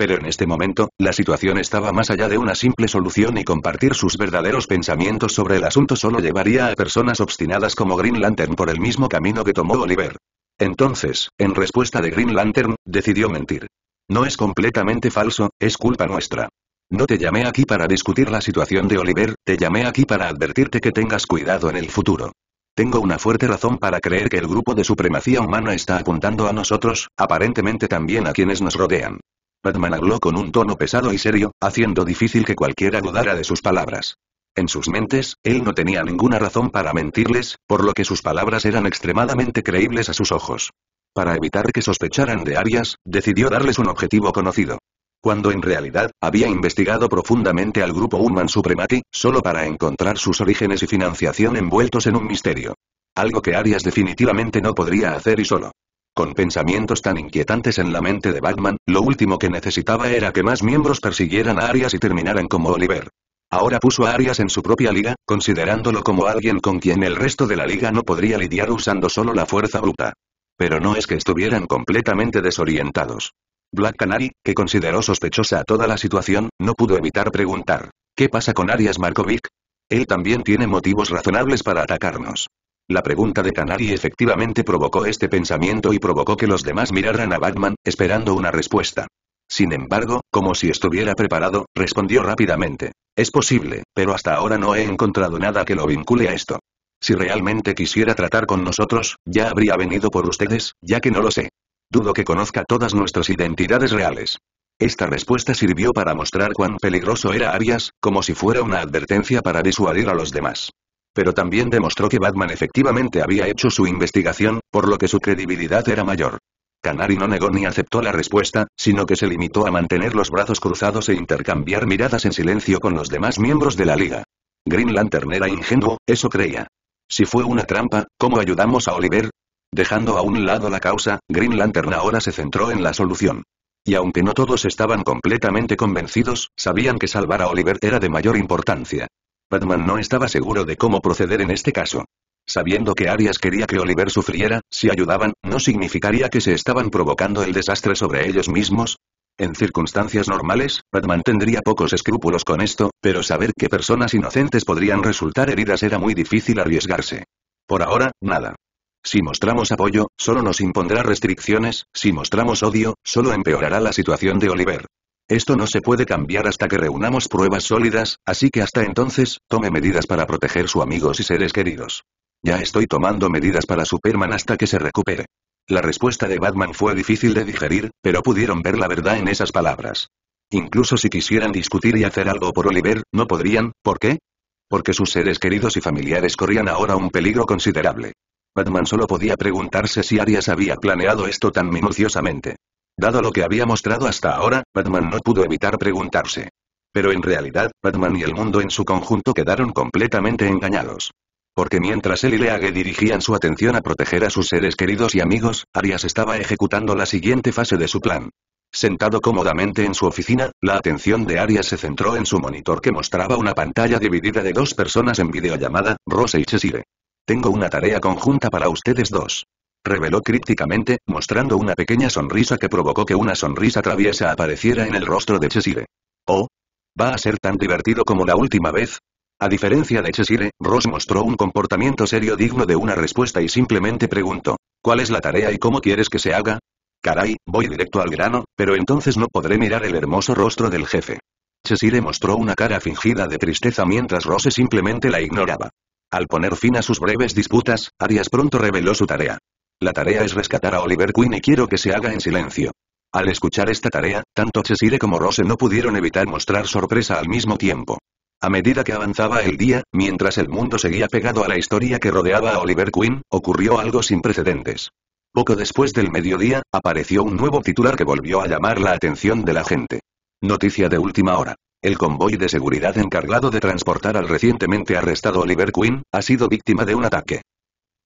Pero en este momento, la situación estaba más allá de una simple solución y compartir sus verdaderos pensamientos sobre el asunto solo llevaría a personas obstinadas como Green Lantern por el mismo camino que tomó Oliver. Entonces, en respuesta de Green Lantern, decidió mentir. No es completamente falso, es culpa nuestra. No te llamé aquí para discutir la situación de Oliver, te llamé aquí para advertirte que tengas cuidado en el futuro. Tengo una fuerte razón para creer que el grupo de supremacía humana está apuntando a nosotros, aparentemente también a quienes nos rodean. Batman habló con un tono pesado y serio, haciendo difícil que cualquiera dudara de sus palabras. En sus mentes, él no tenía ninguna razón para mentirles, por lo que sus palabras eran extremadamente creíbles a sus ojos. Para evitar que sospecharan de Arias, decidió darles un objetivo conocido. Cuando en realidad, había investigado profundamente al grupo Human Supremacy, solo para encontrar sus orígenes y financiación envueltos en un misterio. Algo que Arias definitivamente no podría hacer y solo. Con pensamientos tan inquietantes en la mente de Batman, lo último que necesitaba era que más miembros persiguieran a Arias y terminaran como Oliver. Ahora puso a Arias en su propia liga, considerándolo como alguien con quien el resto de la liga no podría lidiar usando solo la fuerza bruta. Pero no es que estuvieran completamente desorientados. Black Canary, que consideró sospechosa toda la situación, no pudo evitar preguntar. ¿Qué pasa con Arias Markovic? Él también tiene motivos razonables para atacarnos. La pregunta de Canary efectivamente provocó este pensamiento y provocó que los demás miraran a Batman, esperando una respuesta. Sin embargo, como si estuviera preparado, respondió rápidamente. Es posible, pero hasta ahora no he encontrado nada que lo vincule a esto. Si realmente quisiera tratar con nosotros, ya habría venido por ustedes, ya que no lo sé. Dudo que conozca todas nuestras identidades reales. Esta respuesta sirvió para mostrar cuán peligroso era Arias, como si fuera una advertencia para disuadir a los demás pero también demostró que Batman efectivamente había hecho su investigación, por lo que su credibilidad era mayor. Canary no negó ni aceptó la respuesta, sino que se limitó a mantener los brazos cruzados e intercambiar miradas en silencio con los demás miembros de la liga. Green Lantern era ingenuo, eso creía. Si fue una trampa, ¿cómo ayudamos a Oliver? Dejando a un lado la causa, Green Lantern ahora se centró en la solución. Y aunque no todos estaban completamente convencidos, sabían que salvar a Oliver era de mayor importancia. Batman no estaba seguro de cómo proceder en este caso. Sabiendo que Arias quería que Oliver sufriera, si ayudaban, ¿no significaría que se estaban provocando el desastre sobre ellos mismos? En circunstancias normales, Batman tendría pocos escrúpulos con esto, pero saber que personas inocentes podrían resultar heridas era muy difícil arriesgarse. Por ahora, nada. Si mostramos apoyo, solo nos impondrá restricciones, si mostramos odio, solo empeorará la situación de Oliver. Esto no se puede cambiar hasta que reunamos pruebas sólidas, así que hasta entonces, tome medidas para proteger su amigos y seres queridos. Ya estoy tomando medidas para Superman hasta que se recupere. La respuesta de Batman fue difícil de digerir, pero pudieron ver la verdad en esas palabras. Incluso si quisieran discutir y hacer algo por Oliver, no podrían, ¿por qué? Porque sus seres queridos y familiares corrían ahora un peligro considerable. Batman solo podía preguntarse si Arias había planeado esto tan minuciosamente. Dado lo que había mostrado hasta ahora, Batman no pudo evitar preguntarse. Pero en realidad, Batman y el mundo en su conjunto quedaron completamente engañados. Porque mientras él y League dirigían su atención a proteger a sus seres queridos y amigos, Arias estaba ejecutando la siguiente fase de su plan. Sentado cómodamente en su oficina, la atención de Arias se centró en su monitor que mostraba una pantalla dividida de dos personas en videollamada, Rose y Chesire. Tengo una tarea conjunta para ustedes dos reveló crípticamente, mostrando una pequeña sonrisa que provocó que una sonrisa traviesa apareciera en el rostro de Chesire. Oh. Va a ser tan divertido como la última vez, a diferencia de Chesire, Ross mostró un comportamiento serio digno de una respuesta y simplemente preguntó, ¿cuál es la tarea y cómo quieres que se haga? Caray, voy directo al grano, pero entonces no podré mirar el hermoso rostro del jefe. Chesire mostró una cara fingida de tristeza mientras Rose simplemente la ignoraba. Al poner fin a sus breves disputas, Arias pronto reveló su tarea. La tarea es rescatar a Oliver Queen y quiero que se haga en silencio. Al escuchar esta tarea, tanto Cheshire como Rose no pudieron evitar mostrar sorpresa al mismo tiempo. A medida que avanzaba el día, mientras el mundo seguía pegado a la historia que rodeaba a Oliver Queen, ocurrió algo sin precedentes. Poco después del mediodía, apareció un nuevo titular que volvió a llamar la atención de la gente. Noticia de última hora. El convoy de seguridad encargado de transportar al recientemente arrestado Oliver Queen, ha sido víctima de un ataque.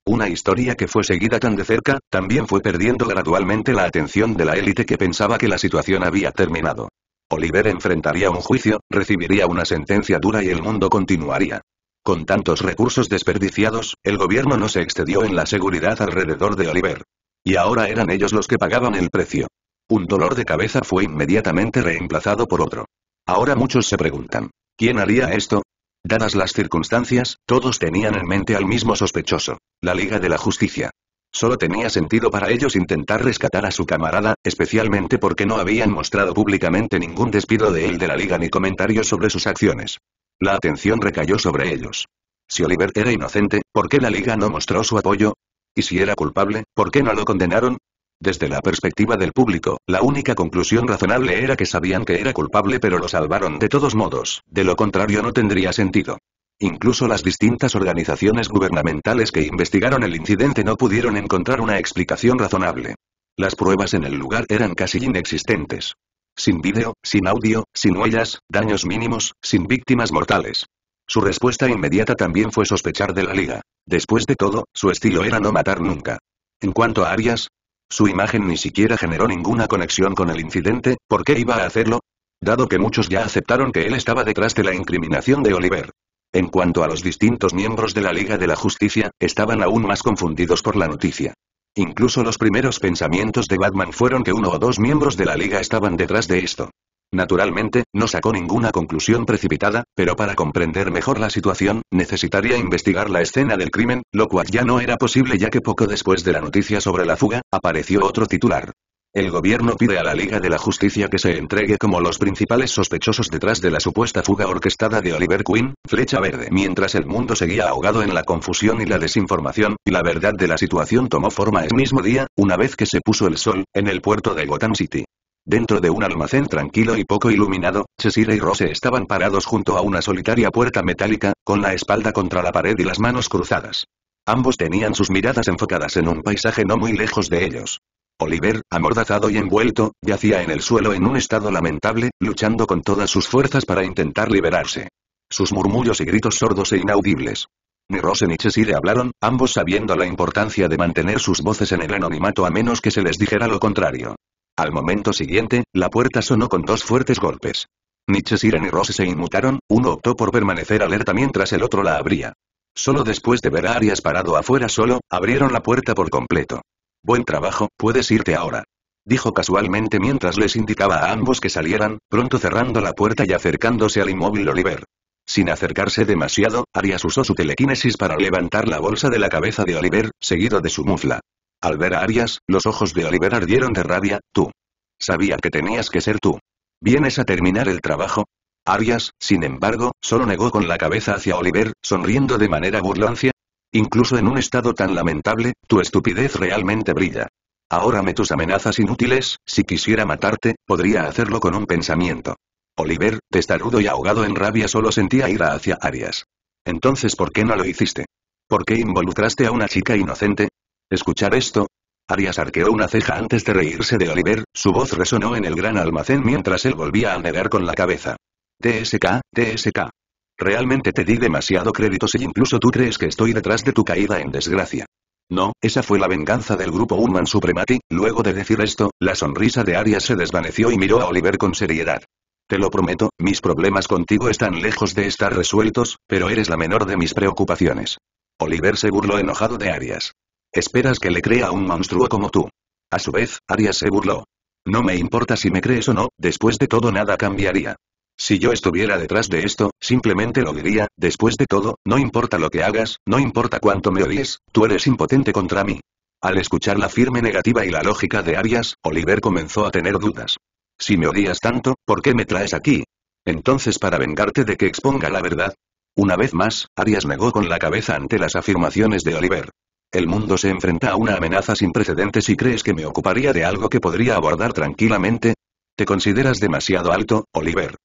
Una historia que fue seguida tan de cerca, también fue perdiendo gradualmente la atención de la élite que pensaba que la situación había terminado. Oliver enfrentaría un juicio, recibiría una sentencia dura y el mundo continuaría. Con tantos recursos desperdiciados, el gobierno no se excedió en la seguridad alrededor de Oliver. Y ahora eran ellos los que pagaban el precio. Un dolor de cabeza fue inmediatamente reemplazado por otro. Ahora muchos se preguntan, ¿quién haría esto? Dadas las circunstancias, todos tenían en mente al mismo sospechoso. La Liga de la Justicia. Solo tenía sentido para ellos intentar rescatar a su camarada, especialmente porque no habían mostrado públicamente ningún despido de él de la liga ni comentarios sobre sus acciones. La atención recayó sobre ellos. Si Oliver era inocente, ¿por qué la liga no mostró su apoyo? Y si era culpable, ¿por qué no lo condenaron? Desde la perspectiva del público, la única conclusión razonable era que sabían que era culpable pero lo salvaron de todos modos, de lo contrario no tendría sentido. Incluso las distintas organizaciones gubernamentales que investigaron el incidente no pudieron encontrar una explicación razonable. Las pruebas en el lugar eran casi inexistentes. Sin vídeo, sin audio, sin huellas, daños mínimos, sin víctimas mortales. Su respuesta inmediata también fue sospechar de la liga. Después de todo, su estilo era no matar nunca. En cuanto a Arias, su imagen ni siquiera generó ninguna conexión con el incidente, ¿por qué iba a hacerlo? Dado que muchos ya aceptaron que él estaba detrás de la incriminación de Oliver. En cuanto a los distintos miembros de la Liga de la Justicia, estaban aún más confundidos por la noticia. Incluso los primeros pensamientos de Batman fueron que uno o dos miembros de la Liga estaban detrás de esto. Naturalmente, no sacó ninguna conclusión precipitada, pero para comprender mejor la situación, necesitaría investigar la escena del crimen, lo cual ya no era posible ya que poco después de la noticia sobre la fuga, apareció otro titular. El gobierno pide a la Liga de la Justicia que se entregue como los principales sospechosos detrás de la supuesta fuga orquestada de Oliver Queen, flecha verde. Mientras el mundo seguía ahogado en la confusión y la desinformación, y la verdad de la situación tomó forma el mismo día, una vez que se puso el sol, en el puerto de Gotham City. Dentro de un almacén tranquilo y poco iluminado, Chesire y Rose estaban parados junto a una solitaria puerta metálica, con la espalda contra la pared y las manos cruzadas. Ambos tenían sus miradas enfocadas en un paisaje no muy lejos de ellos. Oliver, amordazado y envuelto, yacía en el suelo en un estado lamentable, luchando con todas sus fuerzas para intentar liberarse. Sus murmullos y gritos sordos e inaudibles. Ni Rose ni Chesire hablaron, ambos sabiendo la importancia de mantener sus voces en el anonimato a menos que se les dijera lo contrario. Al momento siguiente, la puerta sonó con dos fuertes golpes. Nietzsche, Siren y Ross se inmutaron, uno optó por permanecer alerta mientras el otro la abría. Solo después de ver a Arias parado afuera solo, abrieron la puerta por completo. Buen trabajo, puedes irte ahora. Dijo casualmente mientras les indicaba a ambos que salieran, pronto cerrando la puerta y acercándose al inmóvil Oliver. Sin acercarse demasiado, Arias usó su telequinesis para levantar la bolsa de la cabeza de Oliver, seguido de su mufla. Al ver a Arias, los ojos de Oliver ardieron de rabia, tú. Sabía que tenías que ser tú. ¿Vienes a terminar el trabajo? Arias, sin embargo, solo negó con la cabeza hacia Oliver, sonriendo de manera burlancia. Incluso en un estado tan lamentable, tu estupidez realmente brilla. Ahora me tus amenazas inútiles, si quisiera matarte, podría hacerlo con un pensamiento. Oliver, testarudo y ahogado en rabia solo sentía ira hacia Arias. Entonces ¿por qué no lo hiciste? ¿Por qué involucraste a una chica inocente? Escuchar esto. Arias arqueó una ceja antes de reírse de Oliver, su voz resonó en el gran almacén mientras él volvía a negar con la cabeza. TSK, TSK. Realmente te di demasiado crédito si incluso tú crees que estoy detrás de tu caída en desgracia. No, esa fue la venganza del grupo Human supremati luego de decir esto, la sonrisa de Arias se desvaneció y miró a Oliver con seriedad. Te lo prometo, mis problemas contigo están lejos de estar resueltos, pero eres la menor de mis preocupaciones. Oliver se burló enojado de Arias. ¿Esperas que le crea a un monstruo como tú? A su vez, Arias se burló. No me importa si me crees o no, después de todo nada cambiaría. Si yo estuviera detrás de esto, simplemente lo diría, después de todo, no importa lo que hagas, no importa cuánto me odies, tú eres impotente contra mí. Al escuchar la firme negativa y la lógica de Arias, Oliver comenzó a tener dudas. Si me odias tanto, ¿por qué me traes aquí? Entonces para vengarte de que exponga la verdad. Una vez más, Arias negó con la cabeza ante las afirmaciones de Oliver. El mundo se enfrenta a una amenaza sin precedentes y crees que me ocuparía de algo que podría abordar tranquilamente. Te consideras demasiado alto, Oliver.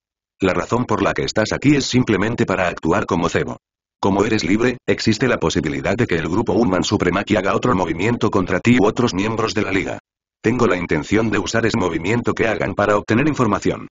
La razón por la que estás aquí es simplemente para actuar como cebo. Como eres libre, existe la posibilidad de que el grupo Human Supremaki haga otro movimiento contra ti u otros miembros de la Liga. Tengo la intención de usar ese movimiento que hagan para obtener información.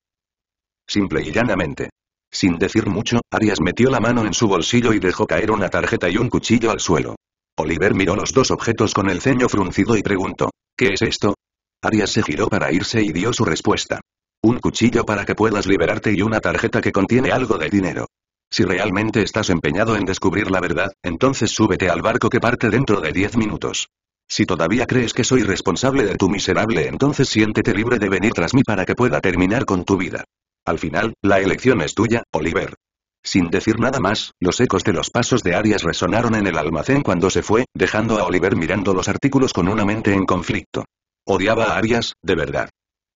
Simple y llanamente. Sin decir mucho, Arias metió la mano en su bolsillo y dejó caer una tarjeta y un cuchillo al suelo. Oliver miró los dos objetos con el ceño fruncido y preguntó. ¿Qué es esto? Arias se giró para irse y dio su respuesta. Un cuchillo para que puedas liberarte y una tarjeta que contiene algo de dinero. Si realmente estás empeñado en descubrir la verdad, entonces súbete al barco que parte dentro de diez minutos. Si todavía crees que soy responsable de tu miserable entonces siéntete libre de venir tras mí para que pueda terminar con tu vida. Al final, la elección es tuya, Oliver. Sin decir nada más, los ecos de los pasos de Arias resonaron en el almacén cuando se fue, dejando a Oliver mirando los artículos con una mente en conflicto. Odiaba a Arias, de verdad.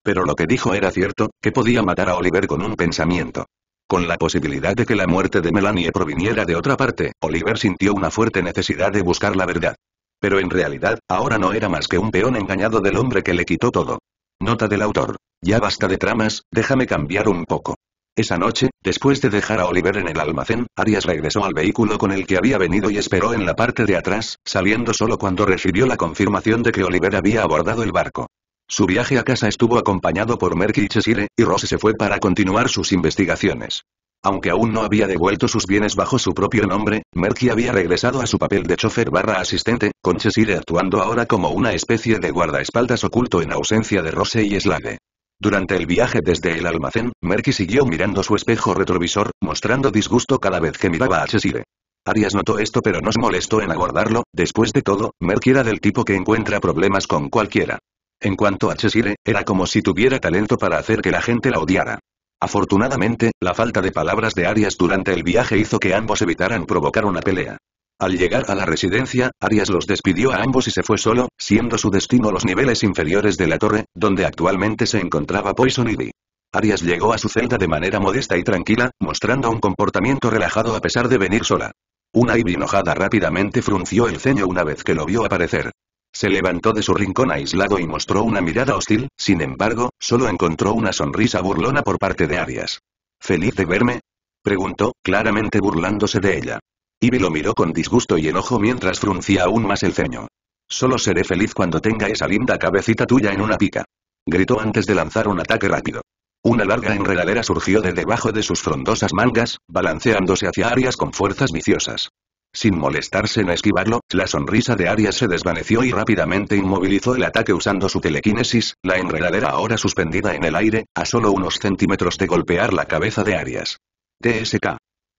Pero lo que dijo era cierto, que podía matar a Oliver con un pensamiento. Con la posibilidad de que la muerte de Melanie proviniera de otra parte, Oliver sintió una fuerte necesidad de buscar la verdad. Pero en realidad, ahora no era más que un peón engañado del hombre que le quitó todo. Nota del autor. Ya basta de tramas, déjame cambiar un poco. Esa noche, después de dejar a Oliver en el almacén, Arias regresó al vehículo con el que había venido y esperó en la parte de atrás, saliendo solo cuando recibió la confirmación de que Oliver había abordado el barco. Su viaje a casa estuvo acompañado por Merck y Cheshire, y Rose se fue para continuar sus investigaciones. Aunque aún no había devuelto sus bienes bajo su propio nombre, Merky había regresado a su papel de chofer barra asistente, con Cheshire actuando ahora como una especie de guardaespaldas oculto en ausencia de Rose y Slade. Durante el viaje desde el almacén, Merky siguió mirando su espejo retrovisor, mostrando disgusto cada vez que miraba a Chesire. Arias notó esto pero no se molestó en abordarlo, después de todo, Merky era del tipo que encuentra problemas con cualquiera. En cuanto a Chesire, era como si tuviera talento para hacer que la gente la odiara. Afortunadamente, la falta de palabras de Arias durante el viaje hizo que ambos evitaran provocar una pelea. Al llegar a la residencia, Arias los despidió a ambos y se fue solo, siendo su destino los niveles inferiores de la torre, donde actualmente se encontraba Poison Ivy. Arias llegó a su celda de manera modesta y tranquila, mostrando un comportamiento relajado a pesar de venir sola. Una Ivy enojada rápidamente frunció el ceño una vez que lo vio aparecer. Se levantó de su rincón aislado y mostró una mirada hostil, sin embargo, solo encontró una sonrisa burlona por parte de Arias. ¿Feliz de verme? Preguntó, claramente burlándose de ella. Ibi lo miró con disgusto y enojo mientras fruncía aún más el ceño. Solo seré feliz cuando tenga esa linda cabecita tuya en una pica. Gritó antes de lanzar un ataque rápido. Una larga enredadera surgió de debajo de sus frondosas mangas, balanceándose hacia Arias con fuerzas viciosas. Sin molestarse en esquivarlo, la sonrisa de Arias se desvaneció y rápidamente inmovilizó el ataque usando su telequinesis, la enredadera ahora suspendida en el aire, a solo unos centímetros de golpear la cabeza de Arias. TSK.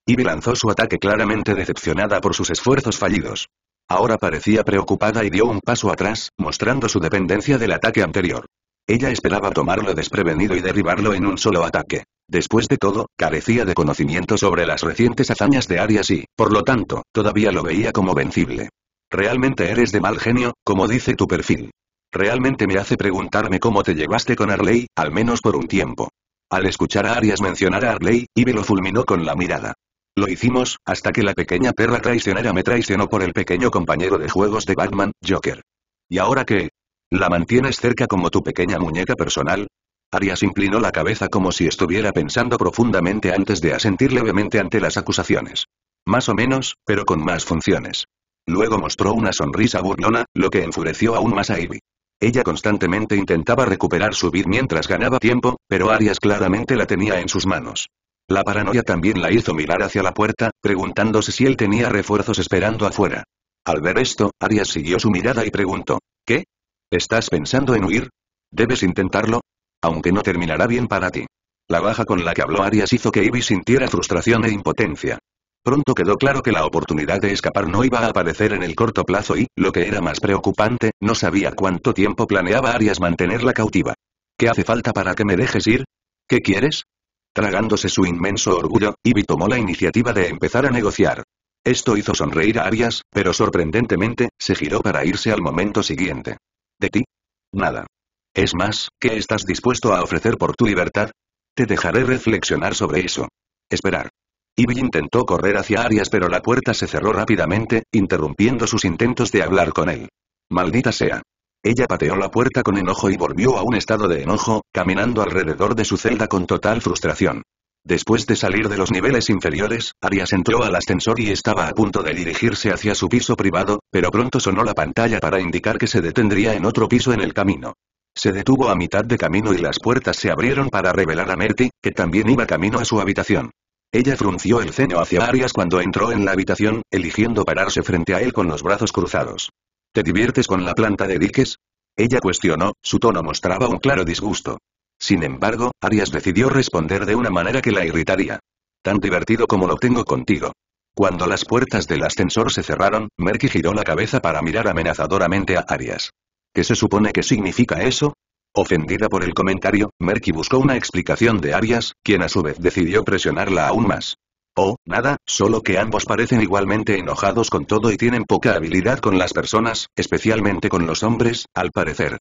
Ivy lanzó su ataque claramente decepcionada por sus esfuerzos fallidos. Ahora parecía preocupada y dio un paso atrás, mostrando su dependencia del ataque anterior. Ella esperaba tomarlo desprevenido y derribarlo en un solo ataque. Después de todo, carecía de conocimiento sobre las recientes hazañas de Arias y, por lo tanto, todavía lo veía como vencible. Realmente eres de mal genio, como dice tu perfil. Realmente me hace preguntarme cómo te llevaste con Arley, al menos por un tiempo. Al escuchar a Arias mencionar a Arley, Ibe lo fulminó con la mirada. Lo hicimos, hasta que la pequeña perra traicionera me traicionó por el pequeño compañero de juegos de Batman, Joker. ¿Y ahora qué? ¿La mantienes cerca como tu pequeña muñeca personal? Arias inclinó la cabeza como si estuviera pensando profundamente antes de asentir levemente ante las acusaciones. Más o menos, pero con más funciones. Luego mostró una sonrisa burlona, lo que enfureció aún más a Ivy. Ella constantemente intentaba recuperar su vid mientras ganaba tiempo, pero Arias claramente la tenía en sus manos. La paranoia también la hizo mirar hacia la puerta, preguntándose si él tenía refuerzos esperando afuera. Al ver esto, Arias siguió su mirada y preguntó, ¿qué? ¿Estás pensando en huir? Debes intentarlo. Aunque no terminará bien para ti. La baja con la que habló Arias hizo que Ivy sintiera frustración e impotencia. Pronto quedó claro que la oportunidad de escapar no iba a aparecer en el corto plazo y, lo que era más preocupante, no sabía cuánto tiempo planeaba Arias mantenerla cautiva. ¿Qué hace falta para que me dejes ir? ¿Qué quieres? Tragándose su inmenso orgullo, Ivy tomó la iniciativa de empezar a negociar. Esto hizo sonreír a Arias, pero sorprendentemente, se giró para irse al momento siguiente. ¿De ti? Nada. Es más, ¿qué estás dispuesto a ofrecer por tu libertad? Te dejaré reflexionar sobre eso. Esperar. Ivy intentó correr hacia Arias pero la puerta se cerró rápidamente, interrumpiendo sus intentos de hablar con él. Maldita sea. Ella pateó la puerta con enojo y volvió a un estado de enojo, caminando alrededor de su celda con total frustración. Después de salir de los niveles inferiores, Arias entró al ascensor y estaba a punto de dirigirse hacia su piso privado, pero pronto sonó la pantalla para indicar que se detendría en otro piso en el camino. Se detuvo a mitad de camino y las puertas se abrieron para revelar a Merty, que también iba camino a su habitación. Ella frunció el ceño hacia Arias cuando entró en la habitación, eligiendo pararse frente a él con los brazos cruzados. ¿Te diviertes con la planta de diques? Ella cuestionó, su tono mostraba un claro disgusto. Sin embargo, Arias decidió responder de una manera que la irritaría. Tan divertido como lo tengo contigo. Cuando las puertas del ascensor se cerraron, Merky giró la cabeza para mirar amenazadoramente a Arias. ¿Qué se supone que significa eso? Ofendida por el comentario, Merky buscó una explicación de Arias, quien a su vez decidió presionarla aún más. O oh, nada, solo que ambos parecen igualmente enojados con todo y tienen poca habilidad con las personas, especialmente con los hombres, al parecer.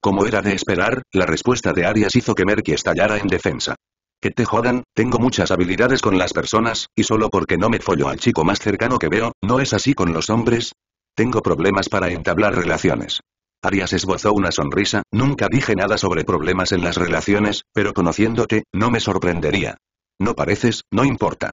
Como era de esperar, la respuesta de Arias hizo que Merky estallara en defensa. Que te jodan, tengo muchas habilidades con las personas, y solo porque no me follo al chico más cercano que veo, ¿no es así con los hombres? Tengo problemas para entablar relaciones. Arias esbozó una sonrisa, nunca dije nada sobre problemas en las relaciones, pero conociéndote, no me sorprendería. No pareces, no importa.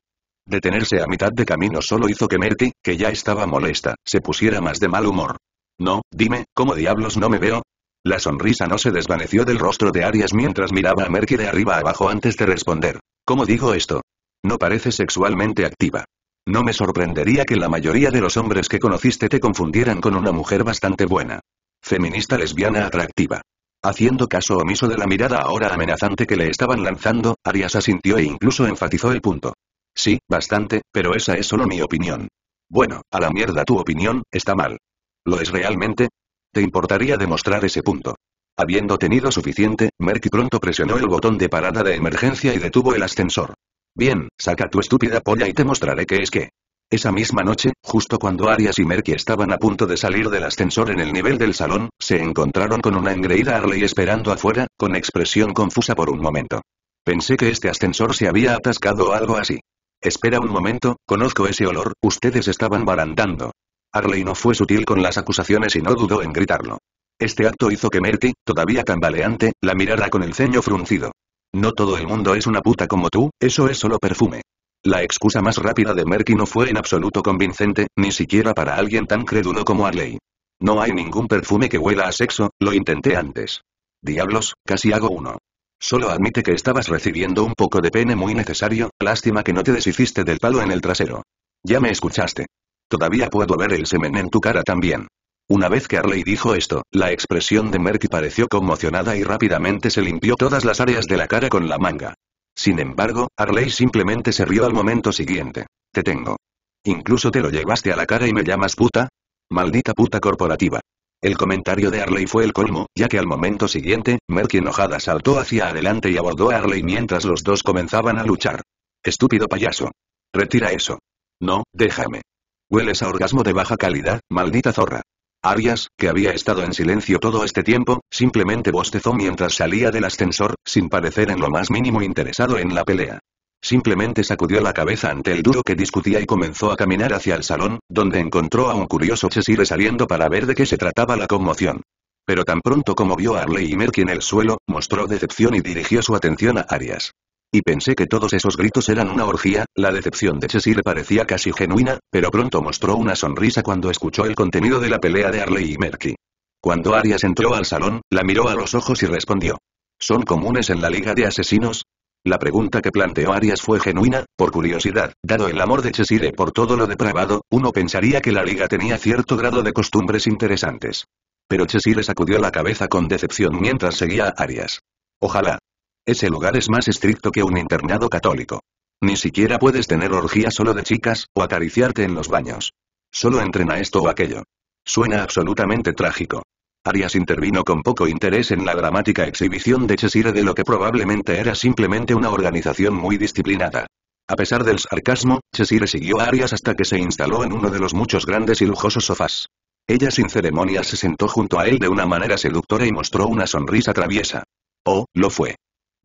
Detenerse a mitad de camino solo hizo que Merky, que ya estaba molesta, se pusiera más de mal humor. No, dime, ¿cómo diablos no me veo? La sonrisa no se desvaneció del rostro de Arias mientras miraba a Merky de arriba abajo antes de responder. ¿Cómo digo esto? No parece sexualmente activa. No me sorprendería que la mayoría de los hombres que conociste te confundieran con una mujer bastante buena. Feminista lesbiana atractiva. Haciendo caso omiso de la mirada ahora amenazante que le estaban lanzando, Arias asintió e incluso enfatizó el punto. Sí, bastante, pero esa es solo mi opinión. Bueno, a la mierda tu opinión, está mal. ¿Lo es realmente? Te importaría demostrar ese punto. Habiendo tenido suficiente, Merky pronto presionó el botón de parada de emergencia y detuvo el ascensor. Bien, saca tu estúpida polla y te mostraré qué es qué. Esa misma noche, justo cuando Arias y Merky estaban a punto de salir del ascensor en el nivel del salón, se encontraron con una engreída Harley esperando afuera, con expresión confusa por un momento. Pensé que este ascensor se había atascado o algo así. Espera un momento, conozco ese olor, ustedes estaban barandando. Harley no fue sutil con las acusaciones y no dudó en gritarlo. Este acto hizo que Merky, todavía cambaleante, la mirara con el ceño fruncido. No todo el mundo es una puta como tú, eso es solo perfume. La excusa más rápida de Merky no fue en absoluto convincente, ni siquiera para alguien tan crédulo como Harley. No hay ningún perfume que huela a sexo, lo intenté antes. Diablos, casi hago uno. Solo admite que estabas recibiendo un poco de pene muy necesario, lástima que no te deshiciste del palo en el trasero. Ya me escuchaste. Todavía puedo ver el semen en tu cara también. Una vez que Arley dijo esto, la expresión de Merky pareció conmocionada y rápidamente se limpió todas las áreas de la cara con la manga. Sin embargo, Arley simplemente se rió al momento siguiente. Te tengo. Incluso te lo llevaste a la cara y me llamas puta. Maldita puta corporativa. El comentario de Arley fue el colmo, ya que al momento siguiente, Merky enojada saltó hacia adelante y abordó a Arley mientras los dos comenzaban a luchar. Estúpido payaso. Retira eso. No, déjame. Hueles a orgasmo de baja calidad, maldita zorra. Arias, que había estado en silencio todo este tiempo, simplemente bostezó mientras salía del ascensor, sin parecer en lo más mínimo interesado en la pelea. Simplemente sacudió la cabeza ante el duro que discutía y comenzó a caminar hacia el salón, donde encontró a un curioso Chesire saliendo para ver de qué se trataba la conmoción. Pero tan pronto como vio a Arley y Merky en el suelo, mostró decepción y dirigió su atención a Arias. Y pensé que todos esos gritos eran una orgía, la decepción de Chesire parecía casi genuina, pero pronto mostró una sonrisa cuando escuchó el contenido de la pelea de Arley y Merky. Cuando Arias entró al salón, la miró a los ojos y respondió. ¿Son comunes en la Liga de Asesinos? La pregunta que planteó Arias fue genuina, por curiosidad, dado el amor de Chesire por todo lo depravado, uno pensaría que la liga tenía cierto grado de costumbres interesantes. Pero Chesire sacudió la cabeza con decepción mientras seguía a Arias. Ojalá. Ese lugar es más estricto que un internado católico. Ni siquiera puedes tener orgía solo de chicas, o acariciarte en los baños. Solo entrena esto o aquello. Suena absolutamente trágico. Arias intervino con poco interés en la dramática exhibición de Cheshire de lo que probablemente era simplemente una organización muy disciplinada. A pesar del sarcasmo, Cheshire siguió a Arias hasta que se instaló en uno de los muchos grandes y lujosos sofás. Ella sin ceremonia se sentó junto a él de una manera seductora y mostró una sonrisa traviesa. Oh, lo fue.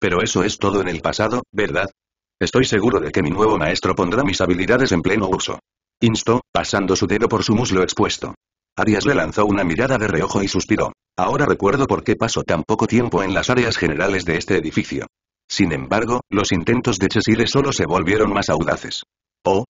Pero eso es todo en el pasado, ¿verdad? Estoy seguro de que mi nuevo maestro pondrá mis habilidades en pleno uso. Instó, pasando su dedo por su muslo expuesto. Arias le lanzó una mirada de reojo y suspiró. Ahora recuerdo por qué pasó tan poco tiempo en las áreas generales de este edificio. Sin embargo, los intentos de chesire solo se volvieron más audaces. Oh,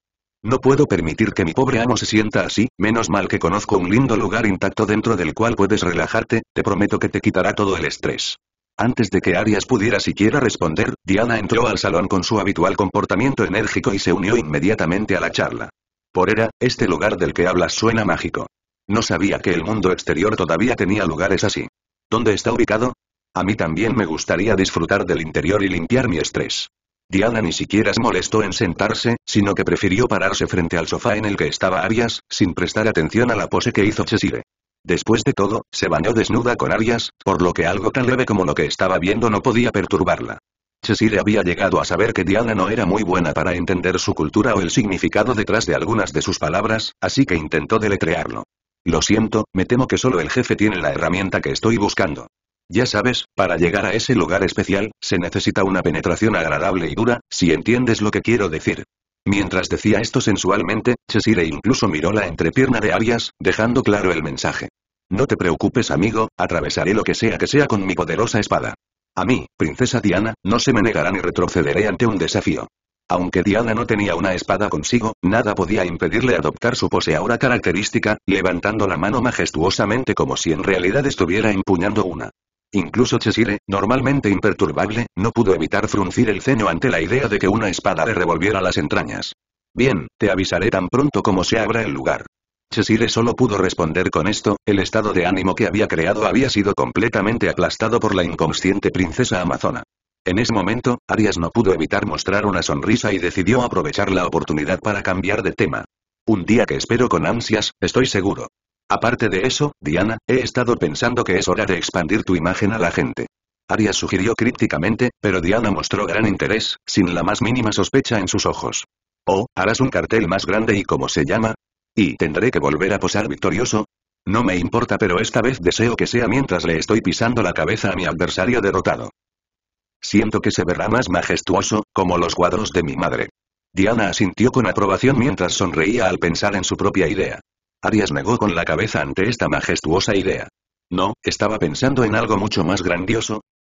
no puedo permitir que mi pobre amo se sienta así, menos mal que conozco un lindo lugar intacto dentro del cual puedes relajarte, te prometo que te quitará todo el estrés. Antes de que Arias pudiera siquiera responder, Diana entró al salón con su habitual comportamiento enérgico y se unió inmediatamente a la charla. Por era, este lugar del que hablas suena mágico. No sabía que el mundo exterior todavía tenía lugares así. ¿Dónde está ubicado? A mí también me gustaría disfrutar del interior y limpiar mi estrés. Diana ni siquiera se molestó en sentarse, sino que prefirió pararse frente al sofá en el que estaba Arias, sin prestar atención a la pose que hizo Chesire. Después de todo, se bañó desnuda con Arias, por lo que algo tan leve como lo que estaba viendo no podía perturbarla. Chesire había llegado a saber que Diana no era muy buena para entender su cultura o el significado detrás de algunas de sus palabras, así que intentó deletrearlo. Lo siento, me temo que solo el jefe tiene la herramienta que estoy buscando. Ya sabes, para llegar a ese lugar especial, se necesita una penetración agradable y dura, si entiendes lo que quiero decir. Mientras decía esto sensualmente, Chesire incluso miró la entrepierna de Arias, dejando claro el mensaje. No te preocupes amigo, atravesaré lo que sea que sea con mi poderosa espada. A mí, princesa Diana, no se me negará ni retrocederé ante un desafío. Aunque Diana no tenía una espada consigo, nada podía impedirle adoptar su pose ahora característica, levantando la mano majestuosamente como si en realidad estuviera empuñando una. Incluso Cheshire, normalmente imperturbable, no pudo evitar fruncir el ceño ante la idea de que una espada le revolviera las entrañas. Bien, te avisaré tan pronto como se abra el lugar. Cheshire solo pudo responder con esto, el estado de ánimo que había creado había sido completamente aplastado por la inconsciente princesa amazona. En ese momento, Arias no pudo evitar mostrar una sonrisa y decidió aprovechar la oportunidad para cambiar de tema. Un día que espero con ansias, estoy seguro. Aparte de eso, Diana, he estado pensando que es hora de expandir tu imagen a la gente. Arias sugirió crípticamente, pero Diana mostró gran interés, sin la más mínima sospecha en sus ojos. ¿O, oh, harás un cartel más grande y cómo se llama? ¿Y tendré que volver a posar victorioso? No me importa pero esta vez deseo que sea mientras le estoy pisando la cabeza a mi adversario derrotado. Siento que se verá más majestuoso, como los cuadros de mi madre. Diana asintió con aprobación mientras sonreía al pensar en su propia idea. Arias negó con la cabeza ante esta majestuosa idea. No, estaba pensando en algo mucho más grandioso.